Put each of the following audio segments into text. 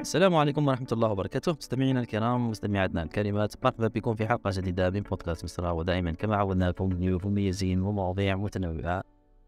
السلام عليكم ورحمة الله وبركاته مستمعينا الكرام ومستمعاتنا الكريمات مرحبا بكم في حلقة جديدة من بودكاست مصر ودائما كما عودناكم ضيوف مميزين ومواضيع متنوعة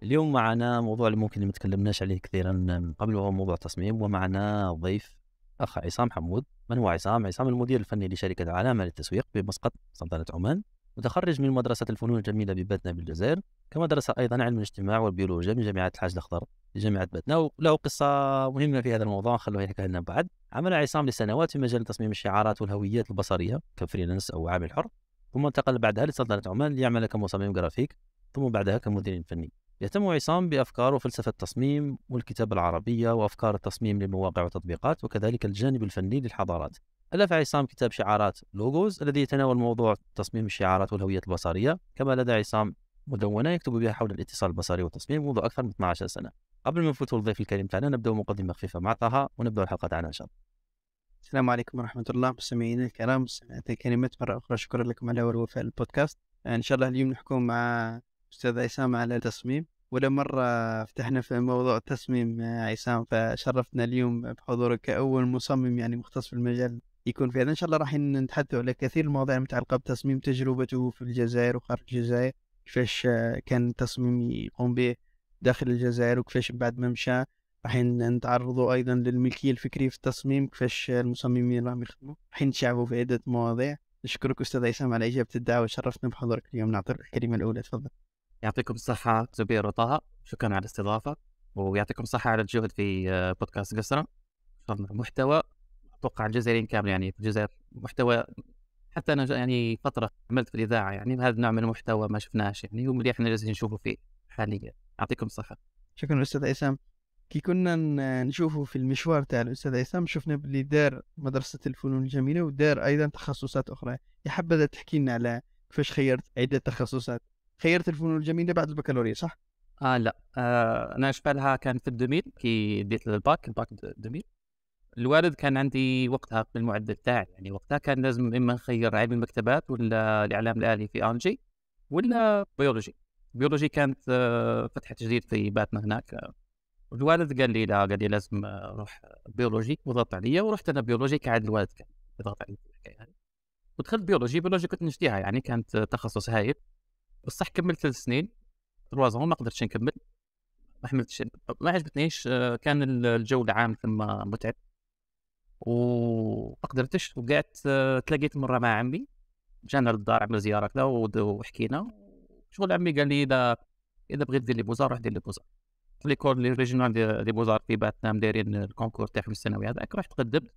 اليوم معنا موضوع اللي ممكن ما تكلمناش عليه كثيرا من قبل وهو موضوع التصميم ومعنا ضيف أخ عصام حمود من هو عصام؟ عصام المدير الفني لشركة علامة للتسويق بمسقط سلطنة عمان متخرج من مدرسة الفنون الجميلة بباتنا بالجزائر كما درس أيضا علم الاجتماع والبيولوجيا من جامعة الحاج الأخضر لجامعة بدنا وله قصة مهمة في هذا الموضوع خلوه يحكي لنا بعد عمل عصام لسنوات في مجال تصميم الشعارات والهويات البصرية كفريلانس أو عامل حر ثم انتقل بعدها لسلطنة عمان ليعمل كمصمم جرافيك ثم بعدها كمدير فني يهتم عصام بأفكار وفلسفة التصميم والكتابة العربية وأفكار التصميم للمواقع والتطبيقات وكذلك الجانب الفني للحضارات ألف عصام كتاب شعارات لوجوز الذي يتناول موضوع تصميم الشعارات والهوية البصرية كما لدى عصام مدونة يكتب بها حول الاتصال البصري والتصميم منذ أكثر من 12 سنة قبل ما نفوتوا للضيف الكريم تاعنا نبداو مقدمه خفيفه مع طه ونبداو الحلقه تاعنا ان شاء الله السلام عليكم ورحمه الله مستمعينا الكرام سمعت كلمات مره اخرى شكرا لكم على الوفاء البودكاست ان شاء الله اليوم نحكم مع استاذ عصام على التصميم ولا مرة فتحنا في موضوع التصميم آه، عصام فشرفتنا اليوم بحضورك كأول مصمم يعني مختص في المجال يكون في هذا إن شاء الله راح نتحدث على كثير المواضيع المتعلقة بتصميم تجربته في الجزائر وخارج الجزائر كيفاش آه، كان التصميم يقوم به داخل الجزائر وكيفاش بعد ما مشى راح نتعرضوا ايضا للملكيه الفكريه في التصميم كيفاش المصممين راهم يخدموا راح نتشعبوا في عده مواضيع نشكرك استاذ عصام على اجابه الدعوه شرفتنا بحضورك اليوم نعطيك الكلمه الاولى تفضل يعطيكم الصحه زبير وطه شكرا على الاستضافه ويعطيكم الصحه على الجهد في آه، بودكاست قسرة محتوى اتوقع الجزائريين كامل يعني في الجزائر محتوى حتى انا يعني فتره عملت في الاذاعه يعني هذا النوع من المحتوى ما شفناهش يعني واللي احنا جالسين نشوفه فيه حاليا يعطيكم الصحه شكرا استاذ عصام كي كنا نشوفوا في المشوار تاع الاستاذ عصام شفنا بلي دار مدرسه الفنون الجميله ودار ايضا تخصصات اخرى يا حبذا تحكي لنا على كيفاش خيرت عده تخصصات خيرت الفنون الجميله بعد البكالوريا صح اه لا آه انا شبالها كان في الدميل كي ديت الباك الباك الدميل الوالد كان عندي وقتها في المعدل تاعي يعني وقتها كان لازم اما نخير علم المكتبات ولا الاعلام الالي في انجي ولا بيولوجي بيولوجي كانت آه، فتحت جديد في باتنا هناك الوالد قال لي لا قال لي لازم آه، اروح بيولوجي وضغط عليا ورحت انا بيولوجي كعاد الوالد كان يضغط علي الحكايه ودخلت بيولوجي بيولوجي كنت نشتيها يعني كانت تخصص هايل بصح كملت ثلاث سنين تروازون ما قدرتش نكمل ما حملتش ما عجبتنيش آه، كان الجو العام ثم متعب وما قدرتش وقعدت تلاقيت مره مع عمي جانا للدار عمل زياره كذا وحكينا شغل عمي قال لي اذا اذا بغيت دير لي بوزار روح دير لي بوزار ليكول لي ريجيونال دي بوزار في باتنام دايرين الكونكور تاعهم السنوي هذاك رحت قدمت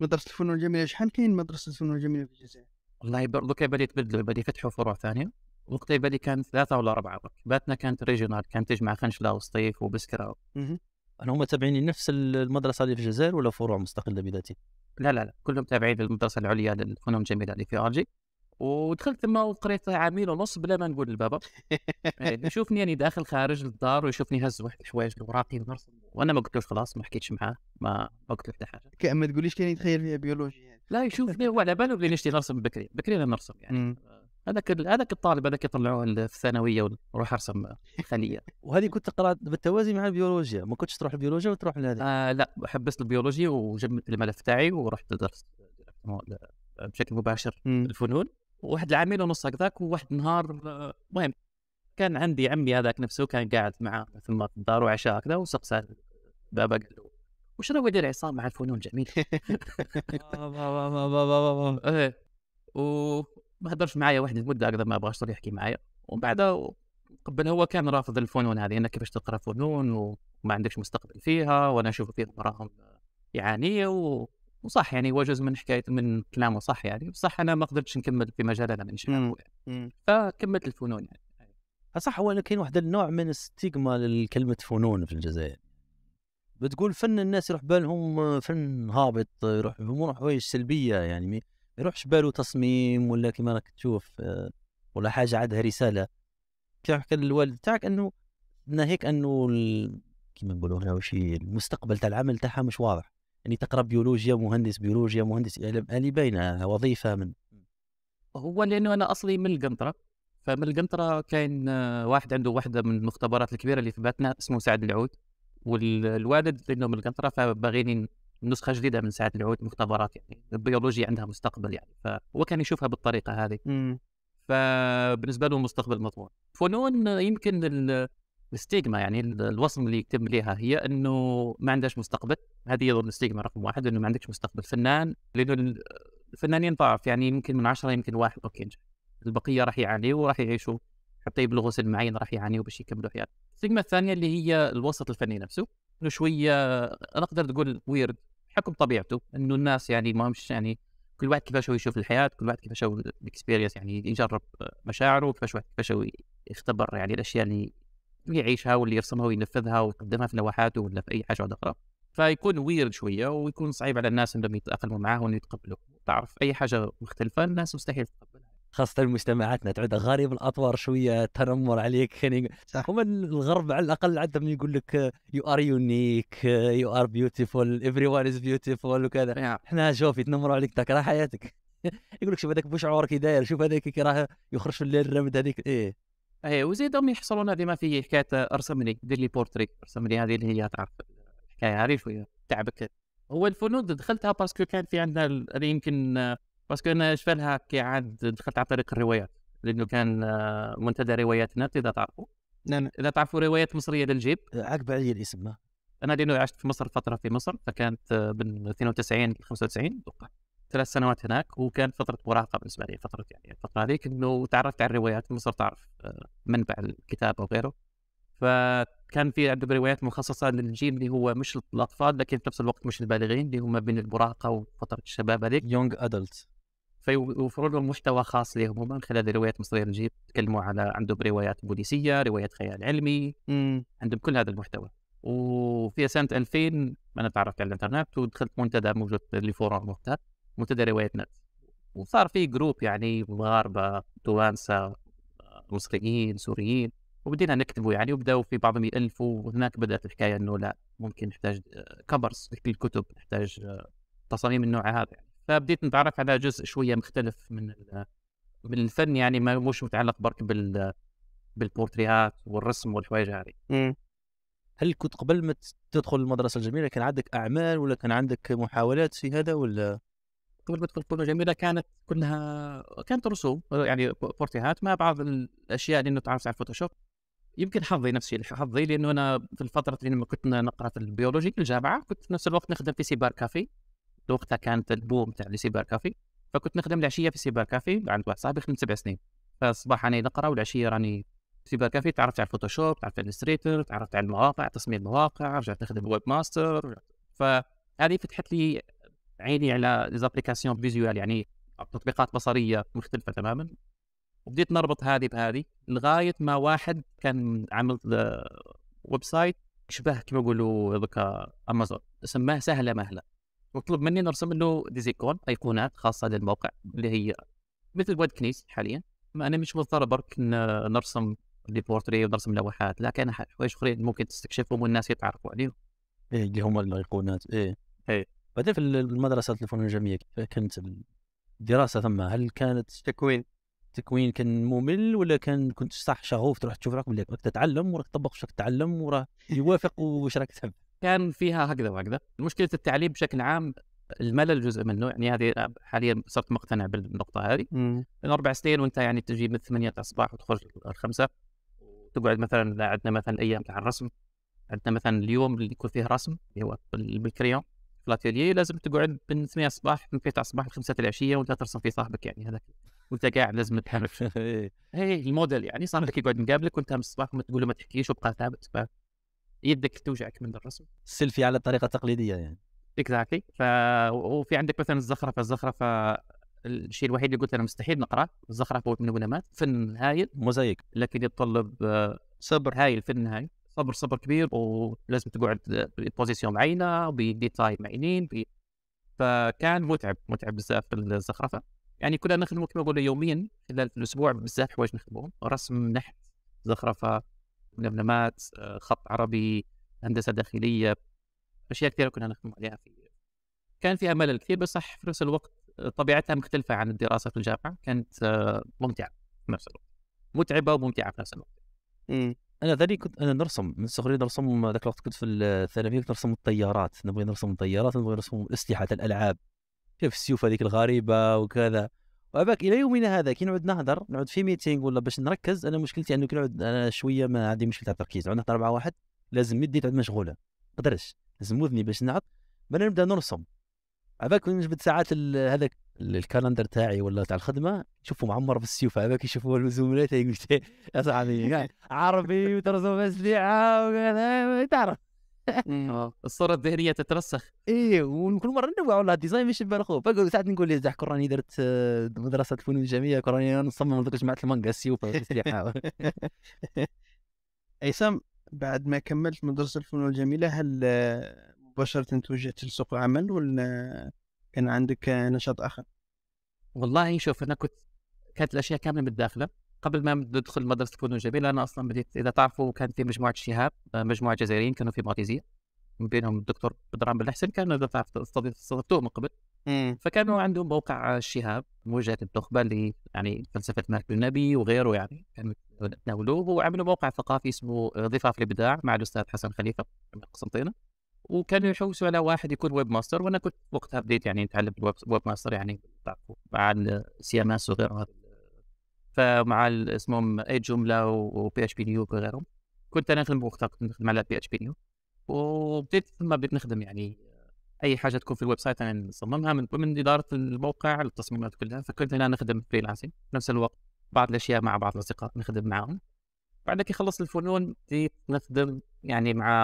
مدرسه الفنون الجميله شحال كاين مدرسه الفنون الجميله في الجزائر؟ والله يبر دوكا يبان لي تبدلوا يفتحوا فروع ثانيه وقتها يبان كان كانت ثلاثه ولا اربعه برك باتنا كانت ريجيونال كانت تجمع خنشله وسطيف وبسكره هل هما تابعين لنفس المدرسه اللي في الجزائر ولا فروع مستقله بذاتها؟ لا لا لا كلهم تابعين للمدرسه العليا للفنون الجميله اللي في ارجي ودخلت تما وقريت عامين ونص بلا ما نقول لبابا إيه، يشوفني يعني داخل خارج الدار ويشوفني هز واحد الحوايج الوراقي ونرسم وانا ما قلتلوش خلاص ما حكيتش معاه ما ما قلت له حتى حاجه كان ما تقوليش كان يتخيل فيها بيولوجي يعني. لا يشوفني هو على باله بلي نشتي نرسم بكري بكري انا نرسم يعني هذاك هذاك الطالب هذاك يطلعوه في الثانويه ونروح ارسم خليه وهذه كنت تقرا بالتوازي مع البيولوجيا ما كنتش تروح البيولوجيا وتروح لهذه آه لا حبست البيولوجيا وجمعت الملف تاعي ورحت درست بشكل مباشر الفنون واحد العامين ونص هكذاك وواحد النهار آه، المهم كان عندي عمي هذاك نفسه كان قاعد معاه ثم في الدار وعشاء هكذا وسقسى بابا قال له وش راهو يدير عصام مع الفنون جميل إيه، وما هدرش معايا واحد المده هكذا ما بغاش يحكي معايا ومن بعد قبل هو كان رافض الفنون هذه انك كيفاش تقرا فنون وما عندكش مستقبل فيها وانا اشوف فيهم راهم يعانيوا وصح يعني هو جزء من حكايه من كلامه صح يعني بصح انا ما قدرتش نكمل في مجال انا من إمم، إمم. فكملت الفنون يعني صح هو كاين واحد النوع من الستيغما لكلمه فنون في الجزائر بتقول فن الناس يروح بالهم فن هابط يروح بالهم حوايج سلبيه يعني ما يروحش باله تصميم ولا كما راك تشوف ولا حاجه عندها رساله كي كان للوالد تاعك انه ناهيك انه كيما كما نقولوا هنا وشي المستقبل تاع العمل تاعها مش واضح يعني تقرا بيولوجيا مهندس بيولوجيا مهندس اعلام الي باينه وظيفه من هو لانه انا اصلي من القنطره فمن القنطره كاين آه، واحد عنده واحده من المختبرات الكبيره اللي في باتنا اسمه سعد العود والوالد لانه من القنطره فباغيني نسخه جديده من سعد العود مختبرات يعني البيولوجيا عندها مستقبل يعني فهو كان يشوفها بالطريقه هذه فبالنسبه له مستقبل مطموع فنون يمكن الستيغما يعني الوصم اللي يتم لها هي انه ما عندهاش مستقبل هذه هي الستيغما رقم واحد انه ما عندكش مستقبل فنان لانه الفنانين ضعف يعني يمكن من عشره يمكن واحد اوكي البقيه راح يعانيوا وراح يعيشوا حتى يبلغوا سن معين راح يعانيوا باش يكملوا حياتهم الستيغما الثانيه اللي هي الوسط الفني نفسه انه شويه اقدر تقول ويرد بحكم طبيعته انه الناس يعني ما مش يعني كل واحد كيفاش هو يشوف الحياه كل واحد كيفاش هو الاكسبيرينس يعني يجرب مشاعره كيفاش واحد كيفاش هو يختبر يعني الاشياء اللي يعيشها واللي يرسمها وينفذها ويقدمها في لوحاته ولا في اي حاجه اخرى فيكون ويرد شويه ويكون صعيب على الناس انهم يتاقلموا معاه وانهم يتقبلوا تعرف اي حاجه مختلفه الناس مستحيل تتقبلها خاصة مجتمعاتنا تعود غريب الأطوار شوية تنمر عليك صح. هما الغرب على الأقل عندهم يقول لك يو ار يونيك يو ار بيوتيفول ايفري ون از بيوتيفول وكذا نعم. احنا شوف يتنمروا عليك تكره حياتك يقول لك شوف هذاك بشعورك داير شوف هذاك كي راه يخرج في الليل الرمد هذيك ايه اي وزيدهم يحصلون هذه ما في حكايه آه، ارسم لي دير لي بورتري ارسم لي هذه اللي هي تعرف الحكايه هذه شويه تعبك هو الفنون دخلتها باسكو كان في عندنا يمكن آه، باسكو انا شفالها كي عاد دخلت على طريق الروايات لانه كان آه، منتدى روايات نابت اذا تعرفوا نعم اذا تعرفوا روايات مصريه للجيب عقب علي الاسم انا لانه عشت في مصر فتره في مصر فكانت من 92 ل 95 اتوقع ثلاث سنوات هناك وكان فتره مراهقه بالنسبه لي فتره يعني الفتره هذيك انه تعرفت على الروايات ما صرت اعرف آه، منبع الكتابه وغيره فكان في عندهم روايات مخصصه للجيل اللي هو مش الاطفال لكن في نفس الوقت مش البالغين اللي هم بين المراهقه وفتره الشباب هذيك يونج ادلت فيوفروا لهم محتوى خاص لهم من خلال روايات مصريه للجيل تكلموا على عندهم روايات بوليسيه روايات خيال علمي مم. عندهم كل هذا المحتوى وفي سنه 2000 انا تعرفت على الانترنت ودخلت منتدى موجود لفورا وقتها منتدى روايه نفس وصار في جروب يعني مغاربه توانسه مصريين سوريين وبدينا نكتبوا يعني وبداوا في بعضهم يالفوا وهناك بدات الحكايه انه لا ممكن نحتاج آه، كبرس للكتب نحتاج آه، تصاميم النوع هذا يعني. فبديت نتعرف على جزء شويه مختلف من من الفن يعني ما مش متعلق برك بال بالبورتريهات والرسم والحوايج هذه. هل كنت قبل ما تدخل المدرسه الجميله كان عندك اعمال ولا كان عندك محاولات في هذا ولا؟ غرفتكم تكون جميله كانت كلها كانت رسوم يعني بورتيهات مع بعض الاشياء لانه تعرفت على الفوتوشوب يمكن حظي نفسي حظي لانه انا في الفتره اللي لما كنت نقرا في البيولوجي في الجامعه كنت في نفس الوقت نخدم في سيبار كافي وقتها كانت البوم تاع سيبار كافي فكنت نخدم العشيه في سيبار كافي عند واحد صاحبي خدمت سبع سنين فالصباح راني نقرا والعشيه راني في سيبار كافي تعرفت على الفوتوشوب تعرفت على الستريتر تعرفت على المواقع تصميم المواقع رجعت نخدم ويب ماستر فهذه فتحت لي عيني على ديزابليكاسيون فيزيوال يعني تطبيقات بصريه مختلفه تماما وبديت نربط هذه بهذه لغايه ما واحد كان عمل ويب سايت شبه كما يقولوا هذاك امازون سماه سهله مهله وطلب مني نرسم له ديزيكون ايقونات خاصه للموقع اللي هي مثل ويد كنيس حاليا ما انا مش مضطر برك نرسم لي بورتري ونرسم لوحات لكن حوايج اخرين ممكن تستكشفهم والناس يتعرفوا عليهم ايه اللي هما الايقونات ايه ايه بعدين في المدرسه الفنون الجامعيه كانت الدراسه ثم هل كانت تكوين التكوين كان ممل ولا كان كنت صح شغوف تروح تشوف راك بلي راك تتعلم وراك تطبق واش راك تتعلم وراه يوافق واش راك تحب كان فيها هكذا وهكذا مشكله التعليم بشكل عام الملل جزء منه يعني هذه حاليا صرت مقتنع بالنقطه هذه من اربع سنين وانت يعني تجي من الثمانيه تاع الصباح وتخرج الخمسة وتقعد مثلا عندنا مثلا ايام تاع الرسم عندنا مثلا اليوم اللي يكون فيه رسم اللي هو بالكريون في الاتيليه لازم تقعد من 8 الصباح من 9 الصباح ل 5 العشيه وانت ترسم في صاحبك يعني هذاك وانت قاعد لازم تحرف هي إيه. إيه، الموديل يعني صاحبك يقعد مقابلك وانت من الصباح تقول له ما تحكيش وبقى ثابت يدك توجعك من الرسم السيلفي على الطريقه التقليديه يعني اكزاكتلي ف وفي عندك مثلا الزخرفه الزخرفه الشيء الوحيد اللي قلت انا مستحيل نقراه الزخرفه من الونمات فن هايل مزيك لكن يتطلب آه، صبر هايل فن هايل صبر صبر كبير ولازم تقعد ببوزيسيون معينه بديتاي معينين بي... فكان متعب متعب بزاف الزخرفه يعني كنا نخدمه كما اقول يوميا خلال الاسبوع بزاف حوايج نخدمهم رسم نحت زخرفه منمنمات آه، خط عربي هندسه داخليه اشياء كثيره كنا نخدم عليها في كان فيها ملل كثير بس صح في نفس الوقت طبيعتها مختلفه عن الدراسه في الجامعه كانت آه، ممتعه في نفس الوقت متعبه وممتعه في نفس الوقت انا ذلك كنت انا نرسم من صغري نرسم ذاك الوقت كنت في الثانويه كنت نرسم الطيارات نبغي نرسم الطيارات نبغي نرسم الاسلحه تاع الالعاب كيف السيوف هذيك الغريبه وكذا واباك الى يومنا هذا كي نعود نهضر نعود في ميتينغ ولا باش نركز انا مشكلتي انه كي نعود انا شويه ما عندي مشكله تاع التركيز نعود نهضر مع واحد لازم يدي تعود مشغوله ما قدرش لازم وذني باش نعط نبدا نرسم هذاك نجبد ساعات هذاك الكالندر تاعي ولا تاع الخدمه شوفوا معمر بالسيوف هذاك يشوفوا الزملات يقول يا صاحبي عربي وترسم مسلحه تعرف إيه، الصوره الذهنيه تترسخ اي وكل مره نوع والله الديزاين مش بالخوف بقول ساعات نقول لي زحك راني درت آه، مدرسه فنون جميله راني نصمم ذوك جماعه المانجا السيوف ايسام بعد ما كملت مدرسه الفنون الجميله هل مباشره توجهت لسوق العمل ولا كان عندك نشاط اخر؟ والله شوف انا كنت كانت الاشياء كامله متداخله قبل ما ندخل مدرسه الفنون الجميله انا اصلا بديت اذا تعرفوا كان في مجموعه شهاب مجموعه جزائريين كانوا في ماليزيا من بينهم الدكتور بدران بن الحسن كان اذا تعرف استضفتوه من قبل فكانوا عندهم موقع الشهاب موجهه النخبة اللي يعني فلسفه مالك النبي وغيره يعني كانوا تناولوه وعملوا موقع ثقافي اسمه ضفاف الابداع مع الاستاذ حسن خليفه من قسنطينه وكانوا يحوسوا على واحد يكون ويب ماستر وانا كنت وقتها بديت يعني نتعلم ويب ماستر يعني تعرفوا مع السي ام اس إيه وغيرها فمع اسمهم اي جمله وبي اتش بي نيو وغيرهم كنت انا نخدم وقتها كنت نخدم على بي اتش بي نيو وبديت ثم بديت نخدم يعني اي حاجه تكون في الويب سايت انا نصممها من من اداره الموقع التصميمات كلها فكنت انا نخدم فريلانسنج في نفس الوقت بعض الاشياء مع بعض الاصدقاء نخدم معاهم بعد كي خلصت الفنون بديت نخدم يعني مع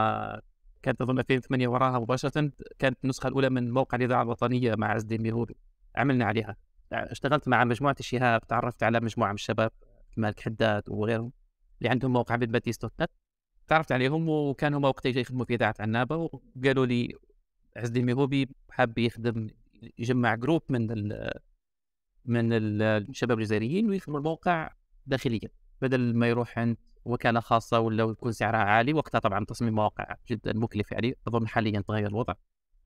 كانت اظن 2008 وراها مباشره كانت النسخه الاولى من موقع الاذاعه الوطنيه مع عز الدين ميهوبي عملنا عليها اشتغلت مع مجموعه الشهاب تعرفت على مجموعه من الشباب مالك حداد وغيرهم اللي عندهم موقع عبد دوت نت تعرفت عليهم وكان هم وقتها يخدموا في اذاعه عنابه وقالوا لي عز الدين ميهوبي حاب يخدم يجمع جروب من الـ من الشباب الجزائريين ويخدموا الموقع داخليا بدل ما يروح عند وكاله خاصه ولا يكون سعرها عالي وقتها طبعا تصميم مواقع جدا مكلف يعني اظن حاليا تغير الوضع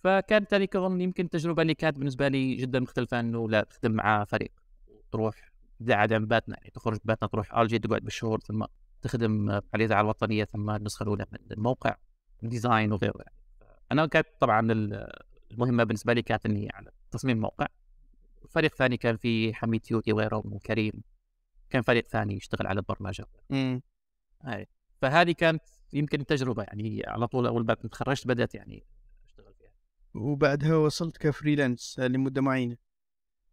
فكانت ذلك اظن يمكن التجربه اللي كانت بالنسبه لي جدا مختلفه انه لا تخدم مع فريق تروح عن باتنا يعني تخرج باتنا تروح ال جي تقعد بالشهور ثم تخدم على الاذاعه الوطنيه ثم النسخه الاولى من الموقع ديزاين وغيره يعني انا كانت طبعا المهمه بالنسبه لي كانت اني على تصميم موقع فريق ثاني كان في حميد يوتي وغيره وكريم كان فريق ثاني يشتغل على البرمجه اي فهذه كانت يمكن التجربة يعني على طول اول ما تخرجت بدات يعني اشتغل فيها وبعدها وصلت كفريلانس لمده معينه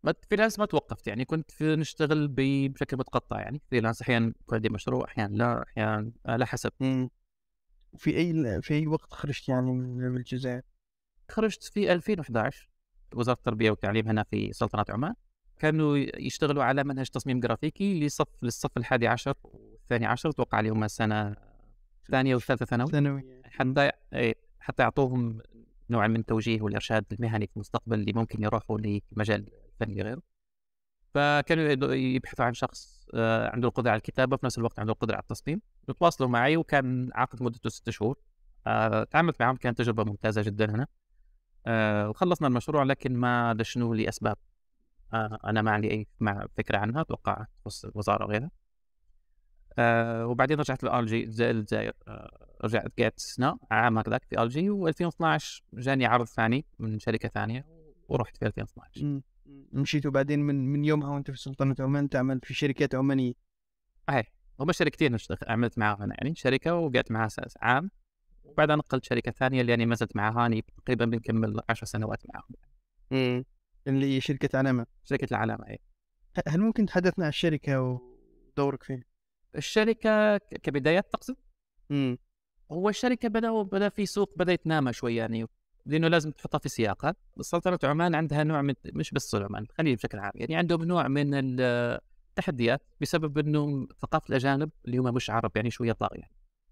ما فريلانس ما توقفت يعني كنت نشتغل بشكل متقطع يعني فريلانس احيانا يكون عندي مشروع احيانا لا احيانا على حسب مم. في اي في اي وقت خرجت يعني من الجزائر؟ خرجت في 2011 وزاره التربيه والتعليم هنا في سلطنه عمان كانوا يشتغلوا على منهج تصميم جرافيكي لصف للصف الحادي عشر الثاني عشر اتوقع اللي هم سنه ثانيه وثالثه ثانوي ثانوي آه. حتى آه، حتى يعطوهم نوع من التوجيه والارشاد المهني في المستقبل اللي ممكن يروحوا لمجال فني غيره فكانوا يبحثوا عن شخص آه، عنده القدره على الكتابه وفي نفس الوقت عنده القدره على التصميم وتواصلوا معي وكان عقد مدته ست شهور تعاملت معهم كانت تجربه ممتازه جدا هنا وخلصنا المشروع لكن ما دشنوه لاسباب انا ما عندي اي فكره عنها اتوقع تخص الوزاره وغيرها آه وبعدين رجعت لال جي الجزائر آه رجعت قعدت سنه عام هكذاك في ال جي و2012 جاني عرض ثاني من شركه ثانيه ورحت في 2012 مشيت وبعدين من من يومها وانت في سلطنه عمان تعمل في شركات عمانيه اي هما شركتين عملت معاهم يعني شركه وقعدت معها عام وبعدها نقلت شركه ثانيه اللي يعني ما زلت معاها اني يعني تقريبا بنكمل 10 سنوات معاهم امم اللي هي شركه علامه شركه العلامه اي هل ممكن تحدثنا عن الشركه ودورك فيها؟ الشركه كبدايات تقصد؟ امم هو الشركه بدا بدا في سوق بدا يتنامى شوي يعني لانه لازم تحطها في سياقها سلطنه عمان عندها نوع من مش بس عمان خلينا بشكل عام يعني عندهم نوع من التحديات بسبب انه ثقافه الاجانب اللي هم مش عرب يعني شويه طاغيه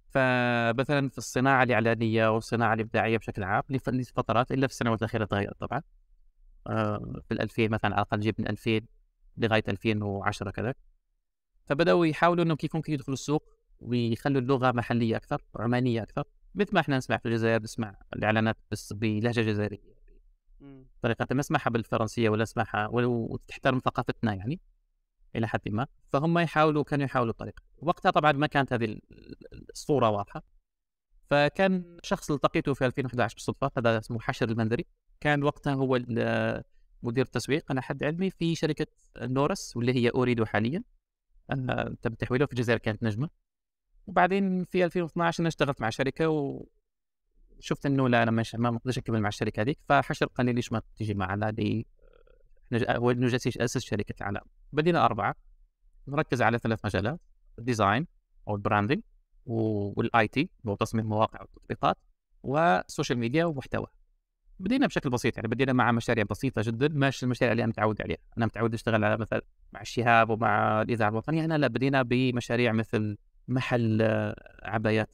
فمثلا في الصناعه الاعلانيه والصناعه الابداعيه بشكل عام لفترات الا في السنوات الاخيره تغيرت طبعا آه، في ال 2000 مثلا على الاقل جيب من 2000 لغايه 2010 كذا فبداوا يحاولوا انهم كيف كي يدخلوا السوق ويخلوا اللغه محليه اكثر عمانيه اكثر مثل ما احنا نسمع في الجزائر نسمع الاعلانات بس بلهجه جزائريه طريقة ما اسمعها بالفرنسية ولا اسمعها وتحترم ثقافتنا يعني إلى حد ما فهم يحاولوا كانوا يحاولوا الطريقة وقتها طبعا ما كانت هذه الصورة واضحة فكان شخص التقيته في 2011 بالصدفة هذا اسمه حشر المنذري كان وقتها هو مدير التسويق على حد علمي في شركة نورس واللي هي أوريدو حاليا ان تم تحويله في الجزائر كانت نجمه وبعدين في 2012 انا اشتغلت مع شركه وشفت انه لا انا مش ما نقدرش اكمل مع الشركه هذيك فحشر قال لي ليش ما تجي معنا لي هو اسس شركه اعلام بدينا اربعه نركز على ثلاث مجالات الديزاين او البراندنج والاي تي هو تصميم مواقع وتطبيقات والسوشيال ميديا ومحتوى بدينا بشكل بسيط يعني بدينا مع مشاريع بسيطه جدا مش المشاريع اللي انا متعود عليها انا متعود اشتغل على مثلا مع الشهاب ومع الاذاعه الوطنيه هنا لا بدينا بمشاريع مثل محل عبايات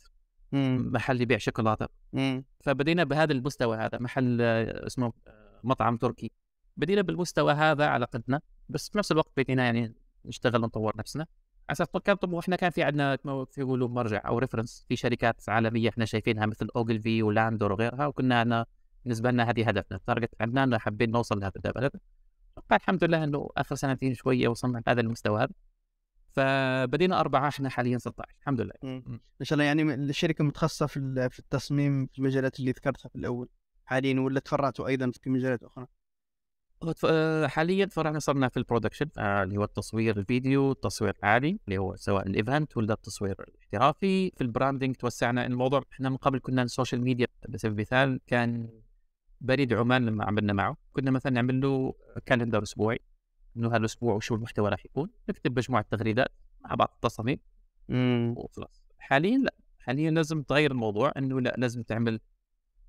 إمم. محل يبيع شوكولاته إمم. فبدينا بهذا المستوى هذا محل اسمه مطعم تركي بدينا بالمستوى هذا على قدنا بس في نفس الوقت بدينا يعني نشتغل ونطور نفسنا على اساس كان احنا كان في عندنا كما يقولوا مرجع او ريفرنس في شركات عالميه احنا شايفينها مثل اوجلفي ولاندور وغيرها وكنا انا بالنسبه لنا هذه هدفنا التارجت عندنا انه حابين نوصل لهذا الهدف اتوقع الحمد لله انه اخر سنتين شويه وصلنا لهذا المستوى هذا فبدينا اربعه احنا حاليا 16 الحمد لله ان شاء الله يعني الشركه متخصصه في في التصميم في المجالات اللي ذكرتها في الاول حاليا ولا تفرعتوا ايضا في مجالات اخرى؟ آه، حاليا فرعنا صرنا في البرودكشن آه، اللي هو التصوير الفيديو التصوير العالي اللي هو سواء الايفنت ولا التصوير الاحترافي في البراندنج توسعنا الموضوع احنا من قبل كنا السوشيال ميديا على سبيل المثال كان بريد عمان لما عملنا معه كنا مثلا نعمل له كالندر اسبوعي انه هذا الاسبوع وشو المحتوى راح يكون نكتب مجموعه تغريدات مع بعض التصاميم وخلاص حاليا لا حاليا لازم تغير الموضوع انه لا لازم تعمل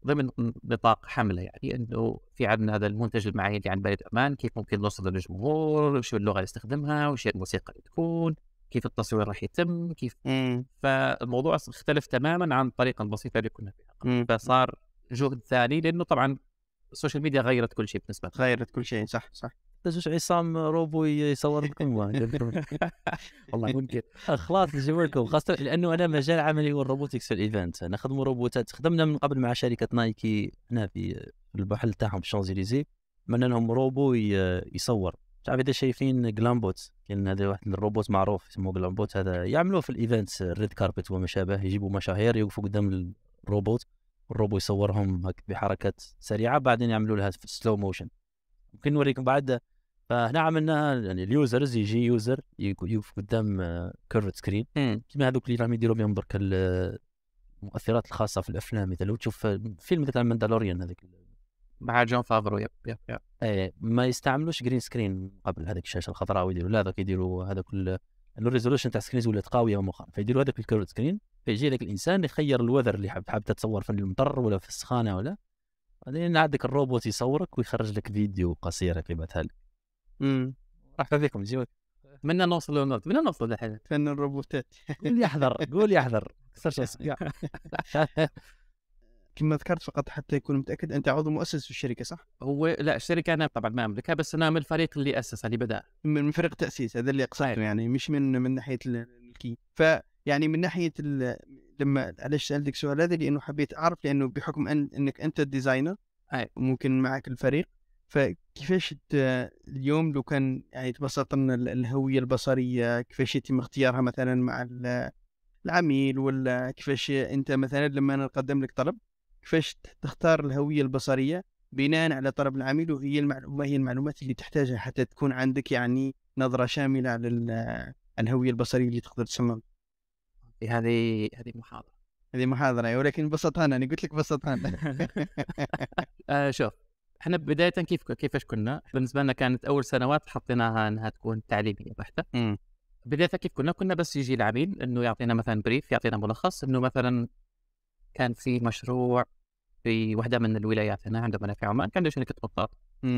ضمن نطاق حمله يعني انه في عندنا هذا المنتج المعين اللي عند بريد امان كيف ممكن نوصل للجمهور وشو اللغه اللي نستخدمها وش الموسيقى اللي تكون كيف التصوير راح يتم كيف مم. فالموضوع اختلف تماما عن الطريقه البسيطه اللي كنا فيها فصار جهد ثاني لانه طبعا السوشيال ميديا غيرت كل شيء بالنسبه لك غيرت كل شيء صح صح تشوف عصام روبو يصور لكم والله ممكن خلاص نجيب لكم خاصه لانه انا مجال عملي هو الروبوتكس في الايفنت نخدم روبوتات خدمنا من قبل مع شركه نايكي هنا في البحر تاعهم في الشانزليزي عملنا لهم روبو يصور تعرف اذا شايفين جلامبوت كاين هذا واحد الروبوت معروف اسمه جلامبوت هذا يعملوه في الايفنت الريد كاربت وما شابه يجيبوا مشاهير يوقفوا قدام الروبوت الروبو يصورهم بحركات سريعه بعدين يعملوا لها سلو موشن ممكن نوريكم بعد فهنا عملناها يعني اليوزرز يجي يوزر يقف قدام كيرفت آه، سكرين كيما هذوك اللي راهم يديروا بهم برك المؤثرات الخاصه في الافلام مثلا لو تشوف فيلم تاع الماندالوريان هذاك مع جون فافرو يب يب يب اي ما يستعملوش جرين سكرين قبل هذيك الشاشه الخضراء ويديروا لا هذاك يديروا هذاك الريزولوشن تاع السكرينز ولات قويه مؤخرا فيديروا هذاك الكيرفت سكرين فيجي لك الانسان يخير الوذر اللي حاب حاب تتصور في المطر ولا في السخانه ولا بعدين عندك الروبوت يصورك ويخرج لك فيديو قصير يبعثها لك امم راح تعطيكم جوك منا نوصل للنقطة منا نوصل لحين فن الروبوتات قول يحذر قول يحذر كسرش كما ذكرت فقط حتى يكون متاكد انت عضو مؤسس في الشركه صح؟ هو لا الشركه انا طبعا ما املكها بس انا من الفريق اللي اسسها اللي بدا من فريق تاسيس هذا اللي اقصده يعني مش من من ناحيه الملكيه ف يعني من ناحيه لما ليش سالتك السؤال هذا لانه حبيت اعرف لانه بحكم أن انك انت الديزاينر وممكن معك الفريق فكيفاش اليوم لو كان يعني تبسط لنا الهويه البصريه كيفاش يتم اختيارها مثلا مع العميل ولا كيفاش انت مثلا لما انا نقدم لك طلب كيفاش تختار الهويه البصريه بناء على طلب العميل وهي المعلومه هي المعلومات اللي تحتاجها حتى تكون عندك يعني نظره شامله على الهويه البصريه اللي تقدر تصمم هذه هذه محاضره هذه محاضره أيوة، ولكن بسطها انا قلت لك بسطها آه شوف احنا بدايه كيف كيفاش كنا بالنسبه لنا كانت اول سنوات حطيناها انها تكون تعليميه بحته بدايه كيف كنا كنا بس يجي العميل انه يعطينا مثلا بريف يعطينا ملخص انه مثلا كان في مشروع في واحده من الولايات هنا عندهم هنا في عمان كان شركه قطاط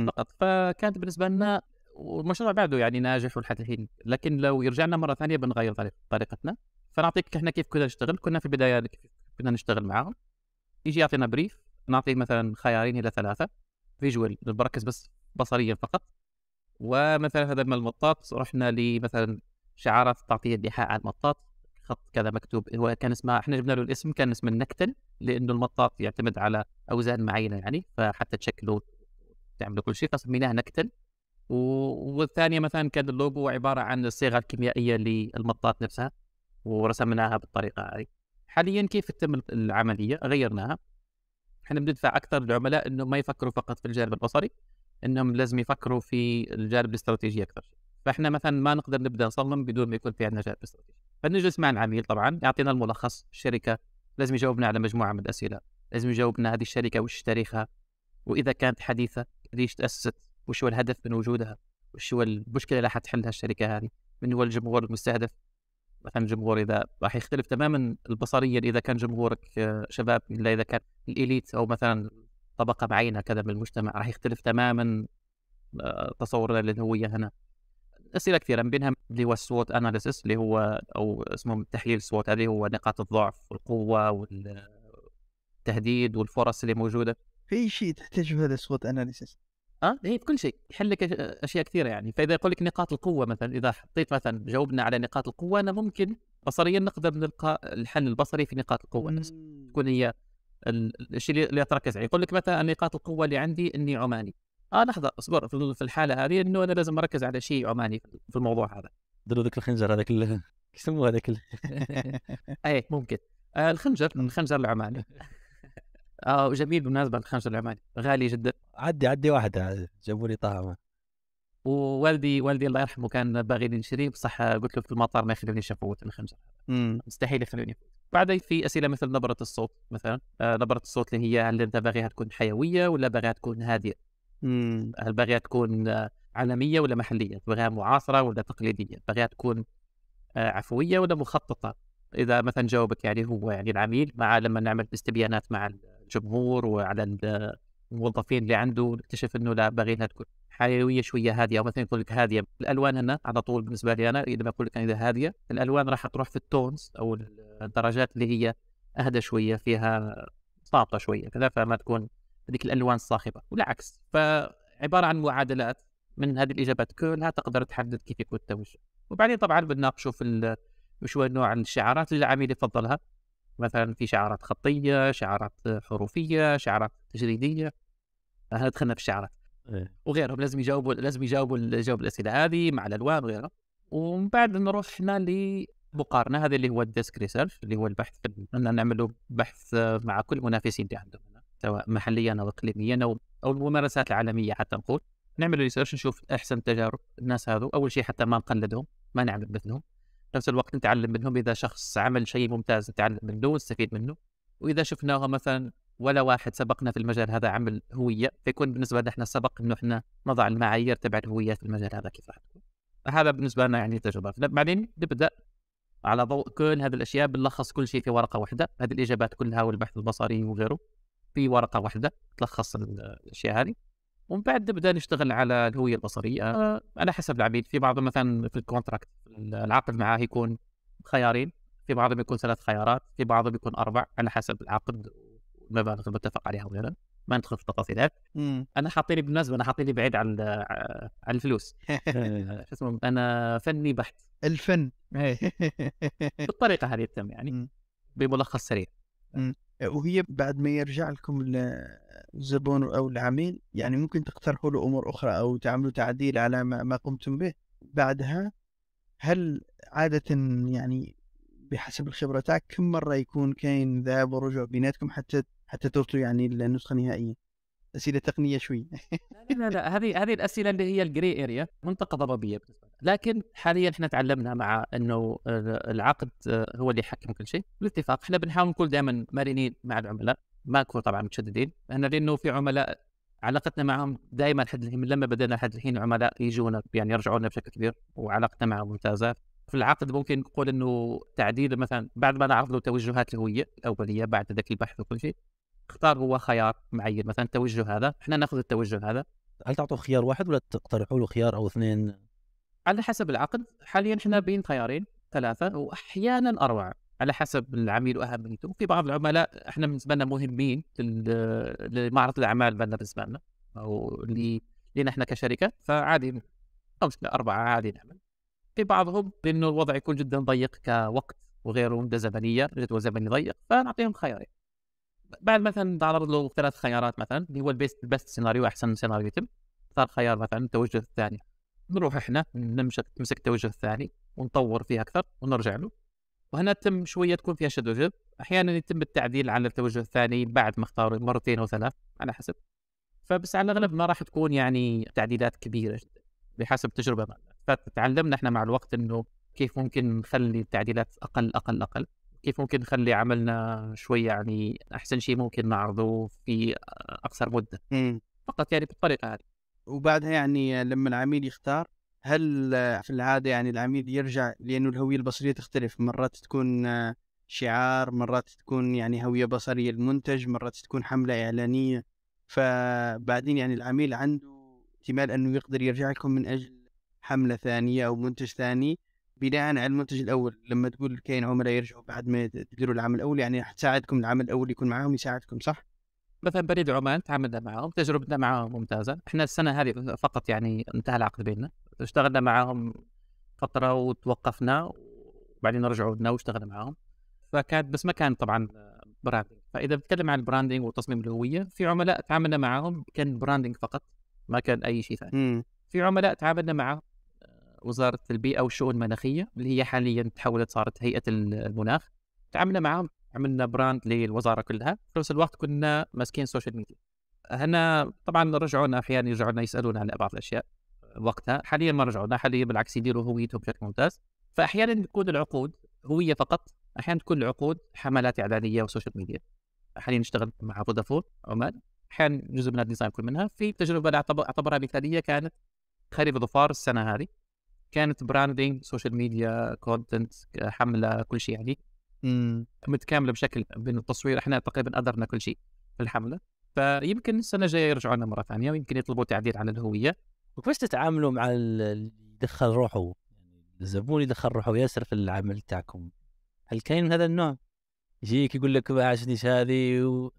فقط فكانت بالنسبه لنا والمشروع بعده يعني ناجح ولحد الحين لكن لو رجعنا مره ثانيه بنغير طريقتنا فنعطيك احنا كيف كنا نشتغل كنا في البدايه كنا نشتغل معاهم يجي يعطينا بريف نعطيه مثلا خيارين الى ثلاثه فيجوال بركز بس بصريا فقط ومثلا هذا من المطاط رحنا لمثلا شعارات تعطي اللحاء على المطاط خط كذا مكتوب هو كان اسمه احنا جبنا له الاسم كان اسمه النكتل لانه المطاط يعتمد على اوزان معينه يعني فحتى تشكله تعمل كل شيء فسميناه نكتل والثانيه مثلا كان اللوجو عباره عن الصيغه الكيميائيه للمطاط نفسها ورسمناها بالطريقه هذه حاليا كيف تتم العمليه غيرناها احنا بندفع اكثر للعملاء انهم ما يفكروا فقط في الجانب البصري انهم لازم يفكروا في الجانب الاستراتيجي اكثر فاحنا مثلا ما نقدر نبدا نصمم بدون ما يكون في عندنا جانب استراتيجي فنجلس مع العميل طبعا يعطينا الملخص الشركه لازم يجاوبنا على مجموعه من الاسئله لازم يجاوبنا هذه الشركه وش تاريخها واذا كانت حديثه ليش تاسست وش هو الهدف من وجودها وش هو المشكله اللي حتحلها الشركه هذه من هو الجمهور المستهدف مثلا جمهور اذا راح يختلف تماما البصريا اذا كان جمهورك آه، شباب الا اذا كان الاليت او مثلا طبقه معينه كذا من المجتمع راح يختلف تماما آه، تصورنا للهويه هنا اسئله كثيره من بينها اللي هو السوت اناليسيس اللي هو او اسمه تحليل السوت هذه هو نقاط الضعف والقوه والتهديد والفرص اللي موجوده في شيء تحتاج في هذا السوت اناليسيس اه هي إيه، في كل شيء يحل لك اشياء كثيره يعني فاذا يقول لك نقاط القوه مثلا اذا حطيت مثلا جاوبنا على نقاط القوه انا ممكن بصريا نقدر نلقى الحل البصري في نقاط القوه مم. تكون هي الشيء اللي تركز عليه يقول لك مثلا نقاط القوه اللي عندي اني عماني اه لحظه اصبر في الحاله هذه انه انا لازم اركز على شيء عماني في الموضوع هذا درو ذاك الخنجر هذاك كله يسموه هذاك اي ممكن آه الخنجر الخنجر العماني اه جميل بالمناسبه الخنجر العماني غالي جدا عدي عدي واحدة جابوا لي طعمة ووالدي والدي الله يرحمه كان باغي نشري بصح قلت له في المطار ما يخلونيش افوت الخنجر مستحيل يخلوني بعدين في اسئله مثل نبره الصوت مثلا آه نبره الصوت اللي هي هل انت باغيها تكون حيويه ولا باغيها تكون هادئه؟ هل باغيها تكون آه، عالميه ولا محليه؟ باغيها معاصره ولا تقليديه؟ باغيها تكون آه عفويه ولا مخططه؟ اذا مثلا جاوبك يعني هو يعني العميل مع لما نعمل استبيانات مع الجمهور وعلى الموظفين اللي عنده نكتشف انه لا باغي انها تكون حيويه شويه هاديه او مثلا يقول لك هاديه الالوان هنا على طول بالنسبه لي انا لما اقول لك اذا هاديه الالوان راح تروح في التونز او الدرجات اللي هي اهدى شويه فيها ساطعه شويه كذا فما تكون هذيك الالوان الصاخبه والعكس فعباره عن معادلات من هذه الاجابات كلها تقدر تحدد كيف يكون التوجه وبعدين طبعا بنناقشوا في شو نوع الشعارات اللي العميل يفضلها مثلا في شعارات خطيه شعارات حروفيه شعارات تجريديه هذا دخلنا في الشعارات إيه. وغيرهم لازم يجاوبوا لازم يجاوبوا يجاوبوا الاسئله هذه مع الالوان وغيرها ومن بعد نروح احنا لمقارنه هذا اللي هو الديسك ريسيرش اللي هو البحث اننا نعملوا بحث مع كل المنافسين اللي عندهم سواء محليا او اقليميا او او الممارسات العالميه حتى نقول نعمل ريسيرش نشوف احسن تجارب الناس هذو اول شيء حتى ما نقلدهم ما نعمل مثلهم نفس الوقت نتعلم منهم اذا شخص عمل شيء ممتاز نتعلم منه ونستفيد منه واذا شفناه مثلا ولا واحد سبقنا في المجال هذا عمل هويه فيكون بالنسبه لنا احنا سبق انه احنا نضع المعايير تبع الهويات في المجال هذا كيف هذا بالنسبه لنا يعني تجربه طيب، بعدين نبدا على ضوء كل هذه الاشياء بنلخص كل شيء في ورقه واحده هذه الاجابات كلها والبحث البصري وغيره في ورقه واحده تلخص الاشياء هذه ومن بعد نبدا نشتغل على الهويه البصريه آه، على حسب العميل في بعضهم مثلا في الكونتراكت العقد معاه يكون خيارين في بعضهم يكون ثلاث خيارات في بعضهم يكون اربع على حسب العقد والمبالغ المتفق عليها وغيره ما ندخل في التفاصيل انا حاطيني بالمناسبه انا حاطيني بعيد عن عن الفلوس آه، شو اسمه انا فني بحت الفن إيه. بالطريقه هذه تم يعني بملخص سريع إمم. وهي بعد ما يرجع لكم الزبون او العميل يعني ممكن تقترحوا له امور اخرى او تعملوا تعديل على ما قمتم به بعدها هل عاده يعني بحسب الخبره تاعك كم مره يكون كاين ذهاب ورجوع بيناتكم حتى حتى توصلوا يعني للنسخه النهائيه اسئله تقنيه شوي لا لا لا هذه هذه الاسئله اللي هي الجري اريا منطقه ضبابيه لكن حاليا احنا تعلمنا مع انه العقد آه، هو اللي يحكم كل شيء الاتفاق احنا بنحاول نكون دائما مرنين مع العملاء ما نكون طبعا متشددين احنا لانه في عملاء علاقتنا معهم دائما لحد الحين لما بدأنا لحد الحين عملاء يجونا يعني يرجعونا بشكل كبير وعلاقتنا معهم ممتازه في العقد ممكن نقول انه تعديل مثلا بعد ما نعرض له توجهات الهويه الاوليه بعد ذاك البحث وكل شيء اختار هو خيار معين مثلا التوجه هذا احنا ناخذ التوجه هذا هل تعطوه خيار واحد ولا تقترحوا له خيار او اثنين على حسب العقد حاليا احنا بين خيارين ثلاثه واحيانا اربعه على حسب العميل واهميته في بعض العملاء احنا بالنسبه لنا مهمين لمعرض الاعمال بالنسبه لنا او لنا احنا كشركه فعادي خمسه اربعه عادي نعمل في بعضهم لانه الوضع يكون جدا ضيق كوقت وغيره مده زمنيه جدول زمني ضيق فنعطيهم خيارين بعد مثلا تعرض له ثلاث خيارات مثلا اللي هو البيست البست سيناريو احسن سيناريو يتم صار خيار مثلا التوجه الثاني نروح احنا نمسك نمسك التوجه الثاني ونطور فيه اكثر ونرجع له وهنا تم شويه تكون فيها شد وجذب احيانا يتم التعديل على التوجه الثاني بعد ما اختاروا مرتين او ثلاث على حسب فبس على الاغلب ما راح تكون يعني تعديلات كبيره جدا بحسب تجربه فتعلمنا احنا مع الوقت انه كيف ممكن نخلي التعديلات اقل اقل اقل كيف ممكن نخلي عملنا شويه يعني احسن شيء ممكن نعرضه في اقصر مده إمم. فقط يعني بالطريقه هذه وبعدها يعني لما العميل يختار هل في العاده يعني العميل يرجع لانه الهويه البصريه تختلف مرات تكون شعار مرات تكون يعني هويه بصريه المنتج مرات تكون حمله اعلانيه فبعدين يعني العميل عنده احتمال انه يقدر يرجع لكم من اجل حمله ثانيه او منتج ثاني بناء على المنتج الاول لما تقول كاين عملاء يرجعوا بعد ما تديروا العمل الاول يعني راح تساعدكم العمل الاول يكون معاهم يساعدكم صح؟ مثلا بريد عمان تعاملنا معهم تجربتنا معهم ممتازه احنا السنه هذه فقط يعني انتهى العقد بيننا اشتغلنا معهم فتره وتوقفنا وبعدين رجعوا لنا واشتغلنا معهم فكانت بس ما كان طبعا براندنج فاذا بتكلم عن البراندنج وتصميم الهويه في عملاء تعاملنا معهم كان براندنج فقط ما كان اي شيء ثاني في عملاء تعاملنا معهم وزاره البيئه والشؤون المناخيه اللي هي حاليا تحولت صارت هيئه المناخ تعاملنا معهم عملنا براند للوزاره كلها في نفس الوقت كنا ماسكين سوشيال ميديا هنا طبعا رجعونا احيانا يرجعونا يسالونا عن بعض الاشياء وقتها حاليا ما رجعونا حاليا بالعكس يديروا هويتهم بشكل ممتاز فاحيانا تكون العقود هويه فقط احيانا تكون العقود حملات اعلانيه وسوشيال ميديا حاليا نشتغل مع فودافون عمان احيانا جزء من الديزاين يكون منها في تجربه اعتبرها مثاليه كانت خريف ظفار السنه هذه كانت براندنج سوشيال ميديا كونتنت حمله كل شيء يعني متكامله بشكل بين التصوير احنا تقريبا ادرنا كل شيء في الحمله فيمكن السنه الجايه يرجعوا لنا مره ثانيه ويمكن يطلبوا تعديل على الهويه وكيف تتعاملوا مع اللي يدخل روحه يعني الزبون يدخل روحه ياسر في العمل تاعكم هل كاين هذا النوع؟ يجيك يقول لك ما عجبتنيش هذه و...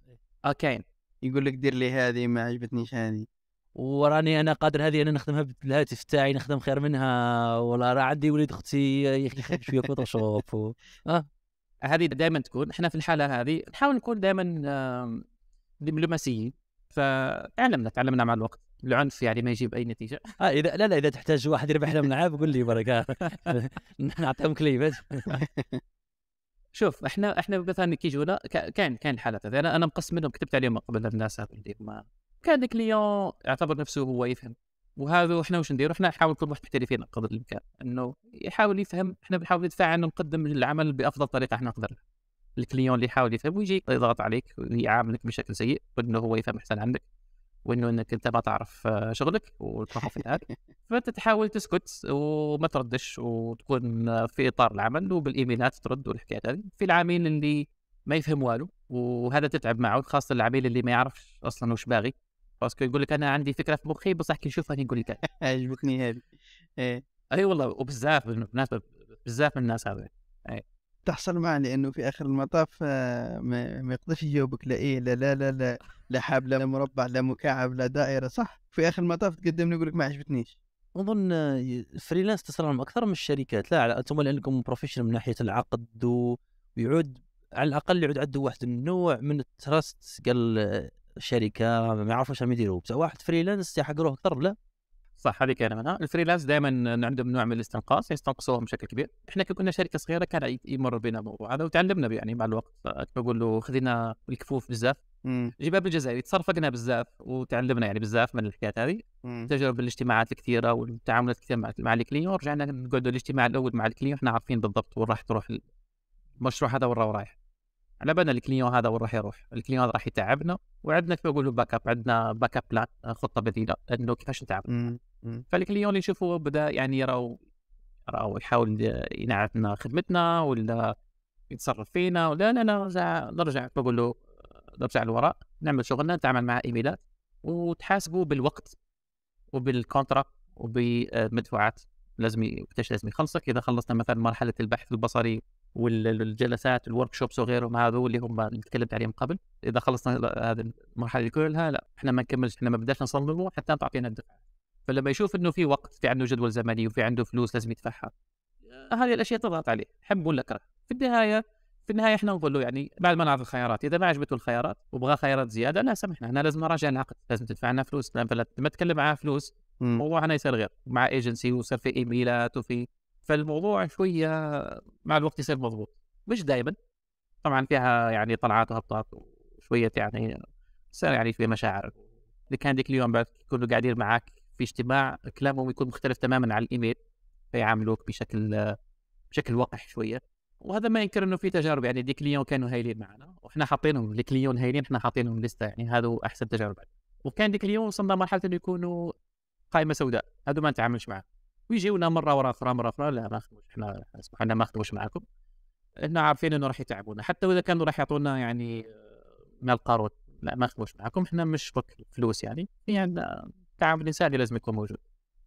اه كاين يقول لك دير لي هذه ما عجبتنيش هذه وراني انا قادر هذه انا نخدمها بالهاتف تاعي نخدم خير منها ولا راه عندي وليد اختي يخدم شويه فوتوشوب و... آه. هذه دائما تكون احنا في الحاله هذه نحاول نكون دائما دبلوماسيين فتعلمنا تعلمنا مع الوقت العنف يعني ما يجيب اي نتيجه آه اذا لا لا اذا تحتاج واحد يربح لهم العاب قول لي برك نعطيهم كليبات شوف احنا احنا مثلا كي جونا كان كان الحالات هذه انا انا مقسم منهم كتبت عليهم قبل الناس هذول ما كان الكليون يعتبر نفسه هو يفهم وهذا احنا واش نديرو احنا نحاول كل واحد محترفين قدر الامكان انه يحاول يفهم احنا بنحاول ندفع عنه نقدم العمل بافضل طريقه احنا نقدر الكليون اللي يحاول يفهم ويجي يضغط عليك ويعاملك بشكل سيء وانه هو يفهم احسن عندك وانه انك انت ما تعرف آه، شغلك والتخوفات فانت تحاول تسكت وما تردش وتكون في اطار العمل وبالايميلات ترد والحكايات هذه في العميل اللي ما يفهم والو وهذا تتعب معه خاصه العميل اللي ما يعرفش اصلا وش باغي باسكو يقول لك انا عندي فكره في مخي بصح كي نشوفها نقول لك عجبتني هذه إيه. اي والله وبزاف بالنسبه بزاف من الناس هذا إيه. تحصل معه لانه في اخر المطاف آه، ما, يقدرش يجاوبك لا ايه لا لا لا لا, لا حاب لا مربع لا مكعب لا دائره صح في اخر المطاف تقدم لي يقول لك ما عجبتنيش اظن آه، الفريلانس تصرهم اكثر من الشركات لا انتم لانكم بروفيشنال من ناحيه العقد ويعود على الاقل يعود عنده واحد النوع من التراست قال آه، شركه ما يعرفوش شنو يديروا بس واحد فريلانس يحقروه اكثر لا صح هذه كان منها الفريلانس دائما عندهم نوع من الاستنقاص يستنقصوهم بشكل كبير احنا كنا شركه صغيره كان يمر بنا الموضوع هذا وتعلمنا يعني مع الوقت بقول له خذينا الكفوف بزاف جباب الجزائري تصرفقنا بزاف وتعلمنا يعني بزاف من الحكايات هذه تجربه الاجتماعات الكثيره والتعاملات الكثيره مع, مع الكليون ورجعنا نقعدوا الاجتماع الاول مع الكليون احنا عارفين بالضبط وين راح تروح المشروع هذا وين رايح على بالنا الكليون هذا وين راح يروح الكليون هذا راح يتعبنا وعندنا كيف اقول باك اب عندنا باك اب بلان خطه بديله انه كيفاش نتعب فالكليون اللي يشوفوا بدا يعني راهو راهو يحاول ينعتنا خدمتنا ولا يتصرف فينا ولا لا نرجع نرجع بقول له آه، نرجع للوراء نعمل شغلنا نتعامل مع ايميلات وتحاسبوا بالوقت وبالكونترا وبالمدفوعات لازم كيفاش لازم يخلصك اذا خلصنا مثلا مرحله البحث البصري والجلسات الورك شوبس وغيرهم هذول اللي هم اللي تكلمت عليهم قبل اذا خلصنا هذه المرحله كلها لا احنا ما نكملش احنا ما بدناش نصممه حتى تعطينا الدفعه فلما يشوف انه في وقت في عنده جدول زمني وفي عنده فلوس لازم يدفعها هذه الاشياء تضغط عليه حب ولا كره في النهايه في النهايه احنا نقول له يعني بعد ما نعرض الخيارات اذا ما عجبته الخيارات وبغى خيارات زياده لا سمحنا احنا لازم نراجع العقد لازم تدفع لنا فلوس لما تتكلم معاه فلوس موضوعنا يصير غير مع ايجنسي وصار في ايميلات وفي فالموضوع شويه مع الوقت يصير مضبوط مش دائما طبعا فيها يعني طلعات وهبطات وشويه يعني صار يعني في مشاعر اللي كان ذيك اليوم بعد يكونوا قاعدين معك في اجتماع كلامهم يكون مختلف تماما عن الايميل فيعاملوك بشكل بشكل وقح شويه وهذا ما ينكر انه في تجارب يعني دي كليون كانوا هايلين معنا واحنا حاطينهم اليوم هايلين احنا حاطينهم لسته يعني هذو احسن تجارب وكان ديك اليوم وصلنا مرحله انه يكونوا قائمه سوداء هذو ما نتعاملش معهم ويجيونا مره ورا اخرى مره اخرى لا ما خدموش احنا سبحان الله ما خدموش معاكم احنا عارفين انه راح يتعبونا حتى واذا كانوا راح يعطونا يعني آه، من القارون لا ما خدموش معاكم احنا مش فك فلوس يعني يعني التعامل الانساني اللي لازم يكون موجود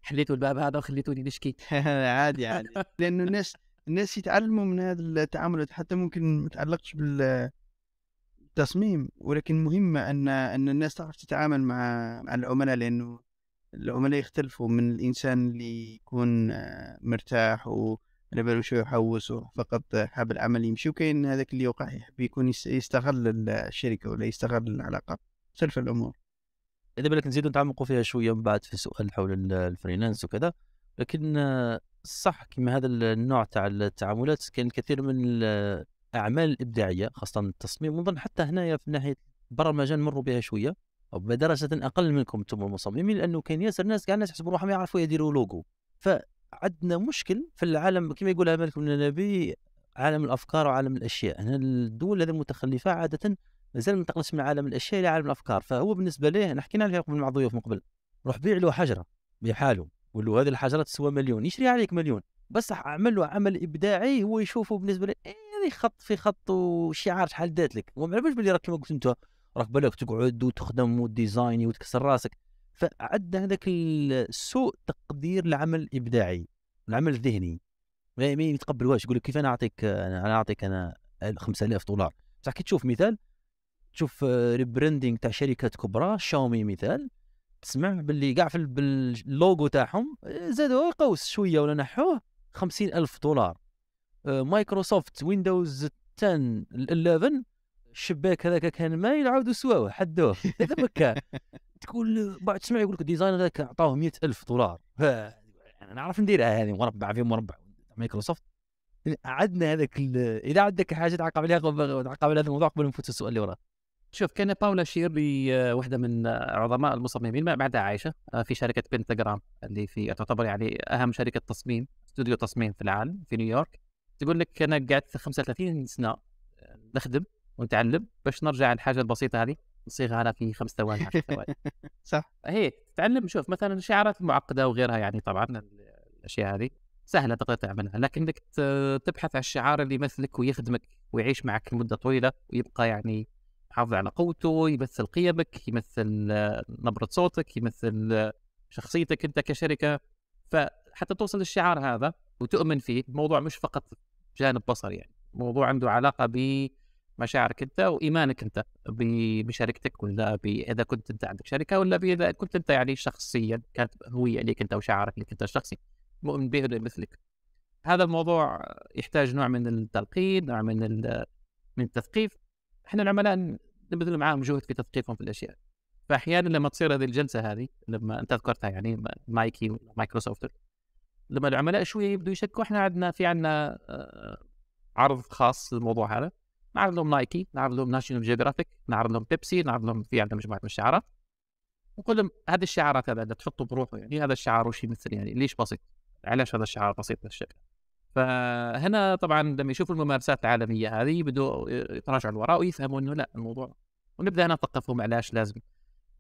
حليتوا الباب هذا وخليتوني نشكي عادي عادي لانه الناس الناس يتعلموا من هذا التعاملات حتى ممكن ما تعلقش بال ولكن مهمة أن أن الناس تعرف تتعامل مع مع العملاء لأنه العملاء يختلفوا من الإنسان اللي يكون آه، مرتاح على بالو شو يحوس فقط حاب العمل يمشي وكاين هذاك اللي يوقع يحب يكون يستغل الشركة ولا يستغل العلاقة سلف الأمور إذا بالك نزيدو نتعمقوا فيها شوية من بعد في سؤال حول الفريلانس وكذا لكن آه، صح كما هذا النوع تاع التعاملات كان الكثير من الأعمال الإبداعية خاصة التصميم ونظن حتى هنايا في ناحية برا المجال بها شوية او بدرجه اقل منكم انتم المصممين لانه كاين ياسر ناس كاع الناس يحسبوا روحهم يعرفوا يديروا لوجو فعندنا مشكل في العالم كما يقولها مالك بن نبي عالم الافكار وعالم الاشياء هنا الدول هذه المتخلفه عاده مازال ما انتقلش من عالم الاشياء الى عالم الافكار فهو بالنسبه ليه انا حكينا عليها قبل مع ضيوف من قبل روح بيع له حجره بحاله له هذه الحجره تسوى مليون يشري عليك مليون بس عمل له عمل ابداعي هو يشوفه بالنسبه له إيه خط في خط وشعار شحال دات لك وما بالك بلي راك كما قلت انت راك بالك تقعد وتخدم وديزايني وتكسر راسك فعندنا هذاك سوء تقدير العمل الابداعي العمل الذهني ما يتقبلوهاش يقول لك كيف انا اعطيك انا اعطيك انا 5000 دولار بصح كي تشوف مثال تشوف ريبراندينغ تاع شركات كبرى شاومي مثال تسمع باللي كاع في اللوغو تاعهم زادوا قوس شويه ولا نحوه 50000 دولار مايكروسوفت ويندوز 10 11 الشباك هذاك كان ما عاودوا سواوه حدوه هذا تقول بعد تسمع يقول لك الديزاين هذاك عطاوه 100000 دولار يعني انا نعرف نديرها آه، هذه مربع في مربع مايكروسوفت عدنا هذاك اذا عندك حاجه تعقب عليها تعقب على هذا الموضوع قبل ما نفوت السؤال اللي وراه شوف كان باولا شيرلي آه، واحده من آه، عظماء المصممين ما بعدها عايشه في شركه بنتغرام اللي في تعتبر يعني اهم شركه تصميم استوديو تصميم في العالم في نيويورك تقول لك انا قعدت 35 سنه نخدم ونتعلم باش نرجع الحاجه البسيطه هذه نصيغها انا في خمس ثواني عشر ثواني صح هي تعلم شوف مثلا الشعارات المعقده وغيرها يعني طبعا الاشياء هذه سهله تقدر تعملها لكن انك تبحث عن الشعار اللي يمثلك ويخدمك ويعيش معك لمده طويله ويبقى يعني محافظ على قوته يمثل قيمك يمثل نبره صوتك يمثل شخصيتك انت كشركه فحتى توصل للشعار هذا وتؤمن فيه الموضوع مش فقط جانب بصري يعني الموضوع عنده علاقه ب مشاعرك انت وايمانك انت بشركتك ولا اذا كنت انت عندك شركه ولا اذا كنت انت يعني شخصيا كانت هويه لك انت وشعارك لك انت الشخصي مؤمن به مثلك هذا الموضوع يحتاج نوع من التلقين نوع من من التثقيف احنا العملاء نبذل معاهم جهد في تثقيفهم في الاشياء فاحيانا لما تصير هذه الجلسه هذه لما انت ذكرتها يعني مايكي مايكروسوفت لما العملاء شويه يبدوا يشكوا احنا عندنا في عندنا عرض خاص للموضوع هذا نعرض لهم نايكي نعرض لهم ناشيونال جيوغرافيك نعرض لهم بيبسي نعرض لهم في عندنا مجموعه من الشعارات ونقول لهم هذه الشعارات هذا اللي تحطه بروحه يعني هذا الشعار وش يمثل يعني ليش بسيط علاش هذا الشعار بسيط بهالشكل؟ فهنا طبعا لما يشوفوا الممارسات العالميه هذه يبدوا يتراجعوا لوراء ويفهموا انه لا الموضوع ونبدا هنا نثقفهم علاش لازم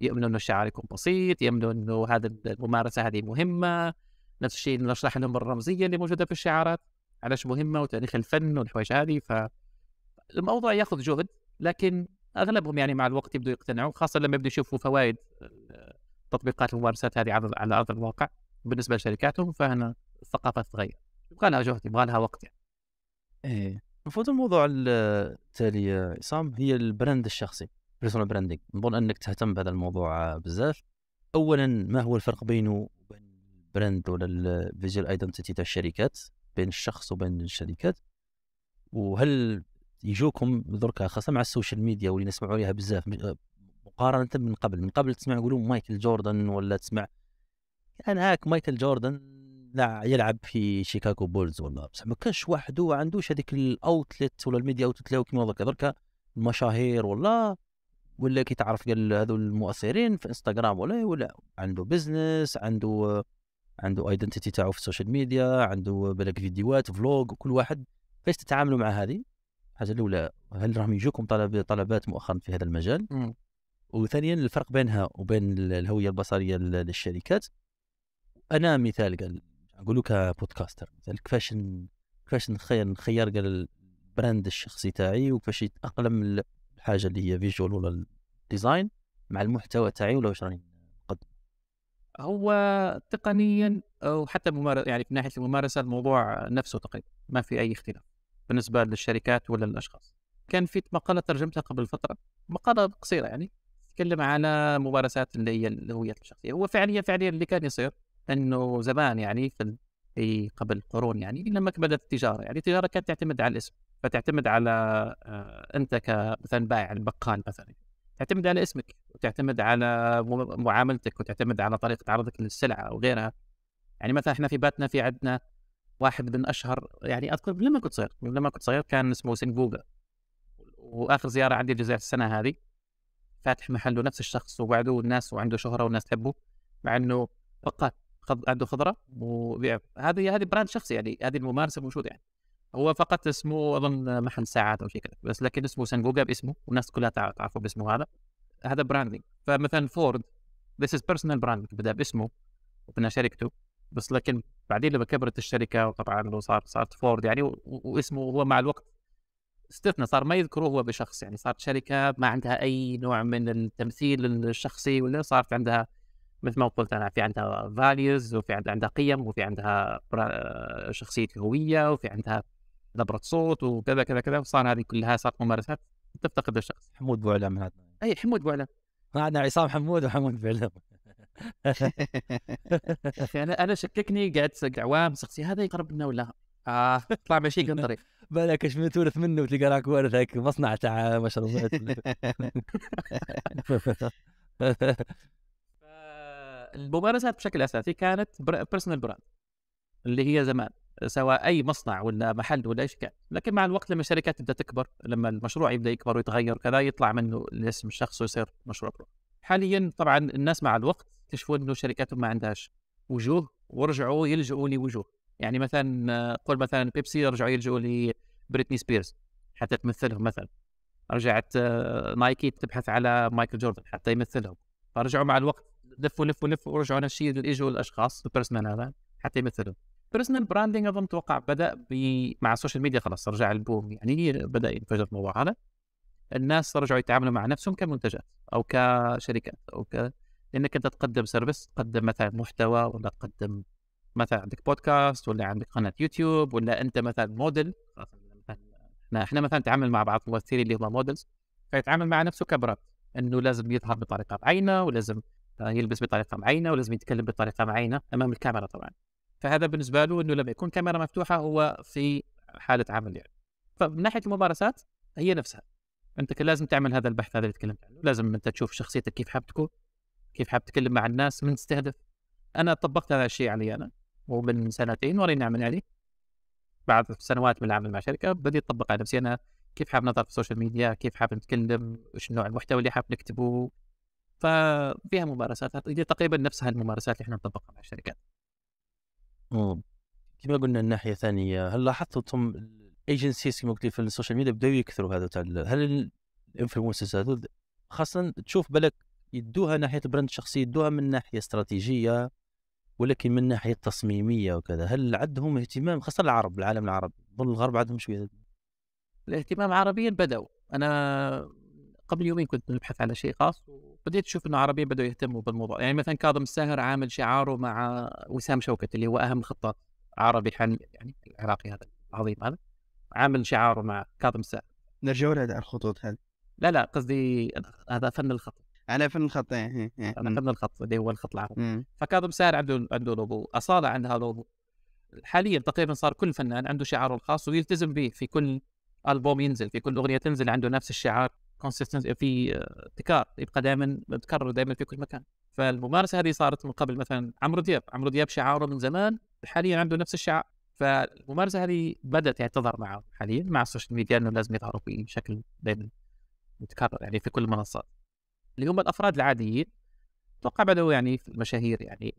يؤمنوا انه الشعار يكون بسيط يؤمنوا انه هذا الممارسه هذه مهمه نفس الشيء نشرح لهم الرمزيه اللي موجوده في الشعارات علاش مهمه وتاريخ الفن والحوايج هذه ف الموضوع ياخذ جهد لكن اغلبهم يعني مع الوقت يبدوا يقتنعوا خاصه لما يبدوا يشوفوا فوائد تطبيقات الممارسات هذه على ارض الواقع بالنسبه لشركاتهم فهنا الثقافه تتغير يبغى لها جهد يبغى لها وقت يعني. ايه المفروض الموضوع التالي عصام هي البراند الشخصي بيرسونال براندنج نظن انك تهتم بهذا الموضوع بزاف اولا ما هو الفرق بينه وبين البراند ولا الفيجوال ايدنتيتي تاع الشركات بين الشخص وبين الشركات وهل يجوكم دركا خاصه مع السوشيال ميديا واللي نسمعوا عليها بزاف آه، مقارنه من قبل من قبل تسمع يقولوا مايكل جوردن ولا تسمع يعني هاك مايكل جوردن لا يلعب في شيكاغو بولز ولا بصح ما كانش وحده عندوش هذيك الاوتلت ولا الميديا اوتلت كيما دركا دركا المشاهير ولا ولا كي تعرف قال هذو المؤثرين في انستغرام ولا ولا عنده بزنس عنده عنده ايدنتيتي تاعو في السوشيال ميديا عنده بالك فيديوهات فلوغ كل واحد فاش تتعاملوا مع هذه الحاجه الاولى هل راهم يجوكم طلب طلبات مؤخرا في هذا المجال م. وثانيا الفرق بينها وبين الهويه البصريه للشركات انا مثال قال لك كبودكاستر مثال كيفاش كيفاش نخير نخير قال البراند الشخصي تاعي وكيفاش يتاقلم الحاجه اللي هي فيجوال ولا الديزاين مع المحتوى تاعي ولا واش راني نقدم هو تقنيا وحتى ممارسة يعني من ناحيه الممارسه الموضوع نفسه تقريبا ما في اي اختلاف بالنسبه للشركات ولا للاشخاص كان في مقاله ترجمتها قبل فتره مقاله قصيره يعني تكلم على ممارسات اللي هي الهويات الشخصيه هو فعليا فعليا اللي كان يصير انه زمان يعني في قبل قرون يعني لما بدات التجاره يعني التجاره كانت تعتمد على الاسم فتعتمد على آه، انت كمثلا بائع البقال يعني، مثلا تعتمد على اسمك وتعتمد على معاملتك وتعتمد على طريقه عرضك للسلعه او غيرها يعني مثلا احنا في باتنا في عندنا واحد من اشهر يعني اذكر لما كنت صغير لما كنت صغير كان اسمه سنجوجا واخر زياره عندي الجزائر السنه هذه فاتح محله نفس الشخص وبعده الناس وعنده شهره والناس تحبه مع انه بقال عنده خضره وبيع هذه هذه براند شخصي يعني هذه الممارسه موجوده يعني هو فقط اسمه اظن محل ساعات او شيء كذا بس لكن اسمه سنجوجا باسمه والناس كلها تعرفه باسمه هذا هذا براندنج فمثلا فورد ذيس از بيرسونال براند بدا باسمه وبنى شركته بس لكن بعدين لما كبرت الشركه وطبعا وصار صارت فورد يعني واسمه هو مع الوقت استثنى صار ما يذكروه هو بشخص يعني صارت شركه ما عندها اي نوع من التمثيل الشخصي ولا صارت عندها مثل ما قلت انا في عندها فاليوز وفي عندها عندها قيم وفي عندها شخصيه هويه وفي عندها نبره صوت وكذا كذا كذا وصار هذه كلها صارت ممارسات تفتقد الشخص حمود بوعلام هذا اي حمود بوعلام معنا عصام حمود وحمود بوعلام انا يعني انا شككني قعدت وام سقسي هذا يقرب لنا ولا اه طلع ماشي قنطري بالك اش من تورث منه وتلقى راك وارث هيك مصنع تاع مشروبات الممارسات بشكل اساسي كانت بيرسونال براند اللي هي زمان سواء اي مصنع ولا محل ولا ايش كان لكن مع الوقت لما الشركات تبدا تكبر لما المشروع يبدا يكبر ويتغير كذا يطلع منه الاسم الشخص ويصير مشروع برو. حاليا طبعا الناس مع الوقت اكتشفوا انه شركاتهم ما عندهاش وجوه ورجعوا يلجؤوا لوجوه يعني مثلا قل مثلا بيبسي رجعوا يلجؤوا لبريتني سبيرز حتى تمثلهم مثلا رجعت آه، نايكي تبحث على مايكل جوردن حتى يمثلهم فرجعوا مع الوقت لفوا لفوا لفوا ورجعوا نفس الشيء اجوا الاشخاص البيرسونال هذا حتى يمثلهم بيرسونال براندنج اظن توقع بدا مع السوشيال ميديا خلاص رجع البوم يعني بدا ينفجر الموضوع هذا الناس رجعوا يتعاملوا مع نفسهم كمنتجات او كشركات او ك لانك انت تقدم سيرفيس تقدم مثلا محتوى ولا تقدم مثلا عندك بودكاست ولا عندك قناه يوتيوب ولا انت مثلا موديل احنا احنا مثلا نتعامل مع بعض الممثلين اللي هم مودلز فيتعامل مع نفسه كبراند انه لازم يظهر بطريقه معينه ولازم يلبس بطريقه معينه ولازم يتكلم بطريقه معينه امام الكاميرا طبعا فهذا بالنسبه له انه لما يكون كاميرا مفتوحه هو في حاله عمل يعني فمن ناحيه الممارسات هي نفسها انت لازم تعمل هذا البحث هذا اللي تكلمت عنه لازم انت تشوف شخصيتك كيف حاب تكون كيف حاب تتكلم مع الناس من تستهدف انا طبقت هذا الشيء علي انا ومن سنتين ورينا نعمل عليه بعد سنوات من العمل مع شركه بديت اطبق على نفسي انا كيف حاب نظهر في السوشيال ميديا كيف حاب نتكلم وش نوع المحتوى اللي حاب نكتبه ففيها ممارسات هي تقريبا نفسها الممارسات اللي احنا نطبقها مع الشركات امم كما قلنا الناحيه الثانيه هل لاحظتم الايجنسيز كما قلت في السوشيال ميديا بداوا يكثروا هذا تاع هل الانفلونسرز هذول خاصه تشوف بالك يدوها ناحيه البراند الشخصي يدوها من ناحيه استراتيجيه ولكن من ناحيه تصميميه وكذا هل عندهم اهتمام خاصه العرب العالم العربي ظل الغرب عندهم شويه الاهتمام عربيا بدأوا انا قبل يومين كنت نبحث على شيء خاص وبديت اشوف انه العربيين بدأوا يهتموا بالموضوع يعني مثلا كاظم الساهر عامل شعاره مع وسام شوكت اللي هو اهم خطاط عربي حن يعني العراقي هذا العظيم هذا عامل شعاره مع كاظم الساهر نرجع لهذا الخطوط هذه لا لا قصدي هذا فن الخط على فن الخط ايه, إيه،, إيه، على إيه. فن الخط اللي هو الخط العربي فكاظم مسار عنده عنده لوبو اصاله عندها لوبو حاليا تقريبا صار كل فنان عنده شعاره الخاص ويلتزم به في كل البوم ينزل في كل اغنيه تنزل عنده نفس الشعار في آه، تكرار يبقى دائما متكرر دائما في كل مكان فالممارسه هذه صارت من قبل مثلا عمرو دياب عمرو دياب شعاره من زمان حاليا عنده نفس الشعار فالممارسه هذه بدات يعني تظهر معه حاليا مع السوشيال ميديا انه لازم يظهروا بشكل دائما متكرر يعني في كل المنصات اللي هم الافراد العاديين اتوقع بداوا يعني في المشاهير يعني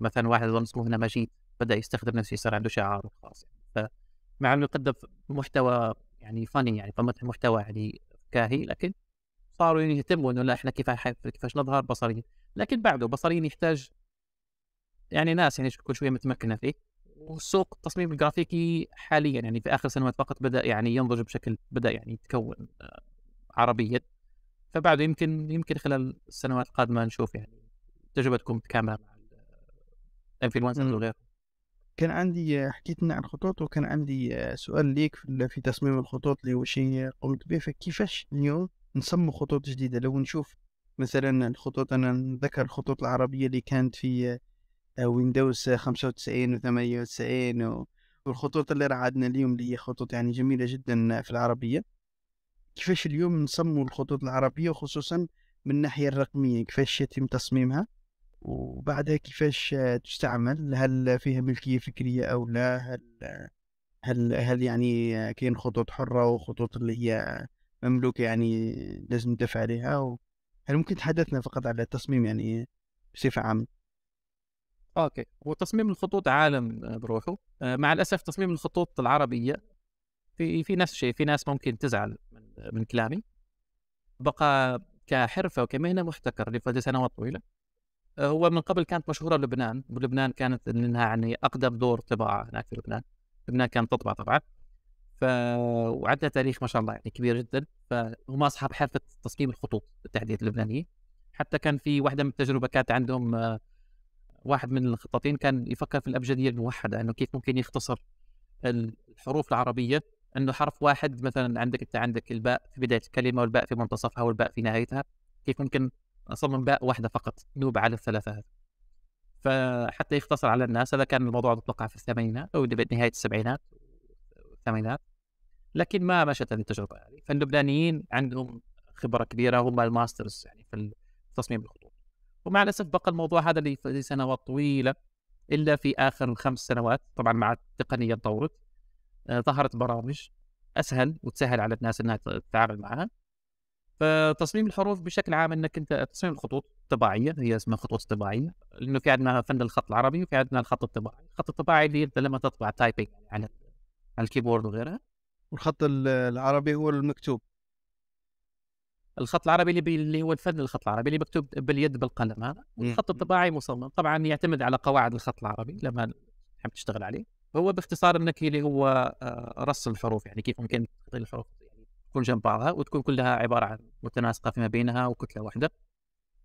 مثلا واحد اظن اسمه هنا مجيد بدا يستخدم نفسه صار عنده شعار وخلاص يعني فمع انه يقدم محتوى يعني فاني يعني قمه محتوى يعني فكاهي لكن صاروا يعني يهتموا انه لا احنا كيف كيفاش نظهر بصريا لكن بعده بصريا يحتاج يعني ناس يعني تكون شويه متمكنه فيه والسوق التصميم الجرافيكي حاليا يعني في اخر سنوات فقط بدا يعني ينضج بشكل بدا يعني يتكون آه، عربيا فبعده يمكن يمكن خلال السنوات القادمه نشوف يعني تجربتكم كامله متكامله مع الانفلونسرز وغيره كان عندي آه، حكيت لنا عن الخطوط وكان عندي آه، سؤال ليك في تصميم الخطوط اللي هو شيء قمت به فكيفاش اليوم نصمم خطوط جديده لو نشوف مثلا الخطوط انا نذكر الخطوط العربيه اللي كانت في آه، ويندوز 95 و 98 والخطوط اللي راه عندنا اليوم اللي هي خطوط يعني جميله جدا في العربيه كيفاش اليوم نصمموا الخطوط العربية خصوصا من الناحية الرقمية كيفاش يتم تصميمها وبعدها كيفاش تستعمل هل فيها ملكية فكرية أو لا هل هل هل يعني كاين خطوط حرة وخطوط اللي هي مملوكة يعني لازم ندفع عليها هل ممكن تحدثنا فقط على التصميم يعني بصفة عامة؟ اوكي هو تصميم الخطوط عالم آه، بروحه آه، مع الاسف تصميم الخطوط العربية في في نفس الشيء في ناس ممكن تزعل من كلامي بقى كحرفة وكمهنة محتكر لفترة سنوات طويلة آه، هو من قبل كانت مشهورة لبنان ولبنان كانت إنها يعني أقدم دور طباعة هناك في لبنان لبنان كانت تطبع طبعا ف وعندها تاريخ ما شاء الله يعني كبير جدا فهم أصحاب حرفة تصميم الخطوط بالتحديد اللبنانيين حتى كان في واحدة من التجربة كانت عندهم آه، واحد من الخطاطين كان يفكر في الأبجدية الموحدة أنه كيف ممكن يختصر الحروف العربية انه حرف واحد مثلا عندك انت عندك الباء في بدايه الكلمه والباء في منتصفها والباء في نهايتها كيف ممكن اصمم باء واحده فقط نوب على الثلاثه هذه فحتى يختصر على الناس هذا كان الموضوع متوقع في الثمانينات او نهايه السبعينات الثمانينات لكن ما مشت هذه التجربه يعني فاللبنانيين عندهم خبره كبيره هم الماسترز يعني في تصميم الخطوط ومع الاسف بقى الموضوع هذا لسنوات طويله الا في اخر الخمس سنوات طبعا مع التقنيه تطورت آه، ظهرت برامج اسهل وتسهل على الناس انها تتعامل معها فتصميم الحروف بشكل عام انك انت تصميم الخطوط الطباعيه هي اسمها خطوط طباعيه لانه في عندنا فن الخط العربي وفي عندنا الخط الطباعي، الخط الطباعي اللي انت لما تطبع تايبنج على على الكيبورد وغيرها والخط العربي هو المكتوب الخط العربي اللي, اللي هو الفن الخط العربي اللي مكتوب باليد بالقلم هذا والخط الطباعي مصمم طبعا يعتمد على قواعد الخط العربي لما تحب تشتغل عليه هو باختصار النكهي اللي هو آه، رص الحروف يعني كيف ممكن تخلي الحروف يعني تكون جنب بعضها وتكون كلها عباره عن متناسقه فيما بينها وكتله واحده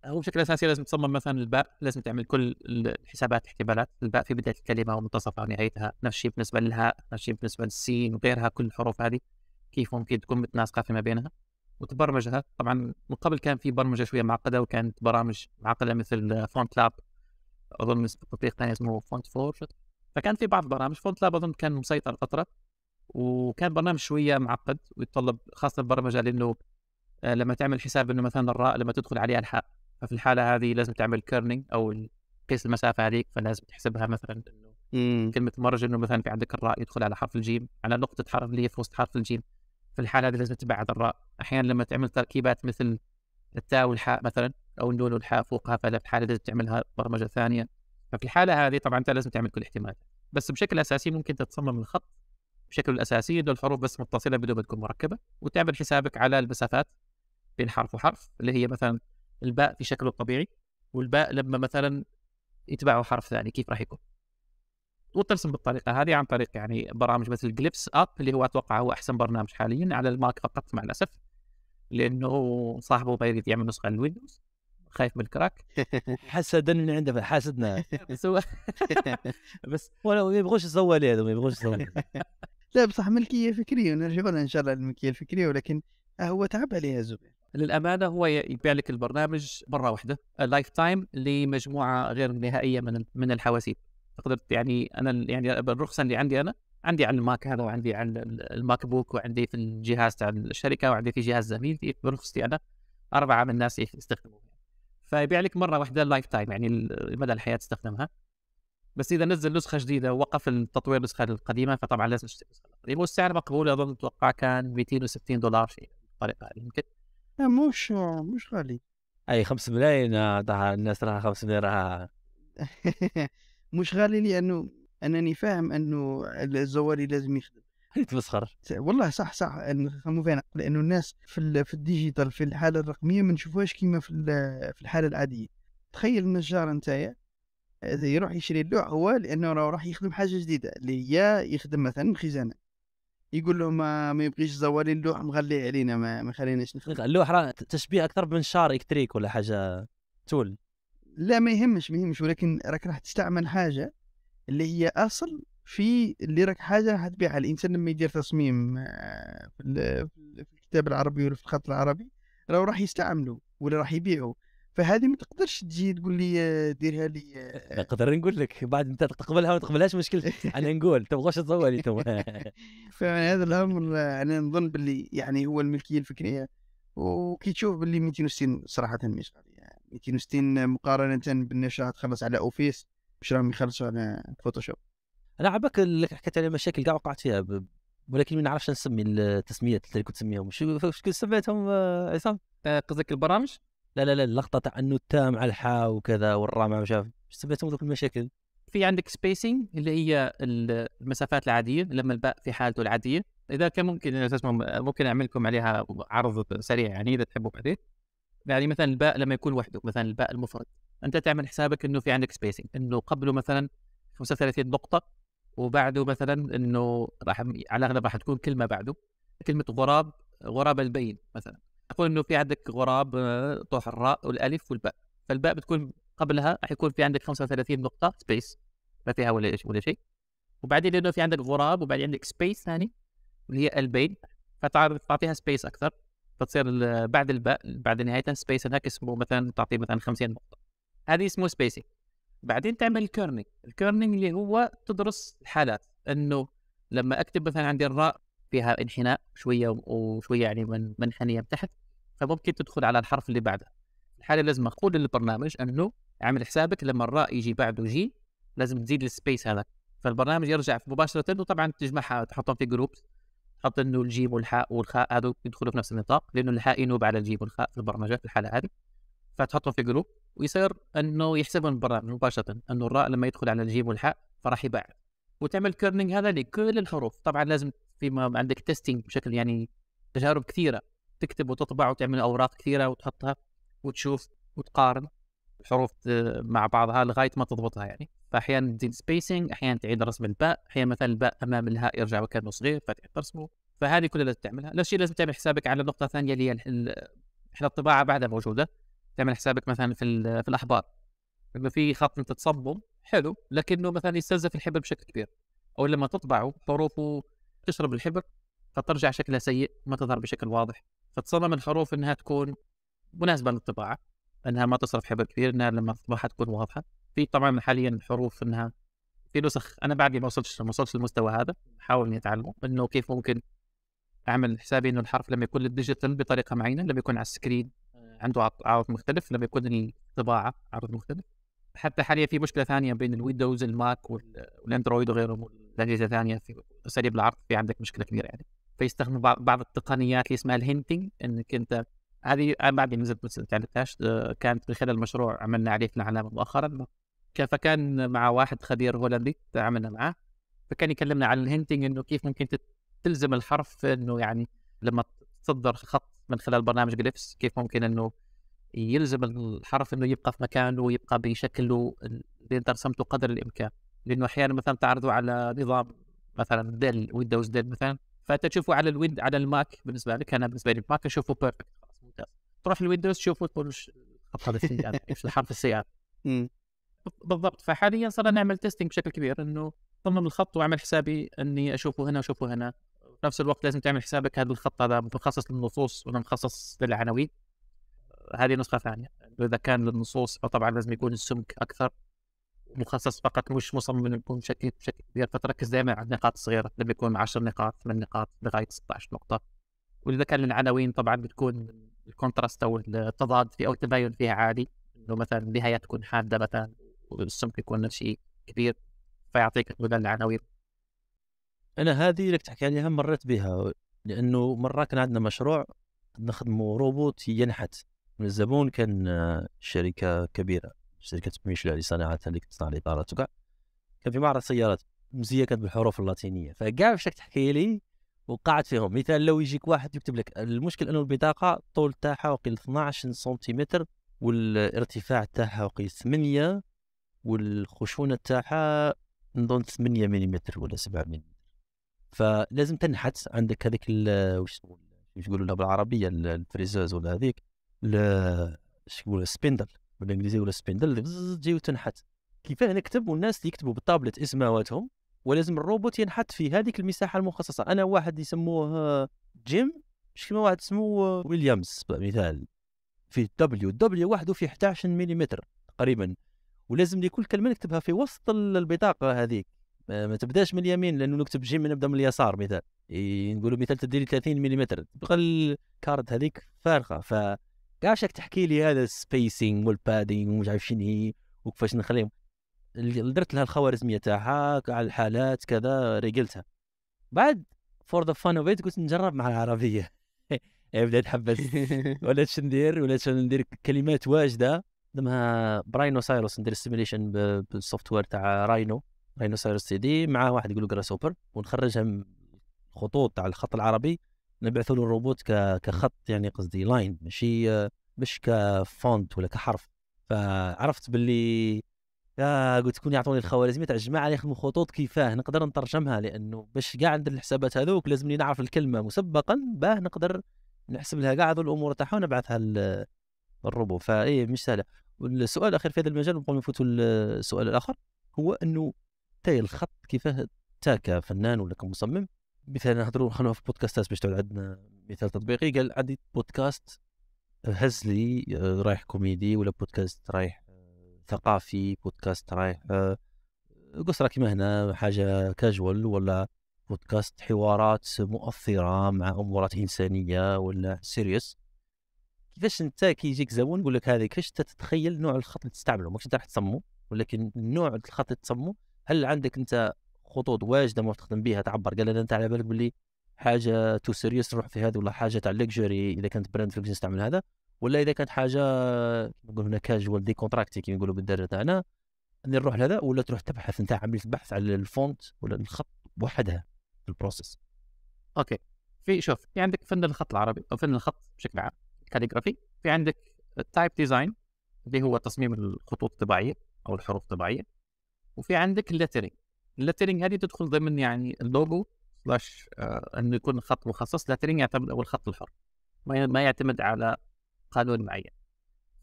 هو آه، بشكل اساسي لازم تصمم مثلا الباء لازم تعمل كل الحسابات الاحتمالات الباء في بدايه الكلمه ومنتصفها ونهايتها نفس الشيء بالنسبه للهاء نفس الشيء بالنسبه للسين وغيرها كل الحروف هذه كيف ممكن تكون متناسقه فيما بينها وتبرمجها طبعا من قبل كان في برمجه شويه معقده وكانت برامج معقده مثل فونت لاب اظن تطبيق ثاني اسمه فونت فور فكان في بعض البرامج فونت لاب اظن كان مسيطر فتره وكان برنامج شويه معقد ويتطلب خاصه برمجه لانه آه، لما تعمل حساب انه مثلا الراء لما تدخل عليها الحاء ففي الحاله هذه لازم تعمل كيرنينج او قيس المسافه هذيك فلازم تحسبها مثلا انه إمم. كلمه مرج انه مثلا في عندك الراء يدخل على حرف الجيم على نقطه حرف اللي في وسط حرف الجيم في الحاله هذه لازم تبعد الراء احيانا لما تعمل تركيبات مثل التاء والحاء مثلا او النون والحاء فوقها فلا في الحاله لازم تعملها برمجه ثانيه ففي الحاله هذه طبعا انت لازم تعمل كل احتمال بس بشكل اساسي ممكن تتصمم الخط بشكل الاساسي انه الحروف بس متصله بدون ما تكون مركبه وتعمل حسابك على المسافات بين حرف وحرف اللي هي مثلا الباء في شكله الطبيعي والباء لما مثلا يتبعه حرف ثاني كيف راح يكون وترسم بالطريقه هذه عن طريق يعني برامج مثل جليبس اب اللي هو اتوقع هو احسن برنامج حاليا على الماك فقط مع الاسف لانه صاحبه ما يريد يعمل نسخه للويندوز خايف من الكراك حسدا اللي عنده حاسدنا بس هو بس ما يبغوش يصور لي هذا ما يبغوش يصور لا بصح ملكيه فكريه ونرجعوا لها ان شاء الله الملكيه الفكريه ولكن آه، هو تعب عليها زبير للامانه هو يبيع لك البرنامج مره واحده لايف تايم لمجموعه غير نهائيه من من الحواسيب تقدر يعني انا يعني الرخصه اللي عندي انا عندي على الماك هذا وعندي على الماك بوك وعندي في الجهاز تاع الشركه وعندي في جهاز زميلتي برخصتي انا اربعه من الناس يستخدموا فيبيع لك مره واحده اللايف تايم يعني مدى الحياه تستخدمها بس اذا نزل نسخه جديده ووقف التطوير النسخه القديمه فطبعا لازم تشتري النسخه القديمه والسعر مقبول اظن اتوقع كان 260 دولار شيء الطريقة هذه يعني، يمكن لا مش مش غالي اي 5 ملايين آه، الناس راها 5 ملايين راها مش غالي لانه انني فاهم انه الزواري لازم يخدم تمسخر والله صح صح نفهموا فينا لانه الناس في في الديجيتال في الحاله الرقميه ما نشوفوهاش كيما في في الحاله العاديه تخيل النجار نتايا آه، يروح يشري اللوح هو لانه راح يخدم حاجه جديده اللي هي يخدم مثلا خزانه يقول لهم ما, يبغيش زوالي اللوح مغلي علينا ما, ما خليناش نخدم اللوح راه تشبيه اكثر من شار الكتريك ولا حاجه تول لا ما يهمش ما يهمش ولكن راك راح تستعمل حاجه اللي هي اصل في اللي راك حاجه هتبيعها الانسان لما يدير تصميم آه، في الكتاب العربي ولا في الخط العربي راه راح يستعمله ولا راح يبيعه فهذه ما تقدرش تجي تقول لي آه، ديرها لي آه، نقدر نقول لك بعد انت تقبلها ما تقبلهاش مشكلة انا نقول تبغاش تصوري تو فهذا الامر انا نظن باللي يعني هو الملكيه الفكريه وكي تشوف باللي 260 صراحه مش غالي يعني 260 مقارنه بالنشاط خلص على اوفيس مش راهم يخلصوا على فوتوشوب انا على بالك حكيت عليه مشاكل كاع وقعت فيها ب... ولكن ما نعرفش نسمي التسميات اللي كنت تسميهم شو كنت سميتهم آه، عصام؟ آه، قصدك البرامج؟ لا لا لا اللقطه تاع انه التاء مع الحاء وكذا والراء مع مش عارف سميتهم ذوك المشاكل في عندك سبيسينج اللي هي المسافات العاديه لما الباء في حالته العاديه اذا كان ممكن آه، ممكن اعمل لكم عليها عرض سريع يعني اذا تحبوا بعدين يعني مثلا الباء لما يكون وحده مثلا الباء المفرد انت تعمل حسابك انه في عندك سبيسنج انه قبله مثلا 35 نقطه وبعده مثلا انه راح على الاغلب راح تكون كلمه بعده كلمه غراب غراب البين مثلا اقول انه في عندك غراب آه، طوح الراء والالف والباء فالباء بتكون قبلها راح يكون في عندك 35 نقطه سبيس ما فيها ولا ولا شيء وبعدين لانه في عندك غراب وبعدين عندك سبيس ثاني اللي هي البين فتعطيها سبيس اكثر فتصير بعد الباء بعد نهايتها سبيس هناك اسمه مثلا تعطيه مثلا 50 نقطه هذه اسمه سبيسنج بعدين تعمل الكيرنينج الكيرنينج اللي هو تدرس الحالات انه لما اكتب مثلا عندي الراء فيها انحناء شويه وشويه يعني من منحنيه تحت فممكن تدخل على الحرف اللي بعده الحاله لازم اقول للبرنامج انه اعمل حسابك لما الراء يجي بعده جي لازم تزيد السبيس هذا فالبرنامج يرجع مباشره وطبعا تجمعها تحطهم في جروبس تحط انه الجيم والحاء والخاء هذول يدخلوا في نفس النطاق لانه الحاء ينوب على الجيم والخاء في البرمجه في الحاله هذه فتحطهم في جروب ويصير انه يحسبهم البرنامج مباشره انه الراء لما يدخل على الجيم والحاء فراح يبعد وتعمل كيرنينج هذا لكل الحروف طبعا لازم فيما عندك تيستينج بشكل يعني تجارب كثيره تكتب وتطبع وتعمل اوراق كثيره وتحطها وتشوف وتقارن الحروف آه، مع بعضها لغايه ما تضبطها يعني فاحيانا تزيد سبيسنج احيانا تعيد رسم الباء احيانا مثلا الباء امام الهاء يرجع مكانه صغير فتعيد رسمه فهذه كلها لازم تعملها نفس الشيء لازم تعمل حسابك على نقطه ثانيه اللي هي احنا الطباعه بعدها موجوده تعمل حسابك مثلا في في الاحبار انه في خط انت تصبب حلو لكنه مثلا يستنزف الحبر بشكل كبير او لما تطبعه حروفه تشرب الحبر فترجع شكلها سيء ما تظهر بشكل واضح فتصمم الحروف انها تكون مناسبه للطباعه انها ما تصرف حبر كبير انها لما تطبعها تكون واضحه في طبعا حاليا الحروف انها في نسخ انا بعدني ما وصلتش ما وصلتش للمستوى هذا بحاول اني اتعلمه انه كيف ممكن اعمل حسابي انه الحرف لما يكون للديجيتال بطريقه معينه لما يكون على السكرين عنده عرض مختلف لما يكون الطباعه عرض مختلف حتى حاليا في مشكله ثانيه بين الويندوز الماك والاندرويد وغيرهم الاجهزه ثانيه في اساليب العرض في عندك مشكله كبيره يعني فيستخدموا بعض التقنيات اللي اسمها الهنتنج انك انت هذه بعد نزلت تعلمتهاش آه، كانت من خلال مشروع عملنا عليه في العلامه مؤخرا فكان مع واحد خبير هولندي عملنا معاه فكان يكلمنا عن الهنتنج انه كيف ممكن تلزم الحرف انه يعني لما تصدر خط من خلال برنامج جليفس كيف ممكن انه يلزم الحرف انه يبقى في مكانه ويبقى بشكله اللي انت رسمته قدر الامكان لانه احيانا مثلا تعرضه على نظام مثلا ديل ويندوز ديل مثلا فانت تشوفه على الويند على الماك بالنسبه لك انا بالنسبه لي الماك اشوفه بيرفكت خلاص ممتاز تروح الويندوز تشوفه تقول ايش خط هذا السياره الحرف السياره بالضبط فحاليا صرنا نعمل تيستنج بشكل كبير انه صمم الخط واعمل حسابي اني اشوفه هنا واشوفه هنا في نفس الوقت لازم تعمل حسابك هذا الخط هذا متخصص للنصوص ولا مخصص للعناوين هذه نسخه ثانيه اذا كان للنصوص فطبعا لازم يكون السمك اكثر مخصص فقط مش مصمم انه يكون بشكل بشكل كبير فتركز دائما على النقاط الصغيره لما يكون 10 نقاط 8 نقاط لغايه 16 نقطه واذا كان للعناوين طبعا بتكون الكونتراست او التضاد في او التباين فيها عالي انه مثلا النهايه تكون حاده مثلا والسمك يكون نفس الشيء كبير فيعطيك مثلا العناوين انا هذه اللي تحكي عليها مريت بها لانه مره كان عندنا مشروع نخدموا روبوت ينحت من الزبون كان آه، شركه كبيره شركه ميشلا لصناعات اللي تصنع الاطارات وكاع كان في معرض سيارات مزيه كانت بالحروف اللاتينيه فكاع باش تحكي لي وقعت فيهم مثال لو يجيك واحد يكتب لك المشكل انه البطاقه الطول تاعها وقيل 12 سنتيمتر والارتفاع تاعها وقيل 8 والخشونه تاعها نظن 8 ملم ولا 7 ملم فلازم تنحت عندك هذيك وش يقولوا لها بالعربيه الفريزوز ولا هذيك اش يقولوا السبندل بالانجليزيه ولا السبندل اللي تجي وتنحت كيفاه نكتب والناس يكتبوا بالطابلت اسماواتهم ولازم الروبوت ينحت في هذيك المساحه المخصصه انا واحد يسموه جيم مش كيما واحد اسمه ويليامز مثال في دبليو دبليو وحده في 11 ملم تقريبا ولازم لي كل كلمه نكتبها في وسط البطاقه هذيك آه، ما, تبداش من اليمين لانه نكتب جيم نبدا من اليسار مثال نقولوا مثال تدير 30 ملم تبقى الكارت هذيك فارغه ف كاشك تحكي لي هذا السبيسينغ والبادينغ ومش عارف شنو هي وكيفاش نخليهم درت لها الخوارزميه تاعها على الحالات كذا رجلتها بعد فور ذا فان اوف قلت نجرب مع العربيه إيه، بدات حبس ولا شنو ندير ولا شنو ندير كلمات واجده دمها براينو سايروس ندير سيميليشن بالسوفت وير تاع راينو رينوسيروس سي دي مع واحد يقول له سوبر ونخرجها خطوط تاع الخط العربي نبعثوا له الروبوت كخط يعني قصدي لاين ماشي مش كفونت ولا كحرف فعرفت باللي يا آه، قلت كون يعطوني الخوارزميه تاع الجماعه اللي يخدموا خطوط كيفاه نقدر نترجمها لانه باش كاع ندير الحسابات هذوك لازمني نعرف الكلمه مسبقا باه نقدر نحسب لها كاع هذو الامور تاعها ونبعثها للروبو فاي مش سهله والسؤال الاخير في هذا المجال قبل ما نفوتوا السؤال الاخر هو انه حتى الخط كيفاه تا كفنان ولا كمصمم مثال نهضروا نخلوها في بودكاستات باش تعود عندنا مثال تطبيقي قال عندي بودكاست هز لي آه، رايح كوميدي ولا بودكاست رايح آه، ثقافي بودكاست رايح آه، قصرة كيما هنا حاجة كاجوال ولا بودكاست حوارات مؤثرة مع أمورات إنسانية ولا سيريوس كيفاش أنت كي يجيك زبون يقول لك هذه كيفاش تتخيل نوع الخط اللي تستعمله ماكش أنت راح تصمم ولكن نوع الخط اللي تصمم هل عندك انت خطوط واجده ما تخدم بها تعبر قال انت على بالك باللي حاجه تو سيريس تروح في هذا ولا حاجه تاع لكجري اذا كانت براند فلوكس نستعمل هذا ولا اذا كانت حاجه نقول هنا كاجوال دي كونتراكتي كيما نقولوا بالدرجه تاعنا اني نروح لهذا ولا تروح تبحث انت عملت بحث على الفونت ولا الخط وحدها في البروسيس اوكي في شوف في عندك فن الخط العربي او فن الخط بشكل عام كاليغرافي في عندك التايب ديزاين اللي هو تصميم الخطوط الطباعيه او الحروف الطباعيه وفي عندك الليترنج الليترنج هذه تدخل ضمن يعني اللوجو آه، سلاش انه يكون خط مخصص لترنج يعتمد اول خط الحر ما يعتمد على قانون معين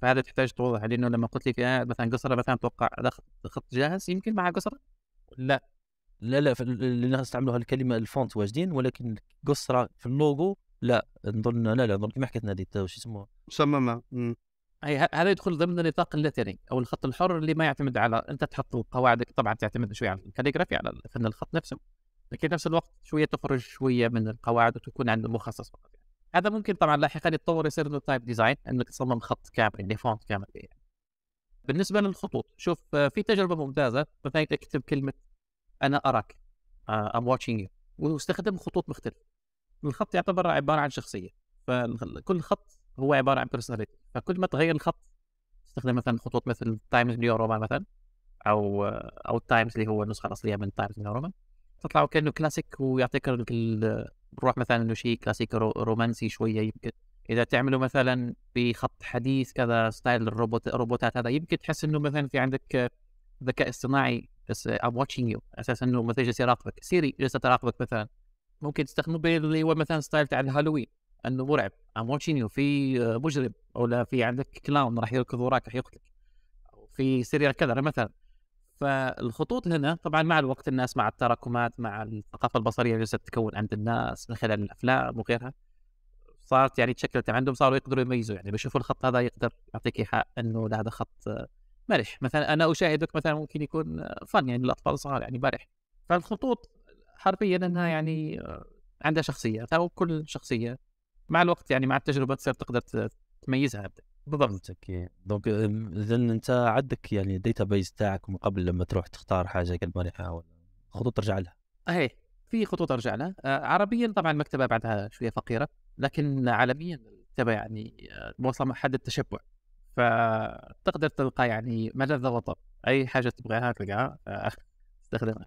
فهذا تحتاج توضح لانه لما قلت لي في مثلا قصره مثلا اتوقع هذا خط جاهز يمكن مع قصره لا لا لا الناس استعملوا هالكلمه الفونت واجدين ولكن قصره في اللوجو لا نظن لا لا نظن كما حكيت نادي شو اسمه مصممه هي هذا يدخل ضمن النطاق اللتري او الخط الحر اللي ما يعتمد على انت تحط قواعدك طبعا تعتمد شويه على الكاليغرافي على فن الخط نفسه لكن في نفس الوقت شويه تخرج شويه من القواعد وتكون عند المخصص فقط هذا ممكن طبعا لاحقا يتطور يصير له تايب ديزاين انك تصمم خط كامل يعني فونت كامل يعني. بالنسبه للخطوط شوف في تجربه ممتازه مثلا اكتب كلمه انا اراك ام واتشينج يو واستخدم خطوط مختلفه الخط يعتبر عباره عن شخصيه فكل خط هو عباره عن بيرسوناليتي فكل ما تغير الخط تستخدم مثلا خطوط مثل تايمز نيو روما مثلا او او التايمز اللي هو النسخه الاصليه من تايمز نيو روما تطلع كانه كلاسيك ويعطيك الروح مثلا انه شيء كلاسيك رومانسي شويه يمكن اذا تعمله مثلا بخط حديث كذا ستايل الروبوت الروبوتات هذا يمكن تحس انه مثلا في عندك ذكاء اصطناعي بس ام واتشينج يو اساس انه مثلا جالس يراقبك سيري جالسه تراقبك مثلا ممكن تستخدمه اللي هو مثلا ستايل تاع الهالوين انه مرعب اموتشينيو في آه، مجرم او لا في عندك كلاون راح يركض وراك راح يقتلك في سيريال كذا مثلا فالخطوط هنا طبعا مع الوقت الناس مع التراكمات مع الثقافه البصريه اللي تتكون عند الناس من خلال الافلام وغيرها صارت يعني تشكلت عندهم صاروا يقدروا يميزوا يعني بيشوفوا الخط هذا يقدر يعطيك ايحاء انه هذا خط آه، مرح مثلا انا اشاهدك مثلا ممكن يكون آه، فن يعني الاطفال الصغار يعني مرح فالخطوط حرفيا انها يعني عندها شخصيه فكل شخصيه مع الوقت يعني مع التجربه تصير تقدر تميزها بالضبط اوكي دونك اذا انت عندك يعني الداتا بيز تاعك من قبل لما تروح تختار حاجه كلمه مليحه ولا خطوط ترجع لها ايه في خطوط ارجع لها آه عربيا طبعا المكتبه بعدها شويه فقيره لكن عالميا المكتبه يعني آه، واصله حد التشبع فتقدر تلقى يعني ملذ وطب اي حاجه تبغاها تلقاها آه، استخدمها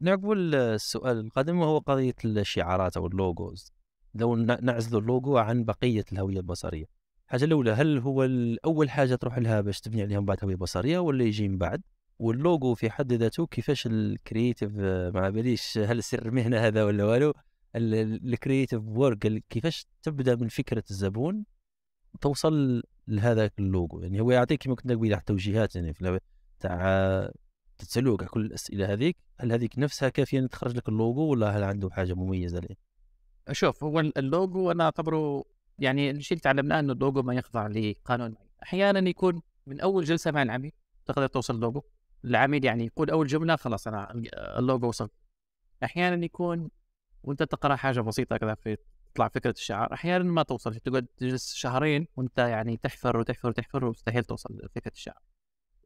نعقب السؤال القادم وهو قضيه الشعارات او اللوجوز لو نعزلوا اللوجو عن بقيه الهويه البصريه الحاجه الاولى هل هو اول حاجه تروح لها باش تبني عليها من بعد هويه بصريه ولا يجي من بعد واللوجو في حد ذاته كيفاش الكرييتيف آه، ما باليش هل سر المهنه هذا ولا والو الكرييتيف ورك كيفاش تبدا من فكره الزبون توصل لهذاك اللوجو يعني هو يعطيك كما كنت قبيله توجيهات يعني تاع تسالوك كل الاسئله هذيك هل هذيك نفسها كافيه تخرج لك اللوجو ولا هل عنده حاجه مميزه ليه شوف هو اللوجو انا اعتبره يعني الشيء اللي تعلمناه انه اللوجو ما يخضع لقانون احيانا يكون من اول جلسه مع العميل تقدر توصل لوجو العميل يعني يقول اول جمله خلاص انا اللوجو وصل احيانا يكون وانت تقرا حاجه بسيطه كذا في تطلع فكره الشعار احيانا ما توصل تقعد تجلس شهرين وانت يعني تحفر وتحفر وتحفر ومستحيل توصل لفكره الشعار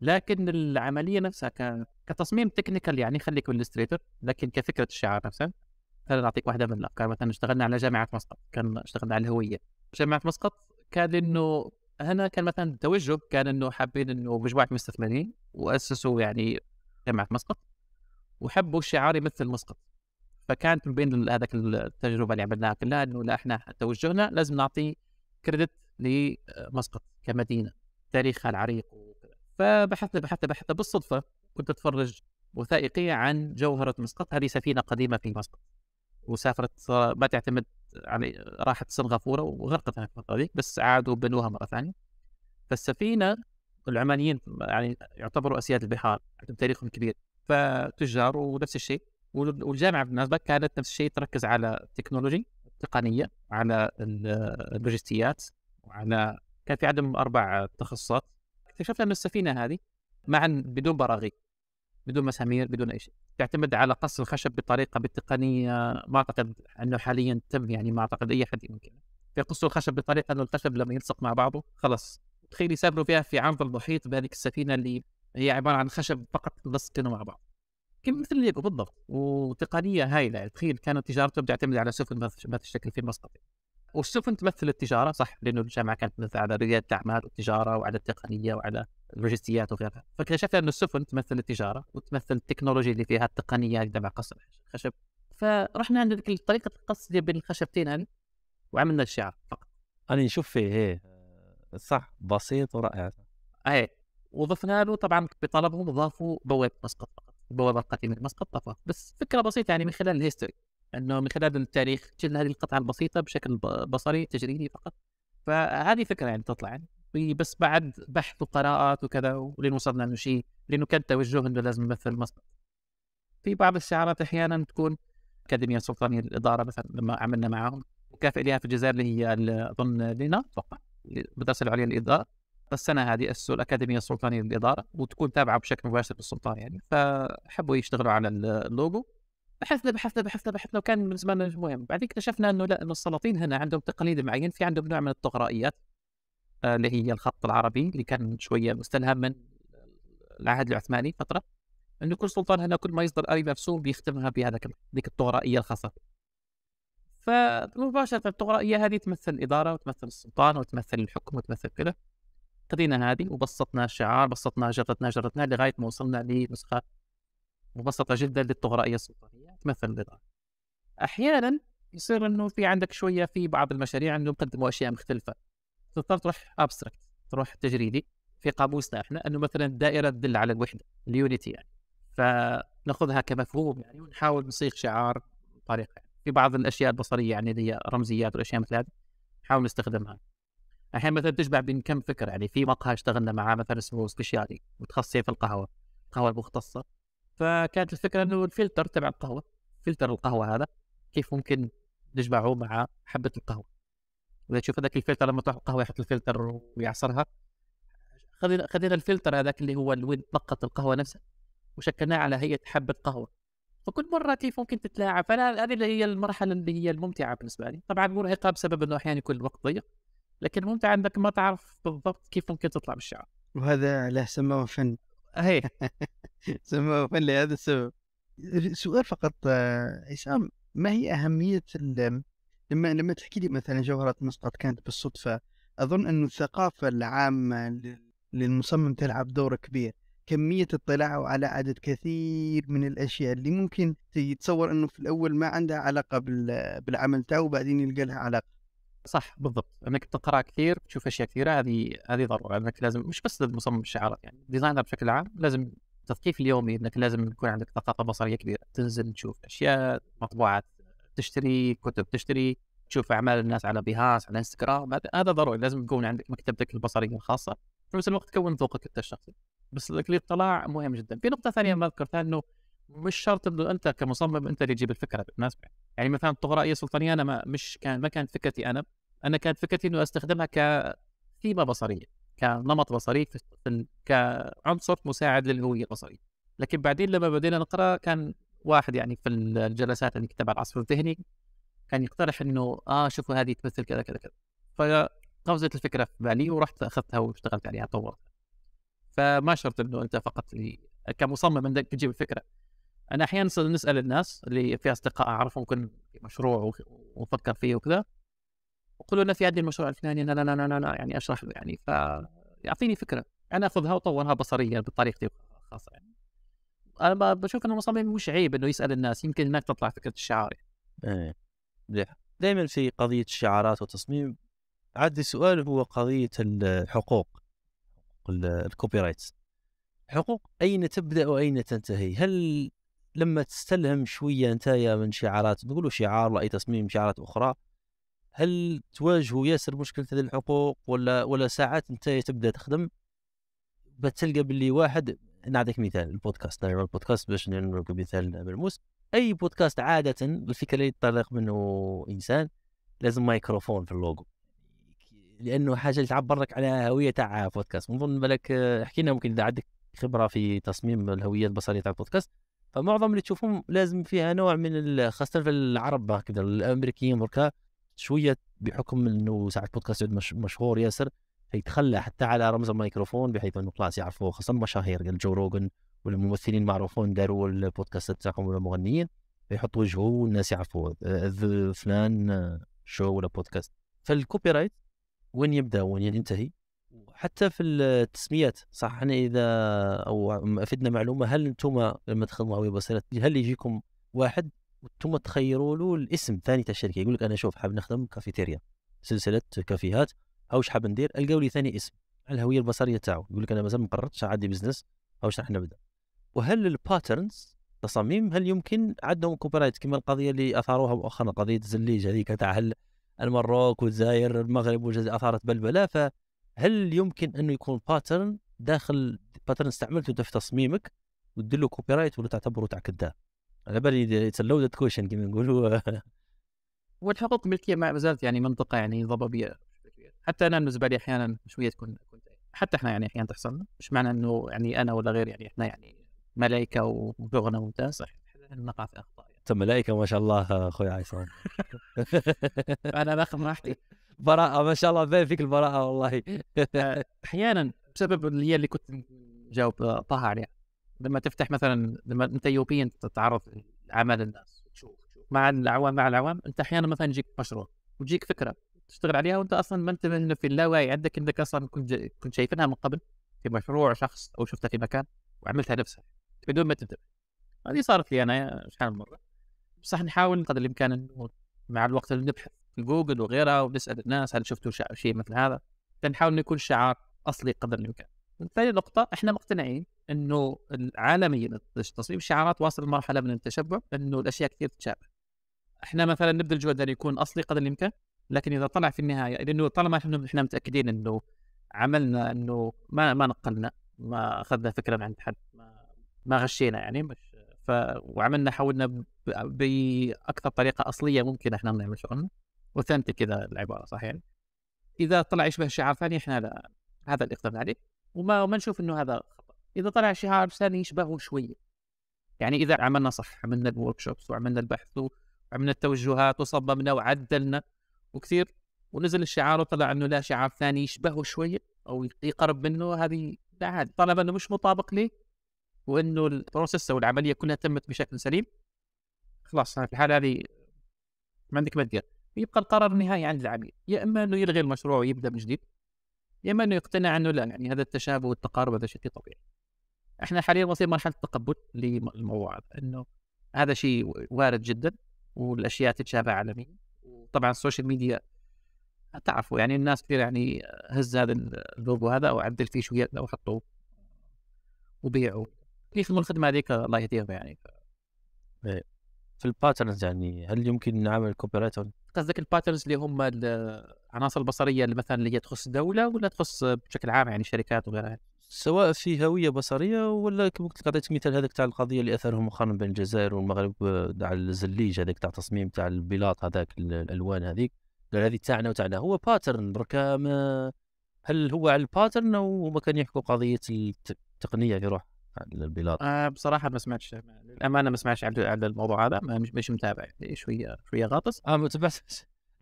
لكن العمليه نفسها كتصميم تكنيكال يعني خليك من الستريتر لكن كفكره الشعار نفسها مثلا اعطيك واحده منها كان مثلا اشتغلنا على جامعه مسقط كان اشتغلنا على الهويه جامعه مسقط كان انه هنا كان مثلا التوجه كان انه حابين انه مجموعه مستثمرين واسسوا يعني جامعه مسقط وحبوا الشعار يمثل مسقط فكانت من بين هذاك التجربه اللي عملناها كلها انه لا احنا توجهنا لازم نعطي كريدت لمسقط كمدينه تاريخها العريق وكذا فبحثنا بحثنا بحثنا بالصدفه كنت اتفرج وثائقيه عن جوهره مسقط هذه سفينه قديمه في مسقط وسافرت ما تعتمد على يعني راحت سنغافوره وغرقت في الفتره ذيك بس عادوا بنوها مره ثانيه فالسفينه العمانيين يعني يعتبروا اسياد البحار عندهم تاريخهم كبير فتجار ونفس الشيء والجامعه في كانت نفس الشيء تركز على التكنولوجي التقنيه على اللوجستيات وعلى كان في عندهم اربع تخصصات اكتشفنا ان السفينه هذه مع بدون براغي بدون مسامير بدون اي شيء تعتمد على قص الخشب بطريقه بالتقنيه ما اعتقد انه حاليا تم يعني ما اعتقد اي حد يمكن يقصوا الخشب بطريقه انه الخشب لما يلصق مع بعضه خلص تخيل يسافروا فيها في عرض المحيط بهذيك السفينه اللي هي عباره عن خشب فقط ملصقينه مع بعض كم مثل اللي بالضبط وتقنيه هائله تخيل كانت تجارته بتعتمد على سفن بهذا الشكل في مسقط والسفن تمثل التجاره صح لانه الجامعه كانت تمثل على رياده الاعمال والتجاره وعلى التقنيه وعلى اللوجستيات وغيرها فاكتشفت انه السفن تمثل التجاره وتمثل التكنولوجيا اللي فيها التقنيه اللي قصر قص الخشب فرحنا عند طريقه القص اللي بين الخشبتين هذه وعملنا الشعر فقط انا نشوف فيه هي صح بسيط ورائع اي وضفنا له طبعا بطلبهم ضافوا بوابه مسقط فقط البوابه القديمه مسقط ضافوها بس فكره بسيطه يعني من خلال الهيستوري انه من خلال التاريخ شلنا هذه القطعه البسيطه بشكل بصري تجريدي فقط فهذه فكره يعني تطلع يعني بس بعد بحث وقراءات وكذا ولين وصلنا انه شيء لانه كان توجه انه لازم نمثل مصر في بعض الشعارات احيانا تكون اكاديميه السلطانيه للاداره مثلا لما عملنا معاهم وكافئ لها في الجزائر اللي هي اظن لينا اتوقع المدرسه العليا للاداره السنه هذه اسسوا الاكاديميه السلطانيه للاداره وتكون تابعه بشكل مباشر للسلطان يعني فحبوا يشتغلوا على اللوجو بحثنا بحثنا بحثنا بحثنا وكان من زمان مهم بعدين اكتشفنا انه لا انه السلاطين هنا عندهم تقليد معين في عندهم نوع من الطغرائيات آه، اللي هي الخط العربي اللي كان شويه مستلهم من العهد العثماني فتره انه كل سلطان هنا كل ما يصدر اري مرسوم بيختمها بهذاك ذيك الطغرائيه الخاصه فمباشره الطغرائيه هذه تمثل الاداره وتمثل السلطان وتمثل الحكم وتمثل كذا خذينا هذه وبسطنا الشعار بسطنا جرتنا جرتنا لغايه ما وصلنا لنسخه مبسطه جدا للطغرائيه السلطانيه تمثل النظام احيانا يصير انه في عندك شويه في بعض المشاريع انه يقدموا اشياء مختلفه تضطر تروح ابستراكت تروح تجريدي في قاموسنا احنا انه مثلا الدائره تدل على الوحده اليونيتي يعني فناخذها كمفهوم يعني ونحاول نصيغ شعار بطريقه يعني. في بعض الاشياء البصريه يعني اللي هي رمزيات والاشياء مثل هذه نحاول نستخدمها احيانا مثلا تجمع بين كم فكره يعني في مقهى اشتغلنا معاه مثلا اسمه سبيشالي متخصصين في القهوه القهوه المختصه فكانت الفكره انه الفلتر تبع القهوه فلتر القهوه هذا كيف ممكن نجمعه مع حبه القهوه اذا تشوف هذاك الفلتر لما تروح القهوه يحط الفلتر ويعصرها خذينا خذينا الفلتر هذاك اللي هو وين تنقط القهوه نفسها وشكلناه على هيئه حبه قهوه فكل مره كيف ممكن تتلاعب فانا هذه اللي هي المرحله اللي هي الممتعه بالنسبه لي طبعا مرهقه بسبب انه احيانا يكون الوقت ضيق لكن ممتع انك ما تعرف بالضبط كيف ممكن تطلع بالشعر وهذا له سماه فن اهي سموه فن لهذا السبب سؤال فقط عصام ما هي أهمية لما لما تحكي لي مثلا جوهرة مسقط كانت بالصدفة أظن أن الثقافة العامة للمصمم تلعب دور كبير كمية اطلاعه على عدد كثير من الأشياء اللي ممكن يتصور أنه في الأول ما عندها علاقة بالعمل تاعه وبعدين يلقى لها علاقة صح بالضبط انك تقرا كثير تشوف اشياء كثيره هذه هذه ضروره انك لازم مش بس مصمم الشعارات يعني ديزاينر بشكل عام لازم التثقيف اليومي انك لازم يكون عندك ثقافه بصريه كبيره تنزل تشوف اشياء مطبوعات تشتري كتب تشتري تشوف اعمال الناس على بيهاس على انستغرام هذا ضروري لازم تكون عندك مكتبتك البصريه الخاصه في نفس الوقت تكون ذوقك انت الشخصي بس الاطلاع مهم جدا في نقطه ثانيه ما ذكرتها انه مش شرط انه انت كمصمم انت اللي تجيب الفكره بالمناسبه يعني مثلا الطغرائيه السلطانيه انا ما مش كان ما كانت فكرتي انا انا كانت فكرتي انه استخدمها كثيمه بصريه كنمط بصري كعنصر مساعد للهويه البصريه لكن بعدين لما بدينا نقرا كان واحد يعني في الجلسات اللي كتب على العصف الذهني كان يقترح انه اه شوفوا هذه تمثل كذا كذا كذا فقفزت الفكره في بالي ورحت اخذتها واشتغلت عليها طورتها فما شرط انه انت فقط كمصمم عندك تجيب الفكره انا احيانا نسال الناس اللي في اصدقاء اعرفهم كنا في مشروع ونفكر فيه وكذا وقولوا لنا في عندي المشروع الفلاني لا لا لا لا, يعني اشرح له يعني فيعطيني فكره انا اخذها وطورها بصريا بطريقتي الخاصه يعني انا بشوف انه المصمم مش عيب انه يسال الناس يمكن هناك تطلع فكره الشعار يعني. ايه دائما في قضيه الشعارات والتصميم عاد السؤال هو قضيه الحقوق الكوبي رايتس حقوق اين تبدا واين تنتهي؟ هل لما تستلهم شويه نتايا من شعارات نقولوا شعار ولا اي تصميم شعارات اخرى هل تواجهوا ياسر مشكله هذه الحقوق ولا ولا ساعات نتايا تبدا تخدم بتلقى باللي واحد نعطيك مثال البودكاست نعم البودكاست باش نعطيك مثال ملموس نعم، اي بودكاست عاده الفكره اللي يتطلق منه انسان لازم مايكروفون في اللوجو لانه حاجه اللي تعبر لك على هويه تاع بودكاست نظن بالك حكينا ممكن اذا عندك خبره في تصميم الهويه البصريه تاع البودكاست فمعظم اللي تشوفهم لازم فيها نوع من خاصه في العرب هكذا الامريكيين بركا شويه بحكم انه ساعه بودكاست مش مشهور ياسر فيتخلى حتى على رمز الميكروفون بحيث انه خلاص يعرفوه خاصه المشاهير قال جو روجن والممثلين المعروفون داروا البودكاستات تاعهم ولا المغنيين فيحط وجهه والناس يعرفوه آه، فلان آه، شو ولا بودكاست فالكوبي رايت وين يبدا وين ينتهي حتى في التسميات صححنا يعني اذا او افدنا معلومه هل انتم لما تخدموا على ويب هل يجيكم واحد وانتم تخيروا له الاسم ثاني تاع الشركه يقول لك انا شوف حاب نخدم كافيتيريا سلسله كافيهات او شحاب حاب ندير القوا لي ثاني اسم على الهويه البصريه تاعو يقول لك انا مازال ما قررتش عندي بزنس او واش راح نبدا وهل الباترنز تصاميم هل يمكن عندهم كوبرايت كما القضيه اللي اثاروها مؤخرا قضيه الزليج هذيك تاع المروك والزاير المغرب والجزائر اثارت بلبله ف هل يمكن انه يكون باترن داخل باترن استعملته انت في تصميمك وتدير كوبي رايت ولا تعتبره تاع كذاب؟ على بالي اتس لودد كويشن كما نقولوا والحقوق الملكيه ما زالت يعني منطقه يعني ضبابيه حتى انا بالنسبه لي احيانا شويه تكون حتى احنا يعني احيانا تحصل مش معنى انه يعني انا ولا غير يعني احنا يعني ملائكه وبلغنا ممتاز نقع في اخطاء يعني. ملائكه ما شاء الله اخوي عيسى انا باخذ راحتي براءة ما شاء الله باين فيك البراءة والله آه، احيانا بسبب اللي هي اللي كنت جاوب طه عليها يعني. لما تفتح مثلا لما انت يوميا تتعرض لأعمال الناس تشوف مع العوام مع العوام انت احيانا مثلا يجيك مشروع وتجيك فكره تشتغل عليها وانت اصلا ما انت من في اللاوعي عندك انك اصلا كنت كنت شايفينها من قبل في مشروع شخص او شفتها في مكان وعملتها نفسها بدون ما تنتبه هذه صارت لي انا شحال من مره بصح نحاول قدر الامكان انه مع الوقت نبحث جوجل وغيرها ونسال الناس هل شفتوا شيء مثل هذا فنحاول انه يكون شعار اصلي قدر الامكان ثاني نقطه احنا مقتنعين انه عالميا تصميم الشعارات واصل لمرحله من التشبع انه الاشياء كثير تتشابه احنا مثلا نبذل الجهد انه يكون اصلي قدر الامكان لكن اذا طلع في النهايه لانه طالما احنا احنا متاكدين انه عملنا انه ما ما نقلنا ما اخذنا فكره من عند حد ما, ما غشينا يعني مش ف وعملنا حاولنا باكثر طريقه اصليه ممكن احنا نعمل شغلنا اوثنتيك كذا العباره صحيح اذا طلع يشبه شعار ثاني احنا هذا هذا اللي اقدرنا عليه وما ما نشوف انه هذا خطا اذا طلع شعار ثاني يشبهه شويه يعني اذا عملنا صح عملنا الورك شوبس وعملنا البحث وعملنا التوجهات وصممنا وعدلنا وكثير ونزل الشعار وطلع انه لا شعار ثاني يشبهه شويه او يقرب منه هذه لا عادي طالما انه مش مطابق ليه وانه البروسيس او العمليه كلها تمت بشكل سليم خلاص في الحاله هذه ما عندك مدير يبقى القرار النهائي عند العميل يا اما انه يلغي المشروع ويبدا من جديد يا اما انه يقتنع انه لا يعني هذا التشابه والتقارب هذا شيء طبيعي احنا حاليا وصلنا مرحله التقبل للموضوع انه هذا شيء وارد جدا والاشياء تتشابه عالميا وطبعا السوشيال ميديا تعرفوا يعني الناس كثير يعني هز هذا اللوجو هذا او عدل فيه شويه او حطوه وبيعوا يخدموا الخدمه هذيك الله يهديهم يعني ف... إيه. في الباترنز يعني هل يمكن نعمل كوبي قصدك الباترنز اللي هم العناصر البصريه اللي مثلا اللي هي تخص الدوله ولا تخص بشكل عام يعني شركات وغيرها يعني؟ سواء في هويه بصريه ولا كما قلت لك مثال هذاك تاع القضيه اللي اثرهم مؤخرا بين الجزائر والمغرب آه، تاع الزليج هذاك تاع تصميم تاع البلاط هذاك الالوان هذيك قال هذه تاعنا وتاعنا هو باترن بركا هل هو على الباترن هما كانوا يحكوا قضيه التقنيه في روحها للبلاد آه بصراحه ما سمعتش للامانه ما سمعتش على الموضوع هذا مش, مش متابع يعني شويه شويه غاطس اه ما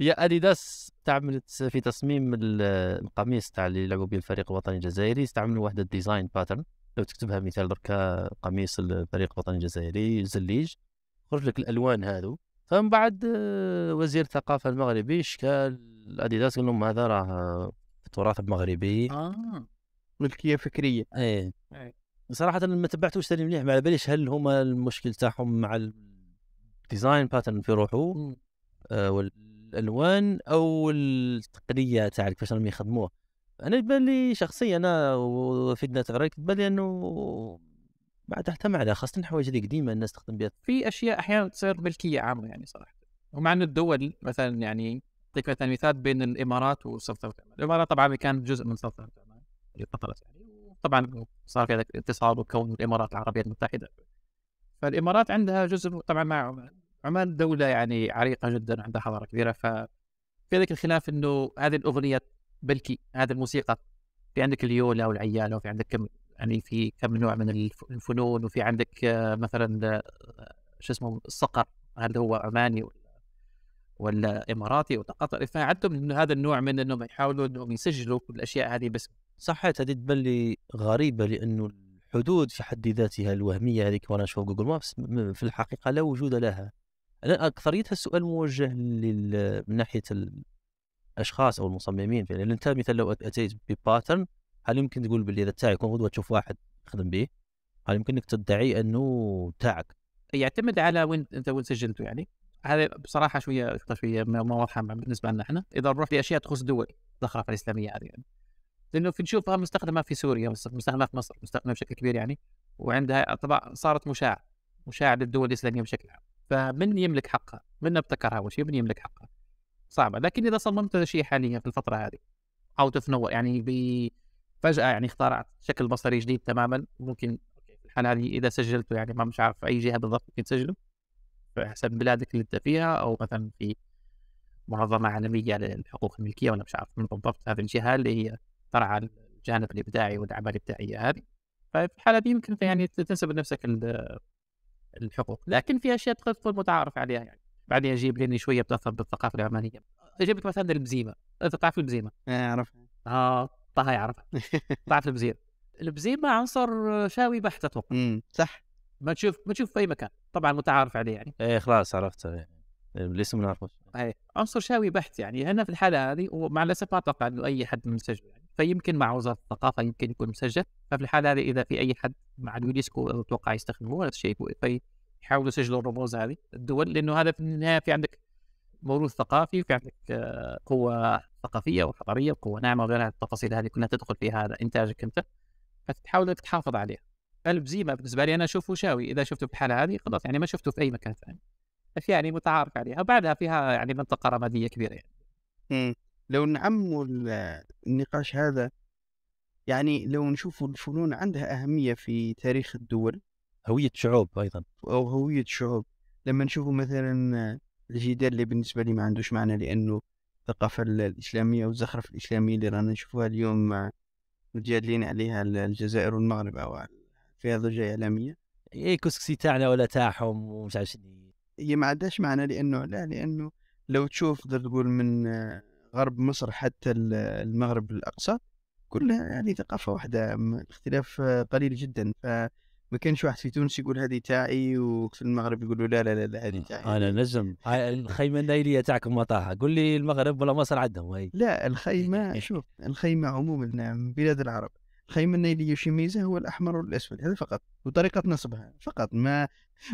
هي اديداس استعملت في تصميم القميص تاع اللي لعبوا به الفريق الوطني الجزائري استعملوا واحده ديزاين باترن لو تكتبها مثال دركا قميص الفريق الوطني الجزائري زليج خرج لك الالوان هذو فمن بعد آه، وزير الثقافه المغربي شكال اديداس قال لهم هذا راه في التراث المغربي اه ملكيه فكريه ايه, أيه. صراحه ما تبعتوش ثاني مليح ما على باليش هل هما المشكل تاعهم مع الديزاين باترن في روحه آه والالوان او التقنيه تاع كيفاش راهم يخدموه انا يبان لي شخصيا انا وفيدنا تعريك يبان لي انه ما تحتمل معنا خاصه الحوايج اللي قديمه الناس تخدم بها في اشياء احيانا تصير ملكيه عامه يعني صراحه ومع ان الدول مثلا يعني اعطيك مثلا مثال بين الامارات وسلطنة الامارات طبعا كانت جزء من ساوث اللي قطرت يعني طبعا صار في هذا الاتصال وكون الامارات العربيه المتحده فالامارات عندها جزء طبعا مع عمان عمان دوله يعني عريقه جدا عندها حضاره كبيره ف في ذلك الخلاف انه هذه الاغنيه بلكي هذه الموسيقى في عندك اليولا والعياله وفي عندك كم يعني في كم نوع من الفنون وفي عندك آه، مثلا آه، شو اسمه الصقر هل هو عماني ولا اماراتي ولا قطري فعندهم هذا النوع من انهم يحاولوا انهم يسجلوا الاشياء هذه باسم صحيت هذه تبان لي غريبه لانه الحدود في حد ذاتها الوهميه هذيك وانا نشوف جوجل مابس في الحقيقه لا وجود لها انا اكثريتها السؤال موجه لل... من ناحيه الاشخاص او المصممين يعني انت مثلا لو اتيت بباترن هل يمكن تقول باللي اذا تاعك غدوه تشوف واحد يخدم به هل يمكن انك تدعي انه تاعك يعتمد على وين انت وين سجلته يعني هذا بصراحه شويه شويه ما واضحه بالنسبه لنا احنا اذا نروح لاشياء تخص دول الاخرى الاسلاميه هذه يعني. لانه بنشوفها مستخدمه في سوريا مستخدمه في مصر مستخدمه بشكل كبير يعني وعندها طبعا صارت مشاع مشاع للدول الاسلاميه بشكل عام فمن يملك حقها؟ من ابتكرها اول شيء؟ من يملك حقها؟ صعبه لكن اذا صممت هذا الشيء حاليا في الفتره هذه اوت اوف يعني فجاه يعني اخترعت شكل بصري جديد تماما ممكن الحاله هذه اذا سجلته يعني ما مش عارف اي جهه بالضبط ممكن تسجله حسب بلادك اللي انت فيها او مثلا في منظمه عالميه للحقوق الملكيه ولا مش عارف من بالضبط هذه الجهه اللي هي ترعى الجانب الابداعي والاعمال الابداعيه هذه ففي الحاله دي يمكن يعني تنسب لنفسك الحقوق لكن في اشياء تكون متعارف عليها يعني بعدين اجيب لاني شويه بتاثر بالثقافه العمانيه اجيب لك مثلا البزيمه انت تعرف ايه آه، اعرف اه طه يعرف تعرف البزيمه البزيمه عنصر شاوي بحت اتوقع صح ما تشوف ما تشوف في اي مكان طبعا متعارف عليه يعني ايه خلاص عرفته إيه، الاسم نعرفه ايه عنصر شاوي بحت يعني هنا في الحاله هذه ومع الاسف ما اتوقع انه اي حد منسجم يعني فيمكن مع وزاره الثقافه يمكن يكون مسجل ففي الحاله هذه اذا في اي حد مع اليونسكو اتوقع يستخدموه نفس الشيء فيحاولوا يسجلوا الرموز هذه الدول لانه هذا في النهايه في عندك موروث ثقافي وفي عندك آه، قوه ثقافيه وحضاريه وقوه ناعمه وغيرها التفاصيل هذه كلها تدخل في هذا انتاجك انت فتحاول انك تحافظ عليها البزيمه بالنسبه لي انا اشوفه شاوي اذا شفته في الحاله هذه خلاص يعني ما شفته في اي مكان ثاني يعني متعارف عليها وبعدها فيها يعني منطقه رماديه كبيره يعني. لو نعم النقاش هذا يعني لو نشوفوا الفنون عندها أهمية في تاريخ الدول هوية شعوب أيضا أو هوية شعوب لما نشوفوا مثلا الجدال اللي بالنسبة لي ما عندوش معنى لأنه الثقافة الإسلامية والزخرف الإسلامية اللي رانا نشوفوها اليوم متجادلين عليها الجزائر والمغرب أو في هذا الجاية إعلامية إيه كسكسي تاعنا ولا تاعهم ومش عارف هي ما عندهاش معنى لأنه لا لأنه لو تشوف تقدر تقول من غرب مصر حتى المغرب الأقصى كلها يعني ثقافة واحدة الاختلاف آه، قليل جدا فما كانش واحد في تونس يقول هذه تاعي وفي المغرب يقولوا لا لا لا هذه آه، تاعي انا نجم الخيمه النايليه تاعكم ما طاحها قول لي المغرب ولا مصر عندهم لا الخيمه شوف الخيمه عموما بلاد العرب خيم من ميزه هو الأحمر والأسود هذا فقط وطريقة نصبها فقط ما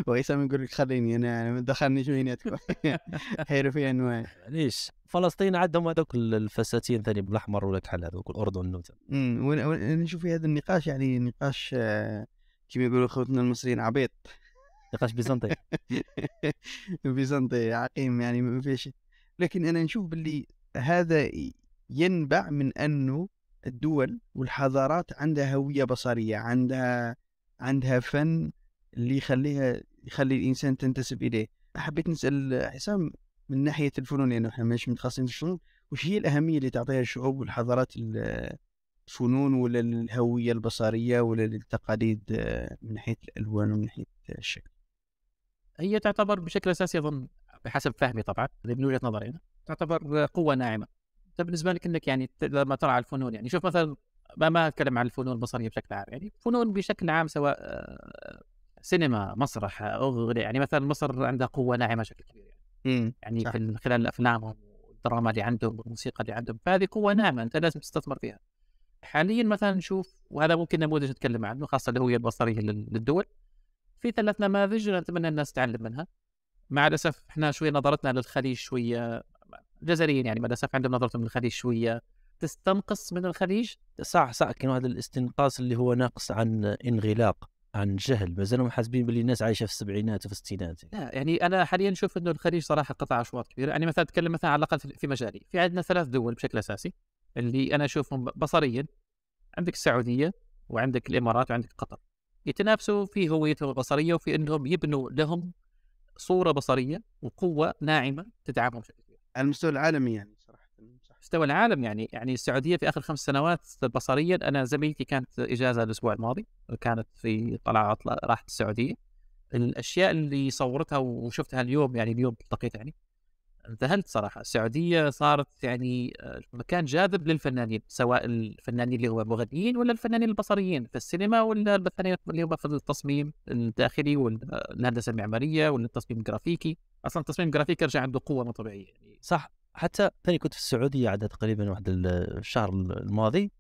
وعصام يقول لك خليني أنا يعني ما دخلنيش بيناتكم حيروا في أنواع ليش فلسطين عندهم هذوك الفساتين ثاني بالأحمر ولا كحل هذوك الأردن أنا نشوف في هذا النقاش يعني نقاش آه، كما يقولوا خوتنا المصريين عبيط نقاش بيزنطي بيزنطي عقيم يعني ما فيش لكن أنا نشوف باللي هذا ينبع من أنه الدول والحضارات عندها هوية بصرية عندها عندها فن اللي يخليها يخلي الإنسان تنتسب إليه حبيت نسأل حسام من ناحية الفنون لأنه يعني احنا مش متخصصين في الفنون وش هي الأهمية اللي تعطيها الشعوب والحضارات الفنون ولا الهوية البصرية ولا التقاليد من ناحية الألوان ومن ناحية الشكل هي تعتبر بشكل أساسي أظن بحسب فهمي طبعا من وجهة نظري تعتبر قوة ناعمة انت بالنسبه لك انك يعني لما على الفنون يعني شوف مثلا ما ما اتكلم عن الفنون البصريه بشكل عام يعني فنون بشكل عام سواء آه، سينما مسرح اغنيه يعني مثلا مصر عندها قوه ناعمه بشكل كبير يعني, يعني صح. في خلال الافلام والدراما اللي عندهم والموسيقى اللي عندهم فهذه قوه ناعمه انت لازم تستثمر فيها حاليا مثلا نشوف وهذا ممكن نموذج نتكلم عنه خاصه الهويه البصريه للدول في ثلاث نماذج نتمنى الناس تتعلم منها مع الاسف احنا شويه نظرتنا للخليج شويه جزريين يعني مدى عندهم نظرتهم للخليج شوية تستنقص من الخليج صح صح كان هذا الاستنقاص اللي هو ناقص عن انغلاق عن جهل مازالوا حاسبين باللي الناس عايشه في السبعينات وفي الستينات لا يعني انا حاليا نشوف انه الخليج صراحه قطع اشواط كبيره يعني مثلا اتكلم مثلا على الاقل في مجالي في عندنا ثلاث دول بشكل اساسي اللي انا اشوفهم بصريا عندك السعوديه وعندك الامارات وعندك قطر يتنافسوا في هويتهم البصريه وفي انهم يبنوا لهم صوره بصريه وقوه ناعمه تدعمهم بشكل على المستوى العالمي يعني صراحه مستوى العالم يعني يعني السعوديه في اخر خمس سنوات بصريا انا زميلتي كانت اجازه الاسبوع الماضي كانت في طلعه راحت السعوديه الاشياء اللي صورتها وشفتها اليوم يعني اليوم التقيت يعني انتهنت صراحه السعوديه صارت يعني آه، مكان جاذب للفنانين سواء الفنانين اللي هو مغنيين ولا الفنانين البصريين في السينما ولا الفنانين اللي هم في التصميم الداخلي والهندسه المعماريه ولا التصميم الجرافيكي اصلا التصميم الجرافيكي رجع عنده قوه مو طبيعيه يعني صح حتى ثاني كنت في السعوديه عاد تقريبا واحد الشهر الماضي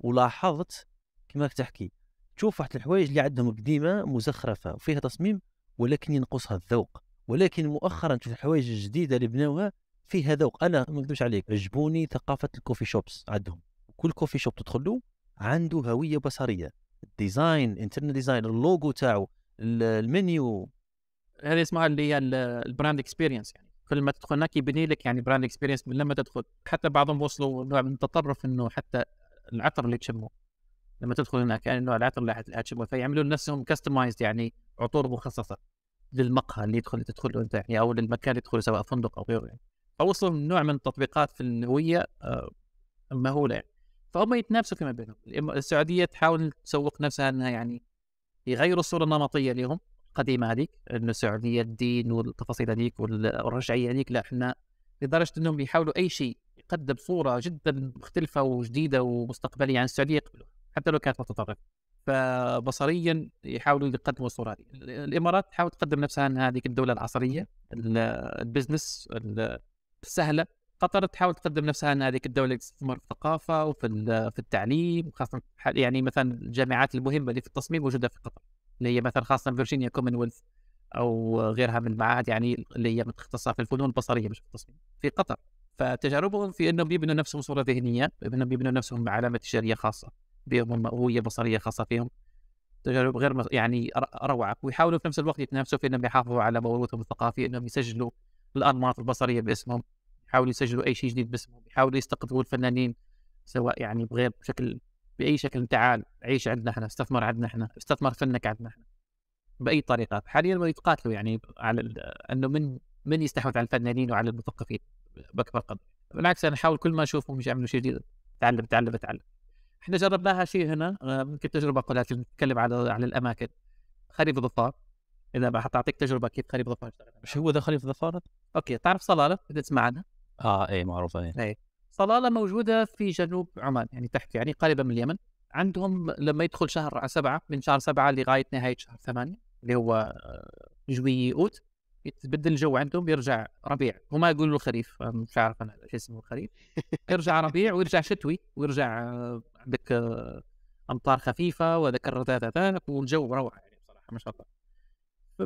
ولاحظت كما تحكي تشوف واحد الحوايج اللي عندهم قديمه مزخرفه وفيها تصميم ولكن ينقصها الذوق ولكن مؤخرا الحوايج الجديده اللي بناوها في هذا انا ما نكذبش عليك عجبوني ثقافه الكوفي شوبس عندهم كل كوفي شوب تدخل له عنده هويه بصريه الديزاين انترنال ديزاين اللوجو تاعو المنيو هذه اسمها اللي هي البراند اكسبيرينس يعني كل ما تدخل هناك يبني لك يعني براند اكسبيرينس من لما تدخل حتى بعضهم وصلوا نوع من التطرف انه حتى العطر اللي تشمه لما تدخل هناك يعني نوع العطر اللي حتشمه فيعملوا لنفسهم كاستمايزد يعني عطور مخصصه للمقهى اللي يدخل تدخله انت يعني او للمكان اللي تدخله سواء فندق او غيره يعني فوصلوا نوع من التطبيقات في الهويه آه، مهوله يعني فهم يتنافسوا فيما بينهم السعوديه تحاول تسوق نفسها انها يعني يغيروا الصوره النمطيه لهم القديمه هذيك انه السعوديه الدين والتفاصيل هذيك والرجعيه هذيك لا احنا لدرجه انهم بيحاولوا اي شيء يقدم صوره جدا مختلفه وجديده ومستقبليه عن السعوديه يقبلوها حتى لو كانت متطرفه فبصريا يحاولوا يقدموا الصوره هذه الامارات تحاول تقدم نفسها انها هذيك الدوله العصريه البزنس السهله قطر تحاول تقدم نفسها انها هذيك الدوله اللي تستثمر في الثقافه وفي في التعليم خاصه يعني مثلا الجامعات المهمه اللي في التصميم موجوده في قطر اللي هي مثلا خاصه فيرجينيا كومنولث او غيرها من المعاهد يعني اللي هي متخصصه في الفنون البصريه مش في التصميم في قطر فتجاربهم في انهم يبنوا نفسهم صوره ذهنيه انهم يبنوا نفسهم علامه تجاريه خاصه بهم هويه بصريه خاصه فيهم تجارب غير يعني روعه ويحاولوا في نفس الوقت يتنافسوا في انهم يحافظوا على موروثهم الثقافي انهم يسجلوا الانماط البصريه باسمهم يحاولوا يسجلوا اي شيء جديد باسمهم يحاولوا يستقطبوا الفنانين سواء يعني بغير بشكل باي شكل تعال عيش عندنا احنا استثمر عندنا احنا استثمر فنك عندنا احنا باي طريقه حاليا ما يتقاتلوا يعني على انه من من يستحوذ على الفنانين وعلى المثقفين باكبر قدر بالعكس انا احاول كل ما اشوفهم يعملوا شيء جديد تعلم تعلم تعلم احنا جربناها شيء هنا آه، ممكن تجربه لك نتكلم على على الاماكن خريف ظفار اذا حتعطيك تجربه كيف خريف ظفار شو هو ذا خريف ظفار؟ اوكي تعرف صلاله اذا تسمع عنها اه اي معروفه اي ايه صلاله موجوده في جنوب عمان يعني تحت يعني قريبه من اليمن عندهم لما يدخل شهر سبعة من شهر سبعة لغاية نهاية شهر ثمانية اللي هو آه، اوت يتبدل الجو عندهم يرجع ربيع هما يقولوا خريف مش عارف انا ايش اسمه الخريف يرجع ربيع ويرجع شتوي ويرجع آه، عندك آه، امطار خفيفه وذاك الرتاتات والجو روعه يعني بصراحه ما شاء الله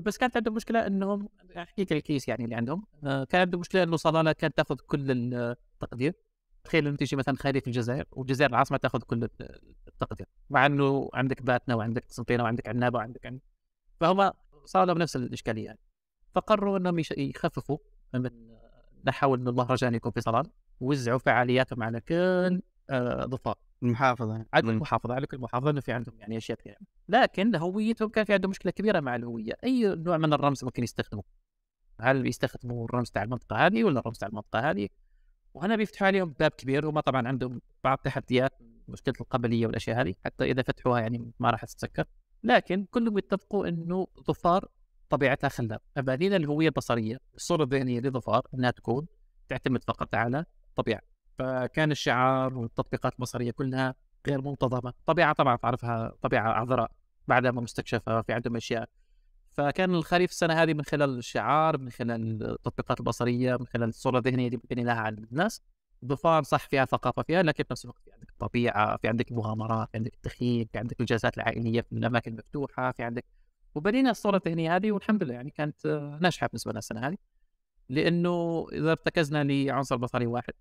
بس كانت عندهم مشكله انهم احكي لك الكيس يعني اللي عندهم آه، كان عندهم مشكله انه صلاله كانت تاخذ كل التقدير تخيل انه تجي مثلا خريف الجزائر والجزائر العاصمه تاخذ كل التقدير مع انه عندك باتنا وعندك قسنطينه وعندك عنابه وعندك عن... فهم صاروا بنفس نفس الاشكاليه يعني. فقرروا انهم يخففوا من نحو انه المهرجان يكون في صلاه وزعوا فعالياتهم على كل آه، ضفاف المحافظه عدد يعني، المحافظه على كل محافظه انه في عندهم يعني اشياء كثيره لكن هويتهم كان في عندهم مشكله كبيره مع الهويه اي نوع من الرمز ممكن يستخدموه هل بيستخدموا الرمز تاع المنطقه هذه ولا الرمز تاع المنطقه هذه وهنا بيفتحوا عليهم باب كبير وما طبعا عندهم بعض التحديات مشكله القبليه والاشياء هذه حتى اذا فتحوها يعني ما راح تتسكر لكن كلهم يتفقوا انه ظفار طبيعتها خلاب أبانينا الهوية البصرية الصورة الذهنية للظفار أنها تكون تعتمد فقط على طبيعة فكان الشعار والتطبيقات البصرية كلها غير منتظمة طبيعة طبعا تعرفها طبيعة عذراء بعدها ما مستكشفة في عندهم أشياء فكان الخريف السنة هذه من خلال الشعار من خلال التطبيقات البصرية من خلال الصورة الذهنية اللي مبني لها عن الناس ظفار صح فيها ثقافة فيها لكن في نفس الوقت في عندك الطبيعة في عندك المغامرات في عندك التخييم في عندك الجلسات العائلية في الأماكن المفتوحة في عندك وبنينا الصوره الذهنيه هذه والحمد لله يعني كانت ناجحه بالنسبه لنا السنه هذه لانه اذا ارتكزنا لعنصر بصري واحد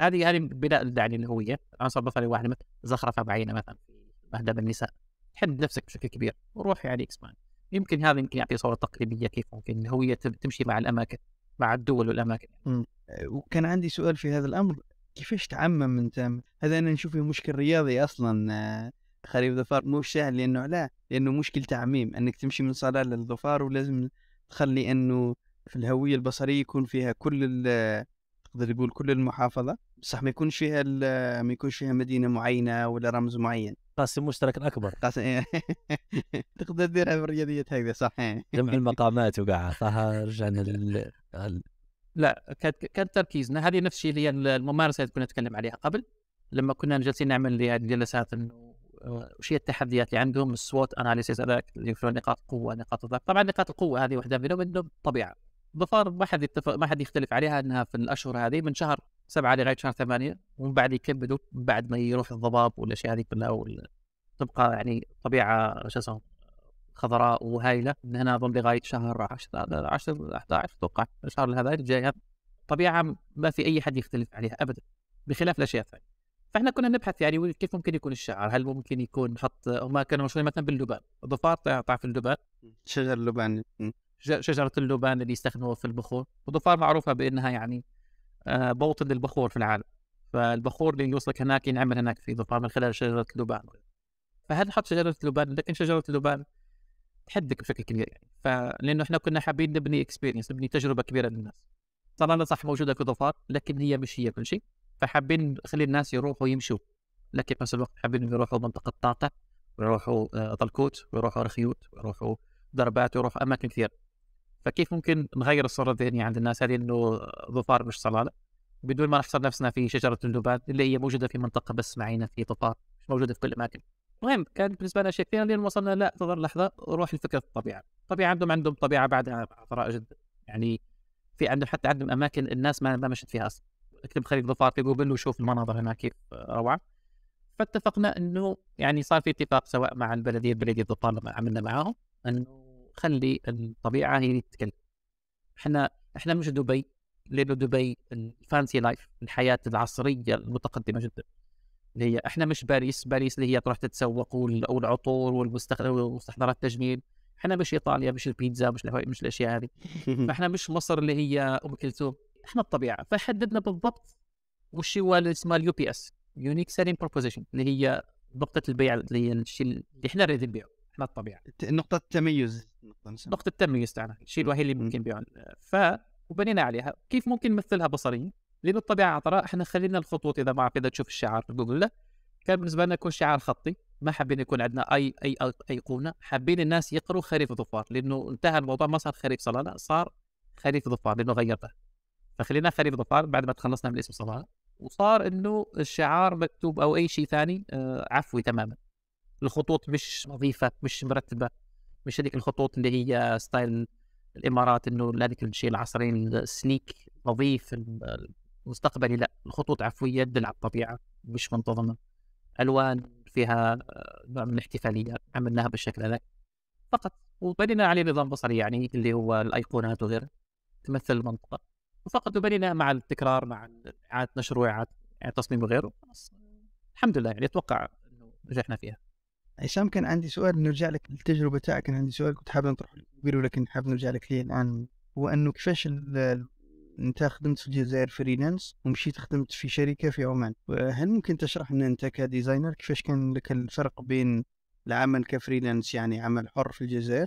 هذه هذه بناء يعني الهويه عنصر بصري واحد مثلا زخرفه معينه مثلا في مهدب النساء تحد نفسك بشكل كبير وروح يعني اكسبان يمكن هذا يمكن يعطي صوره تقريبيه كيف ممكن الهويه تمشي مع الاماكن مع الدول والاماكن م. وكان عندي سؤال في هذا الامر كيفاش تعمم انت هذا انا نشوفه مشكل رياضي اصلا خريف ظفار مو سهل لانه لا لانه مشكل تعميم انك تمشي من صلاه للظفار ولازم تخلي انه في الهويه البصريه يكون فيها كل تقدر تقول كل المحافظه بصح ما يكونش فيها ما يكونش فيها مدينه معينه ولا رمز معين قاسم مشترك اكبر قاسم إيه. تقدر تديرها في الرياضيات هكذا صح جمع المقامات وكاع صح رجعنا لل... لا كان تركيزنا هذه نفس الشيء اللي الممارسه اللي كنا نتكلم عليها قبل لما كنا جالسين نعمل جلسات انه آه، آه. وش هي التحديات اللي عندهم السوات اناليسيس هذاك اللي في نقاط قوه نقاط ضعف طبعا نقاط القوه هذه واحده منهم انه الطبيعه ظفار ما حد يتفق ما حد يختلف عليها انها في الاشهر هذه من شهر سبعه لغايه شهر ثمانيه ومن بعد يكبدوا من بعد ما يروح الضباب والاشياء هذه كلها تبقى يعني طبيعه شو اسمه خضراء وهايله من هنا اظن لغايه شهر 10 10 11 اتوقع الشهر هذا الجاي طبيعه ما في اي حد يختلف عليها ابدا بخلاف الاشياء الثانيه فاحنا كنا نبحث يعني كيف ممكن يكون الشعر هل ممكن يكون نحط هم كانوا مشهورين مثلا باللبان ظفار تعرف اللبان شجر اللبان شجره اللبان اللي يستخدموها في البخور والضفادع معروفه بانها يعني آه، بوطن للبخور في العالم فالبخور اللي يوصلك هناك ينعمل هناك في ظفار من خلال شجره اللبان فهل نحط شجره اللبان لكن شجره اللبان تحدك بشكل كبير يعني فلانه احنا كنا حابين نبني اكسبيرينس نبني تجربه كبيره للناس طبعا صح موجوده ظفار، لكن هي مش هي كل شيء فحابين نخلي الناس يروحوا يمشوا لكن في نفس الوقت حابين يروحوا منطقه طاطا ويروحوا آه، طلكوت ويروحوا رخيوت ويروحوا دربات ويروحوا اماكن كثير فكيف ممكن نغير الصوره الذهنيه عند الناس هذه انه ظفار مش صلاله بدون ما نحصر نفسنا في شجره اللبان اللي هي موجوده في منطقه بس معينه في ظفار مش موجوده في كل الاماكن المهم كان بالنسبه لنا شيء كثير لين وصلنا لا تظهر لحظه روح لفكره الطبيعه الطبيعه عندهم عندهم طبيعه بعدها عطراء جدا يعني في عندهم حتى عندهم اماكن الناس ما ما مشت فيها اصلا اكتب خريطه ظفار في جوجل وشوف المناظر هناك كيف آه، روعه فاتفقنا انه يعني صار في اتفاق سواء مع البلديه بلديه ظفار لما عملنا معاهم انه خلي الطبيعه هي اللي تتكلم احنا احنا مش دبي لانه دبي الفانسي لايف الحياه العصريه المتقدمه جدا اللي هي احنا مش باريس باريس اللي هي تروح تتسوق والعطور والمستحضرات التجميل احنا مش ايطاليا مش البيتزا مش مش الاشياء هذه فاحنا مش مصر اللي هي ام كلثوم احنا الطبيعه فحددنا بالضبط وش هو اللي اسمه اليو بي اس يونيك سيلينج بروبوزيشن اللي هي نقطه البيع اللي هي الشيء اللي احنا اللي نبيعه احنا الطبيعه نقطه التميز نقطه التميز تاعنا الشيء الوحيد اللي ممكن نبيعه ف وبنينا عليها كيف ممكن نمثلها بصريا لان الطبيعه عطراء احنا خلينا الخطوط اذا ما اذا تشوف الشعار في جوجل كان بالنسبه لنا يكون شعار خطي ما حابين يكون عندنا اي اي ايقونه حابين الناس يقروا خريف ظفار لانه انتهى الموضوع ما صار خريف صلاله صار خريف ظفار لانه غيرته فخلينا فريد غفار بعد ما تخلصنا من اسم صلاح وصار انه الشعار مكتوب او اي شيء ثاني آه، عفوي تماما الخطوط مش نظيفه مش مرتبه مش هذيك الخطوط اللي هي ستايل الامارات انه هذيك الشيء العصري السنيك نظيف المستقبلي لا الخطوط عفويه تدل على الطبيعه مش منتظمه الوان فيها آه، نوع من الاحتفاليه عملناها بالشكل هذا فقط وبنينا عليه نظام بصري يعني اللي هو الايقونات وغيره تمثل المنطقه وفقط بنينا مع التكرار مع اعاده نشر واعاده تصميم وغيره الحمد لله يعني اتوقع انه نجحنا فيها هشام كان عندي سؤال نرجع لك للتجربه تاعك كان عندي سؤال كنت حابب نطرحه قبل ولكن حابب نرجع لك ليه الان هو انه كيفاش انت خدمت في الجزائر فريلانس ومشيت خدمت في شركه في عمان هل ممكن تشرح لنا انت كديزاينر كيفاش كان لك الفرق بين العمل كفريلانس يعني عمل حر في الجزائر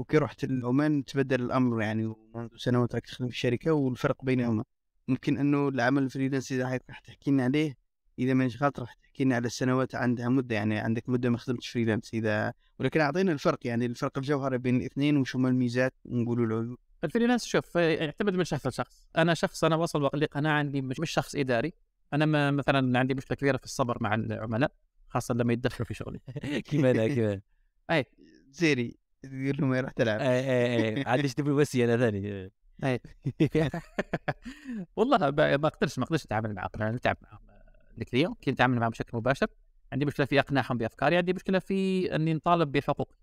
وكي رحت لعمان تبدل الامر يعني ومنذ سنوات راك تخدم في الشركه والفرق بينهما ممكن انه العمل الفريلانس اذا راح تحكي لنا عليه اذا ما غلط راح تحكي لنا على السنوات عندها مده يعني عندك مده ما خدمتش فريلانس اذا ولكن اعطينا الفرق يعني الفرق الجوهري بين الاثنين وش هما الميزات ونقولوا العيوب الفريلانس شوف يعتمد من شخص لشخص انا شخص انا وصل لقناعه عندي مش, مش شخص اداري انا ما مثلا عندي مشكله كبيره في الصبر مع العملاء خاصه لما يتدخلوا في شغلي كيف انا اي زيري تقول له ما تلعب اي اي اي عاد تبي وسي انا ثاني والله ما اقدرش ما اقدرش اتعامل معهم انا نتعب معهم نكليا كي نتعامل معهم بشكل مباشر عندي مشكله في اقناعهم بافكاري عندي مشكله في اني نطالب بحقوقي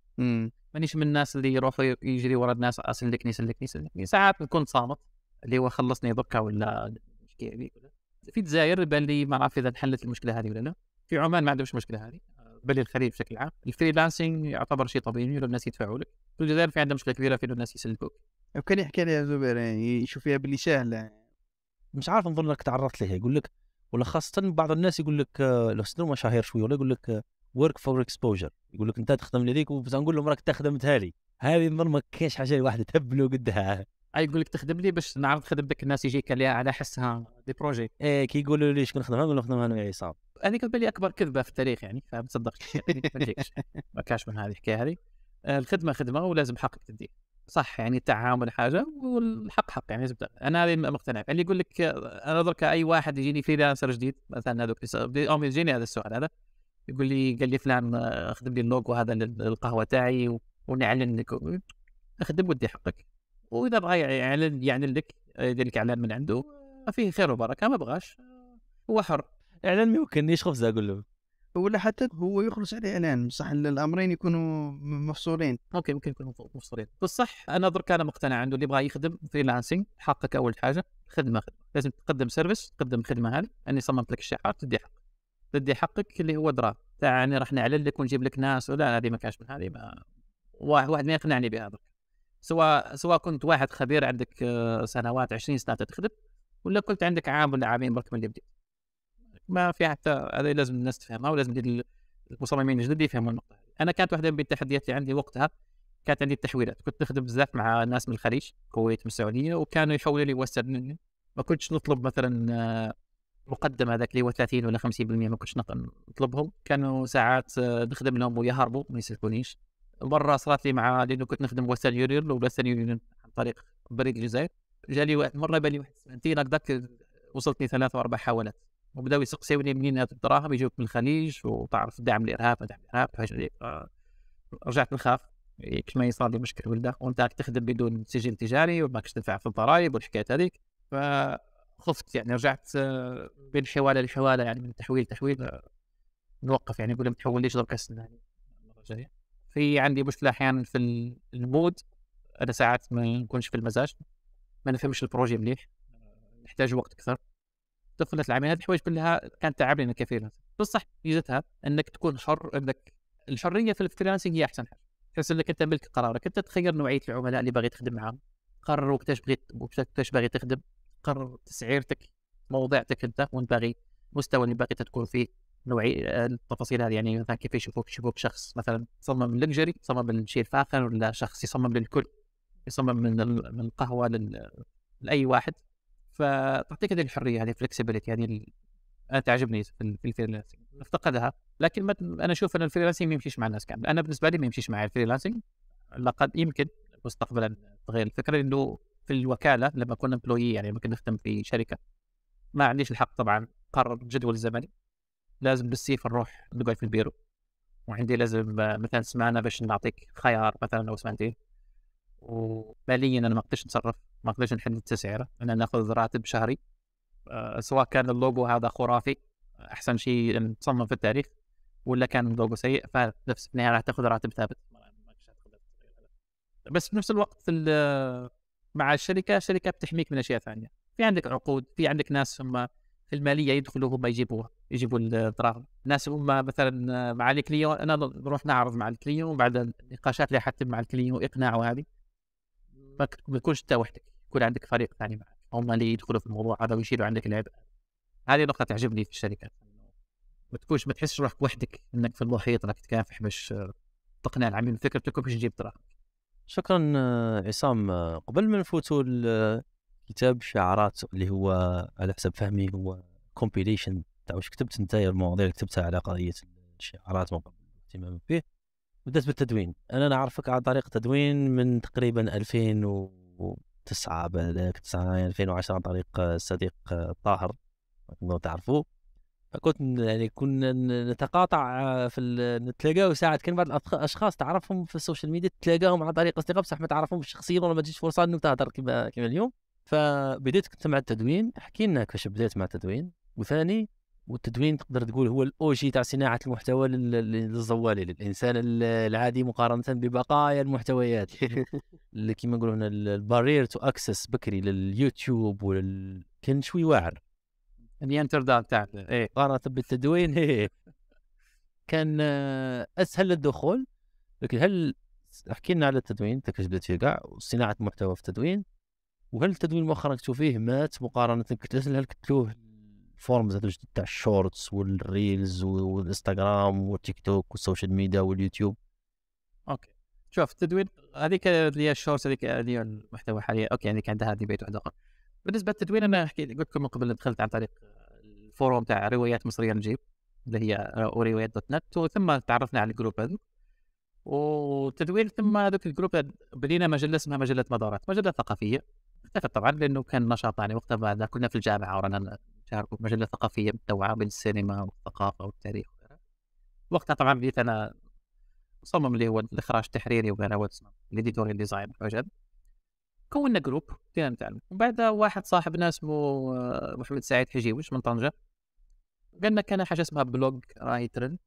مانيش من الناس اللي يروحوا يجري ورا الناس سلكني سلكني سلكني ساعات نكون صامت اللي هو خلصني دوكا ولا في الجزائر بان لي ما اعرف اذا انحلت المشكله هذه ولا لا في عمان ما عندهمش المشكله هذه بل الخليج بشكل عام الفريلانسنج يعتبر شيء طبيعي الناس يدفعوا لك في الجزائر في عندنا مشكله كبيره في الناس يسلكوك وكان يحكي لها زبير يعني يشوف فيها باللي سهله يعني. مش عارف نظن انك تعرضت لها يقول لك ولا خاصه بعض الناس يقول لك لو سنو مشاهير شويه ولا يقول لك ورك فور اكسبوجر يقول لك انت تخدم لهذيك نقول لهم راك تخدمتها لي هذه نظن ما كاينش حاجه واحده تبلو قدها آه، يقول لك تخدم لي باش نعرف نخدم الناس يجيك عليها على حسها دي بروجي اي كي يقولوا لي شكون خدمها نقول نخدمها انا وعصام انا كتبان لي اكبر كذبه في التاريخ يعني فما تصدقش يعني ما كاش من هذه الحكايه هذه آه، الخدمه خدمه ولازم حقك تديه صح يعني التعامل حاجه والحق حق يعني انا هذه مقتنع اللي يعني يقول لك انا درك اي واحد يجيني فريلانسر جديد مثلا هذوك يجيني هذا السؤال هذا يقول لي قال لي فلان اخدم آه، لي اللوجو هذا للقهوه تاعي ونعلن لك اخدم ودي حقك واذا بغى يعلن يعلن لك يدير لك اعلان من عنده فيه خير وبركه ما بغاش هو حر اعلان ما يمكننيش خفزه اقول له ولا حتى هو يخلص عليه اعلان بصح الامرين يكونوا مفصولين اوكي ممكن يكونوا مفصولين بصح انا درك انا مقتنع عنده اللي بغى يخدم فريلانسينغ حقك اول حاجه خدمه خدمه لازم تقدم سيرفيس تقدم خدمه هذه اني صممت لك الشعار تدي حقك تدي حقك اللي هو درا تاع يعني راح نعلن لك ونجيب لك ناس ولا هذه ما كانش من هذه ما واحد ما يقنعني بهذا سواء سواء كنت واحد خبير عندك آه، سنوات 20 سنه تخدم ولا كنت عندك عام ولا عامين برك من اللي بديت ما في حتى هذا لازم الناس تفهمها ولازم المصممين الجدد يفهموا النقطه انا كانت واحده من التحديات اللي عندي وقتها كانت عندي التحويلات كنت نخدم بزاف مع ناس من الخليج الكويت من السعوديه وكانوا يحولوا لي وسترن ما كنتش نطلب مثلا آه، مقدم هذاك اللي هو 30 ولا 50% ما كنتش نطلبهم كانوا ساعات آه، نخدم لهم ويهربوا ما يسلكونيش مره صارت لي مع لانه كنت نخدم وسائل يورير وسائل يورير عن طريق بريد الجزائر جالي واحد مره بالي واحد سنتين هكذاك وصلتني ثلاث واربع حوالات وبداو يسقسيوني منين هاد الدراهم يجوك من الخليج وتعرف دعم الارهاب دعم الارهاب حاجه رجعت نخاف ما يصار لي مشكل ولده وانت تخدم بدون سجل تجاري وماكش تدفع في الضرائب والحكايات هذيك فخفت يعني رجعت آه، بين حواله لحواله يعني من تحويل تحويل آه، نوقف يعني نقول لهم تحول ليش درك السنه يعني المره الجايه في عندي مشكله احيانا في المود انا ساعات ما نكونش في المزاج ما نفهمش البروجي مليح نحتاج وقت اكثر دخلت العامين هذه الحوايج كلها كانت انا كثيرا بصح ميزتها انك تكون حر انك الحريه في الفريلانسنج هي احسن حاجه تحس انك انت ملك قرارك انت تخير نوعيه العملاء اللي باغي تخدم معاهم قرر وقتاش بغيت وقتاش باغي تخدم قرر تسعيرتك موضعتك انت وين باغي المستوى اللي باغي تكون فيه نوعي آه، التفاصيل هذه يعني مثلا كيف يشوفوك يشوفوك شخص مثلا صمم لكجري صمم للشيء الفاخر ولا شخص يصمم للكل يصمم من من القهوه لل... لاي واحد فتعطيك هذه الحريه هذه الفلكسبيتي هذه انا تعجبني في الفريلانسنج نفتقدها لكن ما انا اشوف ان الفريلانسنج ما يمشيش مع الناس كامل انا بالنسبه لي ما يمشيش مع الفريلانسنج لقد يمكن مستقبلا تغير الفكره انه في الوكاله لما كنا امبلوي يعني ممكن نخدم في شركه ما عنديش الحق طبعا قرر جدول زمني لازم بالسيف نروح نقعد في البيرو وعندي لازم مثلا سمعنا باش نعطيك خيار مثلا او سمعتين وماليا انا ما قدرتش نتصرف ما قدرتش نحدد التسعيره انا ناخذ راتب شهري آه، سواء كان اللوجو هذا خرافي احسن شيء نصمم في التاريخ ولا كان اللوجو سيء فنفس النهايه راح تاخذ راتب ثابت بس في نفس الوقت مع الشركه الشركه بتحميك من اشياء ثانيه في عندك عقود في عندك ناس هم في الماليه يدخلوا هم يجيبوها يجيبوا الدراهم الناس هما مثلا مع الكليون انا نروح نعرض مع الكليون وبعد النقاشات اللي حتتم مع الكليون واقناع وهذه ما تكونش انت وحدك يكون عندك فريق ثاني معك هم اللي يدخلوا في الموضوع هذا ويشيلوا عندك العبء هذه نقطه تعجبني في الشركات ما تكونش ما تحسش روحك وحدك انك في المحيط راك تكافح باش تقنع العميل بفكرتك باش تجيب دراهم شكرا عصام قبل ما نفوتوا لكتاب شعارات اللي هو على حسب فهمي هو كومبيليشن واش كتبت انت المواضيع اللي كتبتها على قضيه الشعارات من الاهتمام به بدات بالتدوين انا نعرفك على طريق التدوين من تقريبا 2009 بالك 9 2010 عن طريق الصديق طاهر تقدروا تعرفوه فكنت يعني كنا نتقاطع آه، في نتلاقاو ساعات كان بعض الاشخاص تعرفهم في السوشيال ميديا تلاقاهم عن طريق اصدقاء بصح ما تعرفهمش شخصيا ولا ما تجيش فرصه انك تهضر كما كما اليوم فبديت كنت مع التدوين احكي لنا كيفاش بديت مع التدوين وثاني والتدوين تقدر تقول هو الاوجي تاع صناعه المحتوى للزوالي للانسان العادي مقارنه ببقايا المحتويات اللي كيما نقولوا هنا البارير تو اكسس بكري لليوتيوب ولل كان شوي واعر الانتر دال تاعك ايه مقارنه بالتدوين إيه. إيه. كان آه، اسهل للدخول لكن هل احكي لنا على التدوين انت كتبت فيه كاع صناعه محتوى في التدوين وهل التدوين مؤخرا كنتو فيه مات مقارنه كنت هل كتلوه الفورمز هذو تاع الشورتس والريلز والانستغرام والتيك توك والسوشيال ميديا واليوتيوب اوكي شوف التدوين هذيك اللي هي الشورتس هذيك اللي هي المحتوى حاليا اوكي هذيك عندها ديبيت واحده اخرى بالنسبه للتدوين انا حكيت قلت لكم من قبل دخلت عن طريق الفوروم تاع روايات مصريه نجيب اللي هي روايات دوت نت وثم تعرفنا على الجروب هذا وتدوين ثم هذوك الجروب بدينا مجله اسمها مجله مدارات مجله ثقافيه اختفت طبعا لانه كان نشاط يعني وقتها كنا في الجامعه ورانا تعرفوا مجله ثقافيه متنوعه بين السينما والثقافه والتاريخ وغيرها وقتها طبعا بديت انا مصمم اللي هو الاخراج التحريري وغيرها وتسمى الاديتوريال ديزاين والحاجات كونا جروب بدينا نتعلم وبعدها واحد صاحبنا اسمه آه، محمد سعيد حجيوش من طنجه قال لنا كان حاجه اسمها بلوج راهي ترند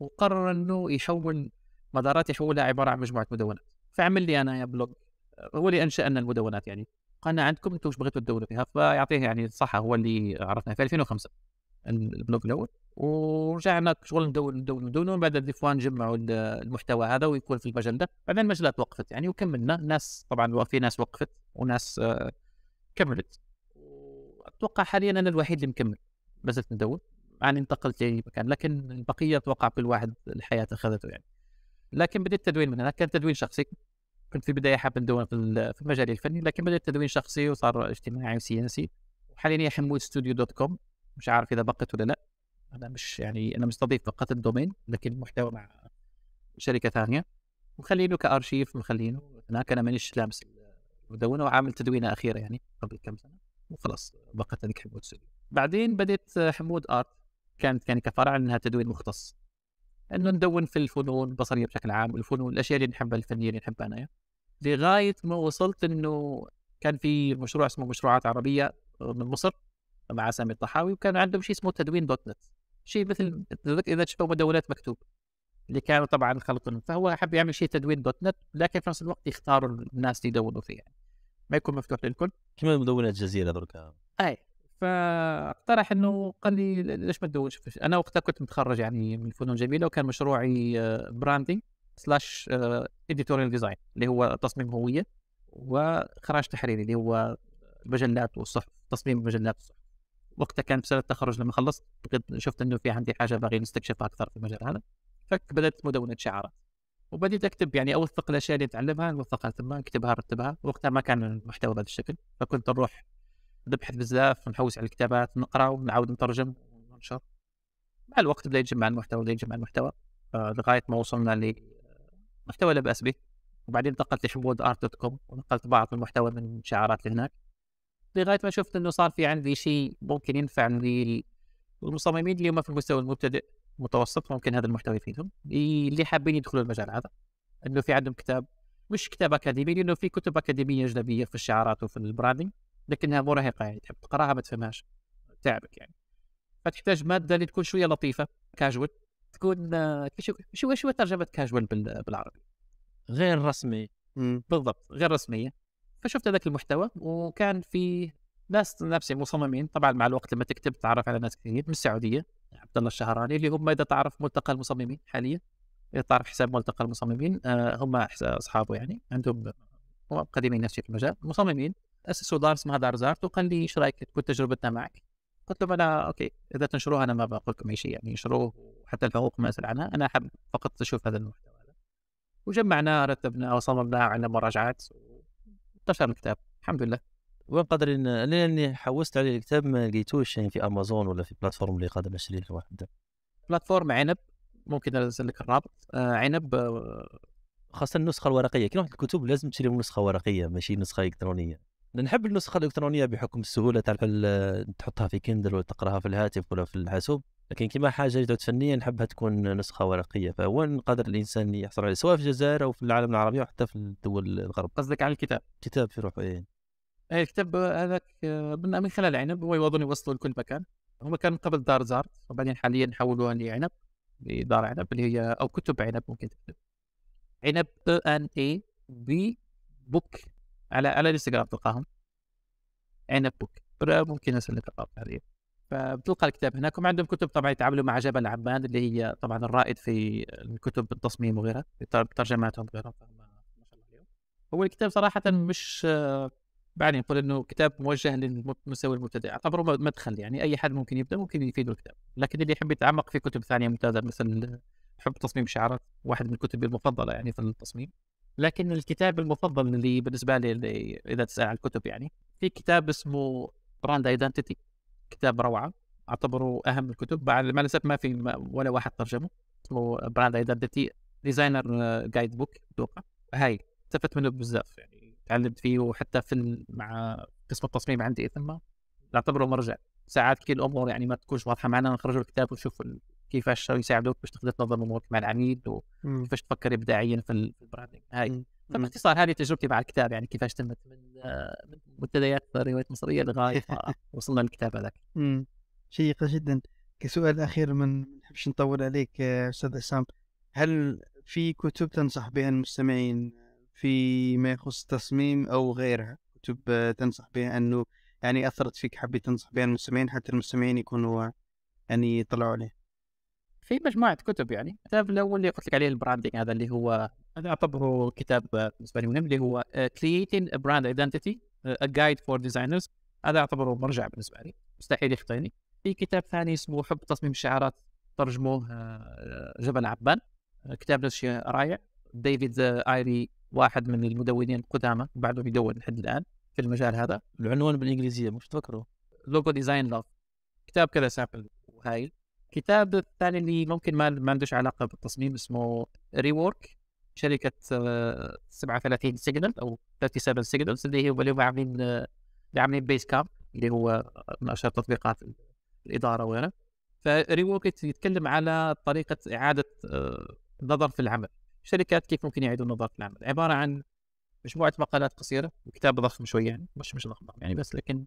وقرر انه يحول مدارات يحولها عباره عن مجموعه مدونات فعمل لي انا يا بلوج هو اللي انشانا المدونات يعني قناه عندكم انتم ايش بغيتوا تدوروا فيها فيعطيه يعني صحة هو اللي عرفناه في 2005 البلوك الاول ورجعنا شغل ندور ندور ندور بعد دي جمعوا نجمعوا المحتوى هذا ويكون في المجله بعدين المجله وقفت يعني وكملنا ناس طبعا في ناس وقفت وناس آه، كملت اتوقع حاليا انا الوحيد اللي مكمل ما زلت ندور يعني انتقلت لمكان لكن البقيه اتوقع كل واحد الحياه اخذته يعني لكن بديت تدوين من هناك كان تدوين شخصي كنت في البدايه حاب ندون في المجال الفني لكن بدات تدوين شخصي وصار اجتماعي وسياسي وحاليا حمود ستوديو دوت كوم مش عارف اذا بقت ولا لا انا مش يعني انا مستضيف فقط الدومين لكن المحتوى مع شركه ثانيه مخلينه كارشيف مخلينه هناك انا مانيش لامس المدونه وعامل تدوينه اخيره يعني قبل كم سنه وخلاص بقت هذيك حمود ستوديو بعدين بديت حمود ارت كانت يعني كفرع انها تدوين مختص انه ندون في الفنون البصريه بشكل عام الفنون الاشياء اللي نحبها الفنيه اللي نحبها انا لغايه ما وصلت انه كان في مشروع اسمه مشروعات عربيه من مصر مع سامي الطحاوي وكان عندهم شيء اسمه تدوين دوت نت شيء مثل اذا تشوفوا مدونات مكتوب اللي كانوا طبعا خلقهم فهو حب يعمل شيء تدوين دوت نت لكن في نفس الوقت يختاروا الناس اللي يدونوا فيه يعني ما يكون مفتوح للكل كمان مدونات الجزيره دركا اي فاقترح انه قال لي ليش ما تدوش انا وقتها كنت متخرج يعني من فنون جميله وكان مشروعي براندنج سلاش اديتوريال ديزاين اللي هو تصميم هويه وخراج تحريري اللي هو مجلات والصحف تصميم مجلات والصحف وقتها كان بسنه التخرج لما خلصت شفت انه في عندي حاجه باغي نستكشفها اكثر في المجال هذا فبدات مدونه شعارات وبديت اكتب يعني اوثق الاشياء اللي اتعلمها نوثقها ثم اكتبها رتبها وقتها ما كان المحتوى بهذا الشكل فكنت نروح نبحث بزاف نحوس على الكتابات نقرا ونعاود نترجم وننشر مع الوقت بدا يتجمع المحتوى بدا يتجمع المحتوى آه، لغايه ما وصلنا لمحتوى آه، لا باس به وبعدين انتقلت لحبود ارت دوت كوم ونقلت بعض المحتوى من شعارات لهناك لغايه ما شفت انه صار في عندي شيء ممكن ينفع للمصممين اللي هم في المستوى المبتدئ متوسط ممكن هذا المحتوى يفيدهم اللي حابين يدخلوا المجال هذا انه في عندهم كتاب مش كتاب اكاديمي لانه في كتب اكاديميه اجنبيه في الشعارات وفي البراندنج لكنها مرهقه يعني تحب تقراها ما تفهمهاش تعبك يعني فتحتاج ماده اللي تكون شويه لطيفه كاجوال تكون آه، شويه شويه ترجمه كاجوال بالعربي غير رسمي بالضبط غير رسميه فشفت هذاك المحتوى وكان في ناس نفسي مصممين طبعا مع الوقت لما تكتب تعرف على ناس كثير من السعوديه عبد الله الشهراني اللي هم اذا تعرف ملتقى المصممين حاليا اذا تعرف حساب ملتقى المصممين آه، هم اصحابه يعني عندهم هم قديمين نفسي في المجال مصممين اسسوا دار اسمها دار زارت وقال لي ايش رايك تكون تجربتنا معك؟ قلت له انا اوكي اذا تنشروها انا ما بقول لكم اي شيء يعني انشروه وحتى الحقوق ما اسال عنها انا احب فقط اشوف هذا المحتوى هذا وجمعناه رتبناه وصممناه عندنا مراجعات وانتشر الكتاب الحمد لله وين ان لاني حوست على الكتاب ما لقيتوش يعني في امازون ولا في بلاتفورم اللي قادر نشري له واحد بلاتفورم عنب ممكن ارسل لك الرابط آه عنب آه خاصه النسخه الورقيه كاين واحد الكتب لازم تشري نسخه ورقيه ماشي نسخه الكترونيه نحب النسخه الالكترونيه بحكم السهوله تاع تحطها في كندل ولا تقراها في الهاتف ولا في الحاسوب لكن كما حاجه جدد فنيه نحبها تكون نسخه ورقيه فهو قدر الانسان يحصل عليه سواء في الجزائر او في العالم العربي وحتى في الدول الغرب قصدك على الكتاب كتاب في روحه ايه, إيه، الكتاب هذاك آه، من خلال عنب هو يوضون يوصلوا لكل مكان هما كان قبل دار زار وبعدين حاليا حولوها لعنب لدار عنب اللي هي او كتب عنب ممكن تكتب عنب ان اي بي بوك على على الانستغرام تلقاهم عنب بوك ممكن اسلك الارقام هذه فبتلقى الكتاب هناك هم عندهم كتب طبعا يتعاملوا مع جبل عمان اللي هي طبعا الرائد في الكتب بالتصميم وغيرها ترجماتهم وغيرها هو الكتاب صراحه مش يعني نقول انه كتاب موجه للمستوى المبتدئ اعتبره مدخل يعني اي حد ممكن يبدا ممكن يفيده الكتاب لكن اللي يحب يتعمق في كتب ثانيه ممتازه مثل حب تصميم شعارات واحد من كتبي المفضله يعني في التصميم لكن الكتاب المفضل اللي بالنسبه لي اللي اذا تسال عن الكتب يعني في كتاب اسمه براند ايدنتيتي كتاب روعه اعتبره اهم الكتب مع الاسف ما في ولا واحد ترجمه اسمه براند ايدنتيتي ديزاينر جايد بوك اتوقع هاي استفدت منه بزاف يعني تعلمت فيه وحتى في مع قسم التصميم عندي ثم اعتبره مرجع ساعات كثير الامور يعني ما تكونش واضحه معنا نخرج الكتاب ونشوف كيفاش يساعدوك باش تقدر تنظم امورك مع العميل وكيفاش تفكر ابداعيا في البراندنج هاي فباختصار هذه تجربتي مع الكتاب يعني كيفاش تمت من منتديات الروايات المصريه لغايه وصلنا للكتاب هذاك شيقه جدا كسؤال اخير من نحبش نطول عليك استاذ عصام هل في كتب تنصح بها المستمعين فيما يخص التصميم او غيرها كتب تنصح بها انه يعني اثرت فيك حبيت تنصح بها المستمعين حتى المستمعين يكونوا يعني يطلعوا عليه في مجموعه كتب يعني الكتاب الاول اللي قلت لك عليه البراندنج هذا اللي هو انا اعتبره كتاب بالنسبه لي مهم اللي هو آه، Creating a Brand Identity آه، A Guide for Designers هذا اعتبره مرجع بالنسبه لي مستحيل يخطيني في كتاب ثاني اسمه حب تصميم الشعارات ترجموه آه، جبل عبان كتاب نفس الشيء رائع ديفيد ايري واحد من المدونين القدامى بعده يدون لحد الان في المجال هذا العنوان بالانجليزيه مش تفكره لوجو ديزاين لاف كتاب كذا سامبل وهايل كتاب الثاني اللي ممكن ما, ما عندوش علاقه بالتصميم اسمه ريورك شركه 37 آه، سيجنال او 37 سيجنالز اللي هم اللي عاملين اللي عاملين بيس كامب اللي هو آه، آه، من اشهر تطبيقات الاداره وغيره فريورك يتكلم على طريقه اعاده النظر في العمل شركات كيف ممكن يعيدوا النظر في العمل عباره عن مجموعه مقالات قصيره وكتاب ضخم شويه يعني مش مش ضخم يعني بس لكن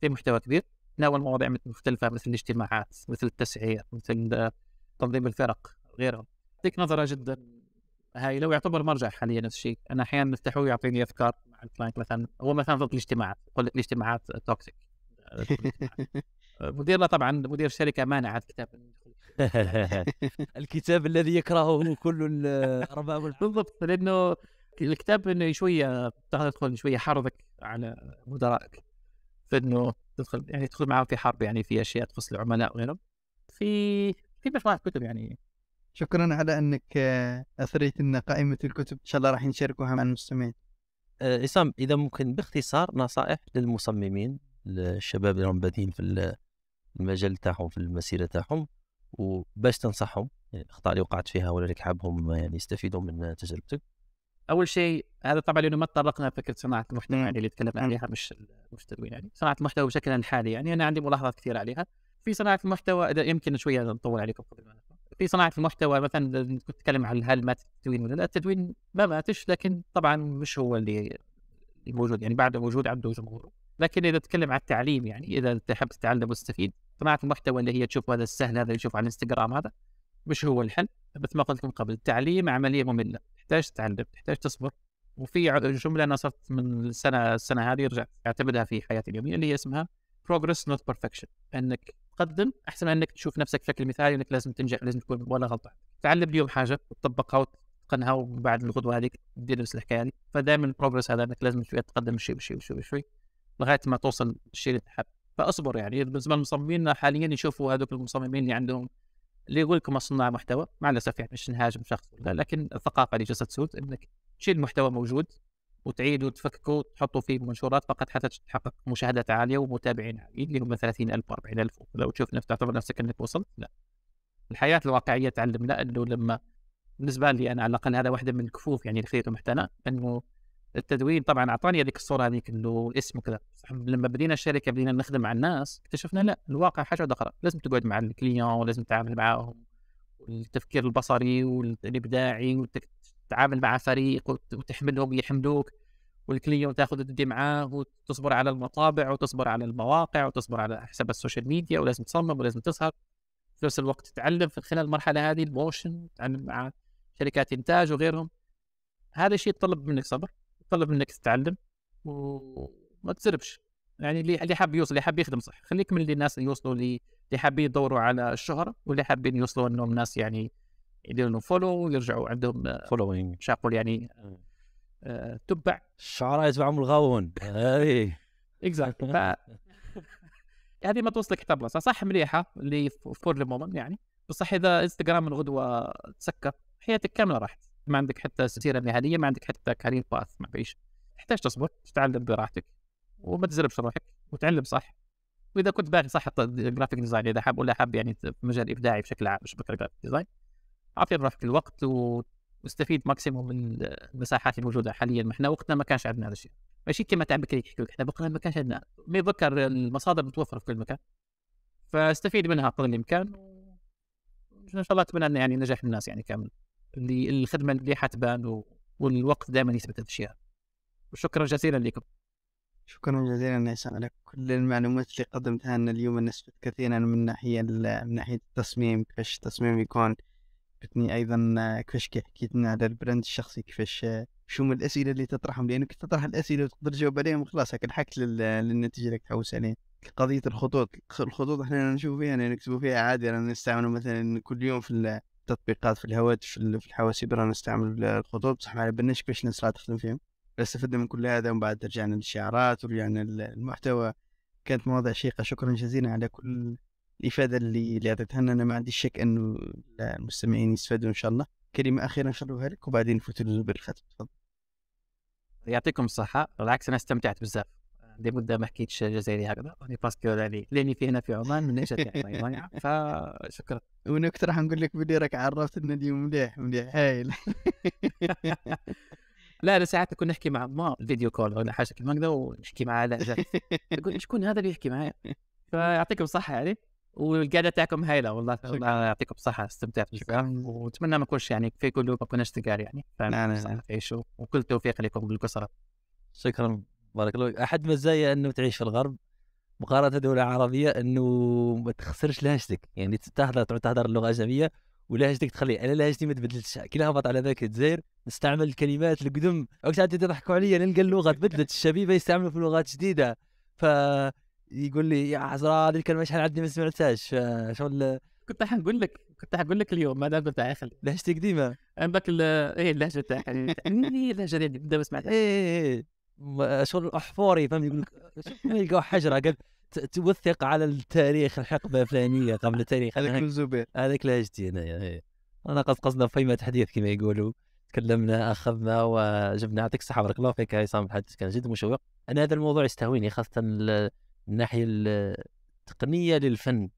في محتوى كبير تناول مواضيع مختلفه مثل الاجتماعات مثل التسعير مثل تنظيم الفرق غيرها يعطيك نظره جدا هاي لو يعتبر مرجع حاليا نفس الشيء انا احيانا نفتحه ويعطيني افكار مع الكلاينت مثلا هو مثلا ضد الاجتماعات يقول لك الاجتماعات توكسيك مديرنا طبعا مدير الشركه مانع هذا الكتاب الكتاب الذي يكرهه كل الارباب بالضبط لانه الكتاب انه شويه تدخل شويه حرضك على مدرائك فانه تدخل يعني تدخل معهم في حرب يعني في اشياء تخص العملاء وغيرهم في في مجموعه كتب يعني شكرا على انك آه، اثريت لنا قائمه الكتب ان شاء الله راح نشاركوها مع المستمعين آه، عصام أه اذا ممكن باختصار نصائح للمصممين للشباب اللي هم بادين في المجال تاعهم في المسيره تاعهم وباش تنصحهم يعني الاخطاء اللي وقعت فيها ولا حابهم يعني يستفيدوا من تجربتك اول شيء هذا طبعا لانه ما تطرقنا فكره صناعه المحتوى نعم. يعني اللي تكلمنا نعم. عليها مش مش تدوين يعني صناعه المحتوى بشكل الحالي يعني انا عندي ملاحظات كثيره عليها في صناعه المحتوى اذا يمكن شويه نطول عليكم قبل ما في صناعه المحتوى مثلا كنت اتكلم عن هل مات التدوين ولا لا التدوين ما ماتش لكن طبعا مش هو اللي موجود يعني بعد وجود عنده جمهوره لكن اذا تكلم عن التعليم يعني اذا تحب تتعلم وتستفيد صناعه المحتوى اللي هي تشوف هذا السهل هذا اللي تشوفه على الانستغرام هذا مش هو الحل مثل ما قلت لكم قبل التعليم عمليه ممله تحتاج تتعلم تحتاج تصبر وفي جمله انا صرت من السنه السنه هذه رجعت اعتمدها في حياتي اليوميه اللي هي اسمها بروجرس نوت بيرفكشن انك تقدم احسن من انك تشوف نفسك بشكل مثالي انك لازم تنجح لازم تكون ولا غلطه تعلم اليوم حاجه وتطبقها وتتقنها وبعد الغدوه هذيك تدير نفس الحكايه هذه فدائما البروجرس هذا انك لازم شويه تقدم شيء بشوي بشوي بشوي لغايه ما توصل للشيء اللي تحب فاصبر يعني بالنسبه للمصممين حاليا يشوفوا هذوك المصممين اللي عندهم اللي يقول لكم صناع محتوى مع الاسف يعني مش نهاجم شخص ولا لكن الثقافه اللي جسد تسود انك تشيل محتوى موجود وتعيدوا تفككوا وتحطوا فيه منشورات فقط حتى تحقق مشاهدات عاليه ومتابعين عاليين اللي هم 30000 و40000 لو تشوف نفسك تعتبر نفسك انك وصلت لا الحياه الواقعيه تعلمنا انه لما بالنسبه لي انا على الاقل هذا واحده من الكفوف يعني اللي خليته انه التدوين طبعا اعطاني هذيك الصوره هذيك انه الاسم وكذا لما بدينا الشركه بدينا نخدم مع الناس اكتشفنا لا الواقع حاجه اخرى لازم تقعد مع الكليون ولازم تتعامل معاهم والتفكير البصري والابداعي وتتعامل مع فريق وتحملهم يحملوك والكليون تاخذ تدي معاه وتصبر على المطابع وتصبر على المواقع وتصبر على حساب السوشيال ميديا ولازم تصمم ولازم تسهر في نفس الوقت تتعلم في خلال المرحله هذه الموشن تتعلم مع شركات انتاج وغيرهم هذا الشيء يتطلب منك صبر طلب منك تتعلم وما تسربش يعني اللي حاب يوصل اللي حاب يخدم صح خليك من اللي الناس اللي يوصلوا اللي اللي حابين يدوروا على الشهره واللي حابين يوصلوا انهم ناس يعني يديروا لهم فولو ويرجعوا عندهم فولوينج شاقول يعني آه. آه تبع الشعراء يتبعهم الغاوون اي اكزاكتلي ف... هذه ما توصلك حتى بلاصه صح مليحه اللي فور لو مومنت يعني بصح اذا انستغرام من غدوه تسكر حياتك كامله راحت ما عندك حتى سيره مهنيه ما عندك حتى كارير باث ما فيش تحتاج تصبر تتعلم براحتك وما تزربش روحك وتعلم صح واذا كنت باغي صح جرافيك ديزاين اذا حاب ولا حاب يعني في مجال ابداعي بشكل عام مش بكره جرافيك ديزاين اعطي روحك الوقت واستفيد ماكسيموم من المساحات الموجوده حاليا ما احنا وقتنا ما كانش عندنا هذا الشيء ماشي كما تاع بكري يحكوا احنا بقنا ما كانش عندنا ما يذكر المصادر متوفره في كل مكان فاستفيد منها قدر الامكان وان شاء الله اتمنى يعني نجاح الناس يعني كامل اللي الخدمه اللي حتبان والوقت دائما يثبت هذا الشيء وشكرا جزيلا لكم شكرا جزيلا عصام على كل المعلومات اللي قدمتها لنا اليوم نسبت كثيرا من ناحيه من ناحيه التصميم كيفاش التصميم يكون بتني ايضا كيفاش حكيت لنا على البراند الشخصي كيفاش شو من الاسئله اللي تطرحهم لانك تطرح الاسئله وتقدر تجاوب عليهم خلاص هكا انحكت للنتيجه اللي تحوس عليه قضيه الخطوط الخطوط احنا نشوف فيها يعني نكتبوا فيها عادي نستعملوا مثلا كل يوم في تطبيقات في الهواتف في الحواسيب رانا نستعمل الخطوط بصح ما على بالناش كيفاش الناس تخدم فيهم استفدنا من كل هذا ومن بعد رجعنا للشعارات ورجعنا للمحتوى كانت مواضيع شيقة شكرا جزيلا على كل الإفادة اللي اللي أعطيتها لنا أنا ما عنديش شك أنه المستمعين يستفادوا إن شاء الله كلمة أخيرة نخلوها لك وبعدين نفوتوا للزبير تفضل يعطيكم الصحة بالعكس أنا استمتعت بزاف دي مده ما حكيتش جزائري هكذا باسكو يعني, يعني لاني في هنا في عمان من نجات يعني فشكرا وانا كنت راح نقول لك بلي راك عرفت النادي مليح مليح هايل لا انا ساعات نكون نحكي مع ما فيديو كول ولا حاجه كيما هكذا ونحكي معاه لهجات نقول شكون هذا اللي يحكي معايا فيعطيكم الصحه يعني والقعده تاعكم هايله والله الله يعطيكم الصحه استمتعت ونتمنى ما نكونش يعني في قلوب ما كناش تقال يعني فاهم نعم نعم وكل التوفيق لكم بالقصرة شكرا بارك الله فيك احد مزايا انه تعيش في الغرب مقارنه دولة عربيه انه ما تخسرش لهجتك يعني تهضر تعود تهضر اللغه الاجنبيه ولهجتك تخلي انا لهجتي ما تبدلتش كي نهبط على ذاك الجزائر نستعمل الكلمات القدم وقت عاد تضحكوا عليا نلقى اللغه تبدلت الشبيبه يستعملوا في لغات جديده ف يقول لي يا عزرا هذه الكلمه شحال عندي ما سمعتهاش شغل كنت راح نقول لك كنت راح نقول لك اليوم ما دام تاع اخي لهجتك ديما عندك ايه اللهجه تاعك هي يعني اللهجه اللي بدا ما سمعتهاش ايه, إيه،, إيه. شغل احفوري فهمت يقول لك يلقوا حجره قال توثق على التاريخ الحقبه الفلانيه قبل التاريخ هذاك الزبير هذاك لاجتي هنا يعني. انا قصد قصدنا فيما تحديث كما يقولوا تكلمنا اخذنا وجبنا يعطيك الصحه بارك الله فيك هيثم الحديث كان جد مشوق انا هذا الموضوع يستهويني خاصه الناحيه التقنيه للفن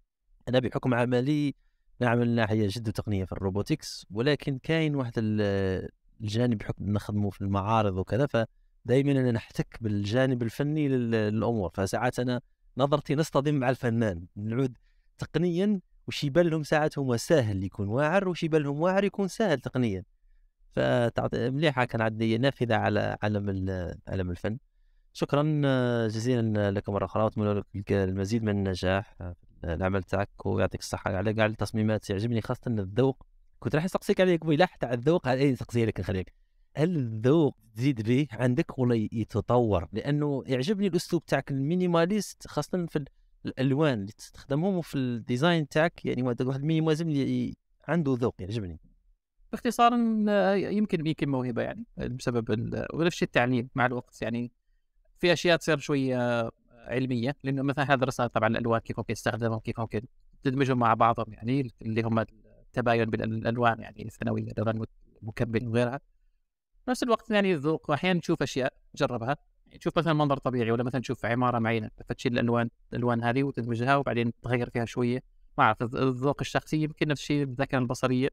انا بحكم عملي نعمل ناحيه جد تقنيه في الروبوتكس ولكن كاين واحد الجانب بحكم نخدمه في المعارض وكذا ف دائما انا نحتك بالجانب الفني للامور فساعات انا نظرتي نصطدم مع الفنان نعود تقنيا وش يبان لهم ساعات هو ساهل يكون واعر وش يبان لهم واعر يكون ساهل تقنيا فتعطي مليحه كان عندي نافذه على عالم عالم الفن شكرا جزيلا لك مره اخرى واتمنى لك المزيد من النجاح في العمل تاعك ويعطيك الصحه على كاع التصميمات يعجبني خاصه الذوق كنت راح نسقسيك عليك قبيله تاع الذوق على اي نسقسيه لك نخليك هل الذوق تزيد به عندك ولا يتطور لانه يعجبني الاسلوب تاعك المينيماليست خاصه في الالوان اللي تستخدمهم وفي الديزاين تاعك يعني واحد المينيماليزم اللي عنده ذوق يعجبني باختصار يمكن يمكن موهبه يعني بسبب ونفس الشيء التعليم مع الوقت يعني في اشياء تصير شويه علميه لانه مثلا هذا الرسائل طبعا الالوان كيف ممكن تستخدمهم كيف ممكن تدمجهم مع بعضهم يعني اللي هم التباين بين الالوان يعني الثانويه الالوان المكبل وغيرها نفس الوقت يعني الذوق واحيانا تشوف اشياء تجربها تشوف يعني مثلا منظر طبيعي ولا مثلا تشوف عماره معينه فتشيل الالوان الالوان هذه وتدمجها وبعدين تغير فيها شويه ما اعرف الذوق الشخصي يمكن نفس الشيء الذاكره البصريه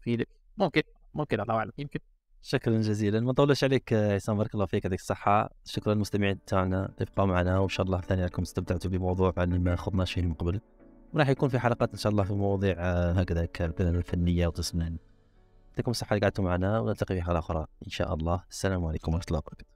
في ممكن ممكن الله اعلم يمكن شكرا جزيلا ما نطولش عليك عصام بارك الله فيك يعطيك الصحة شكرا للمستمعين تاعنا ابقوا معنا وان شاء الله ثاني يعني لكم استمتعتوا بموضوع بعد يعني ما خضنا شيء من قبل وراح يكون في حلقات ان شاء الله في مواضيع آه، هكذا كالفنية وتصميم يعطيكم الصحه اللي قعدتوا معنا ونلتقي في حلقه اخرى ان شاء الله السلام عليكم ورحمه الله وبركاته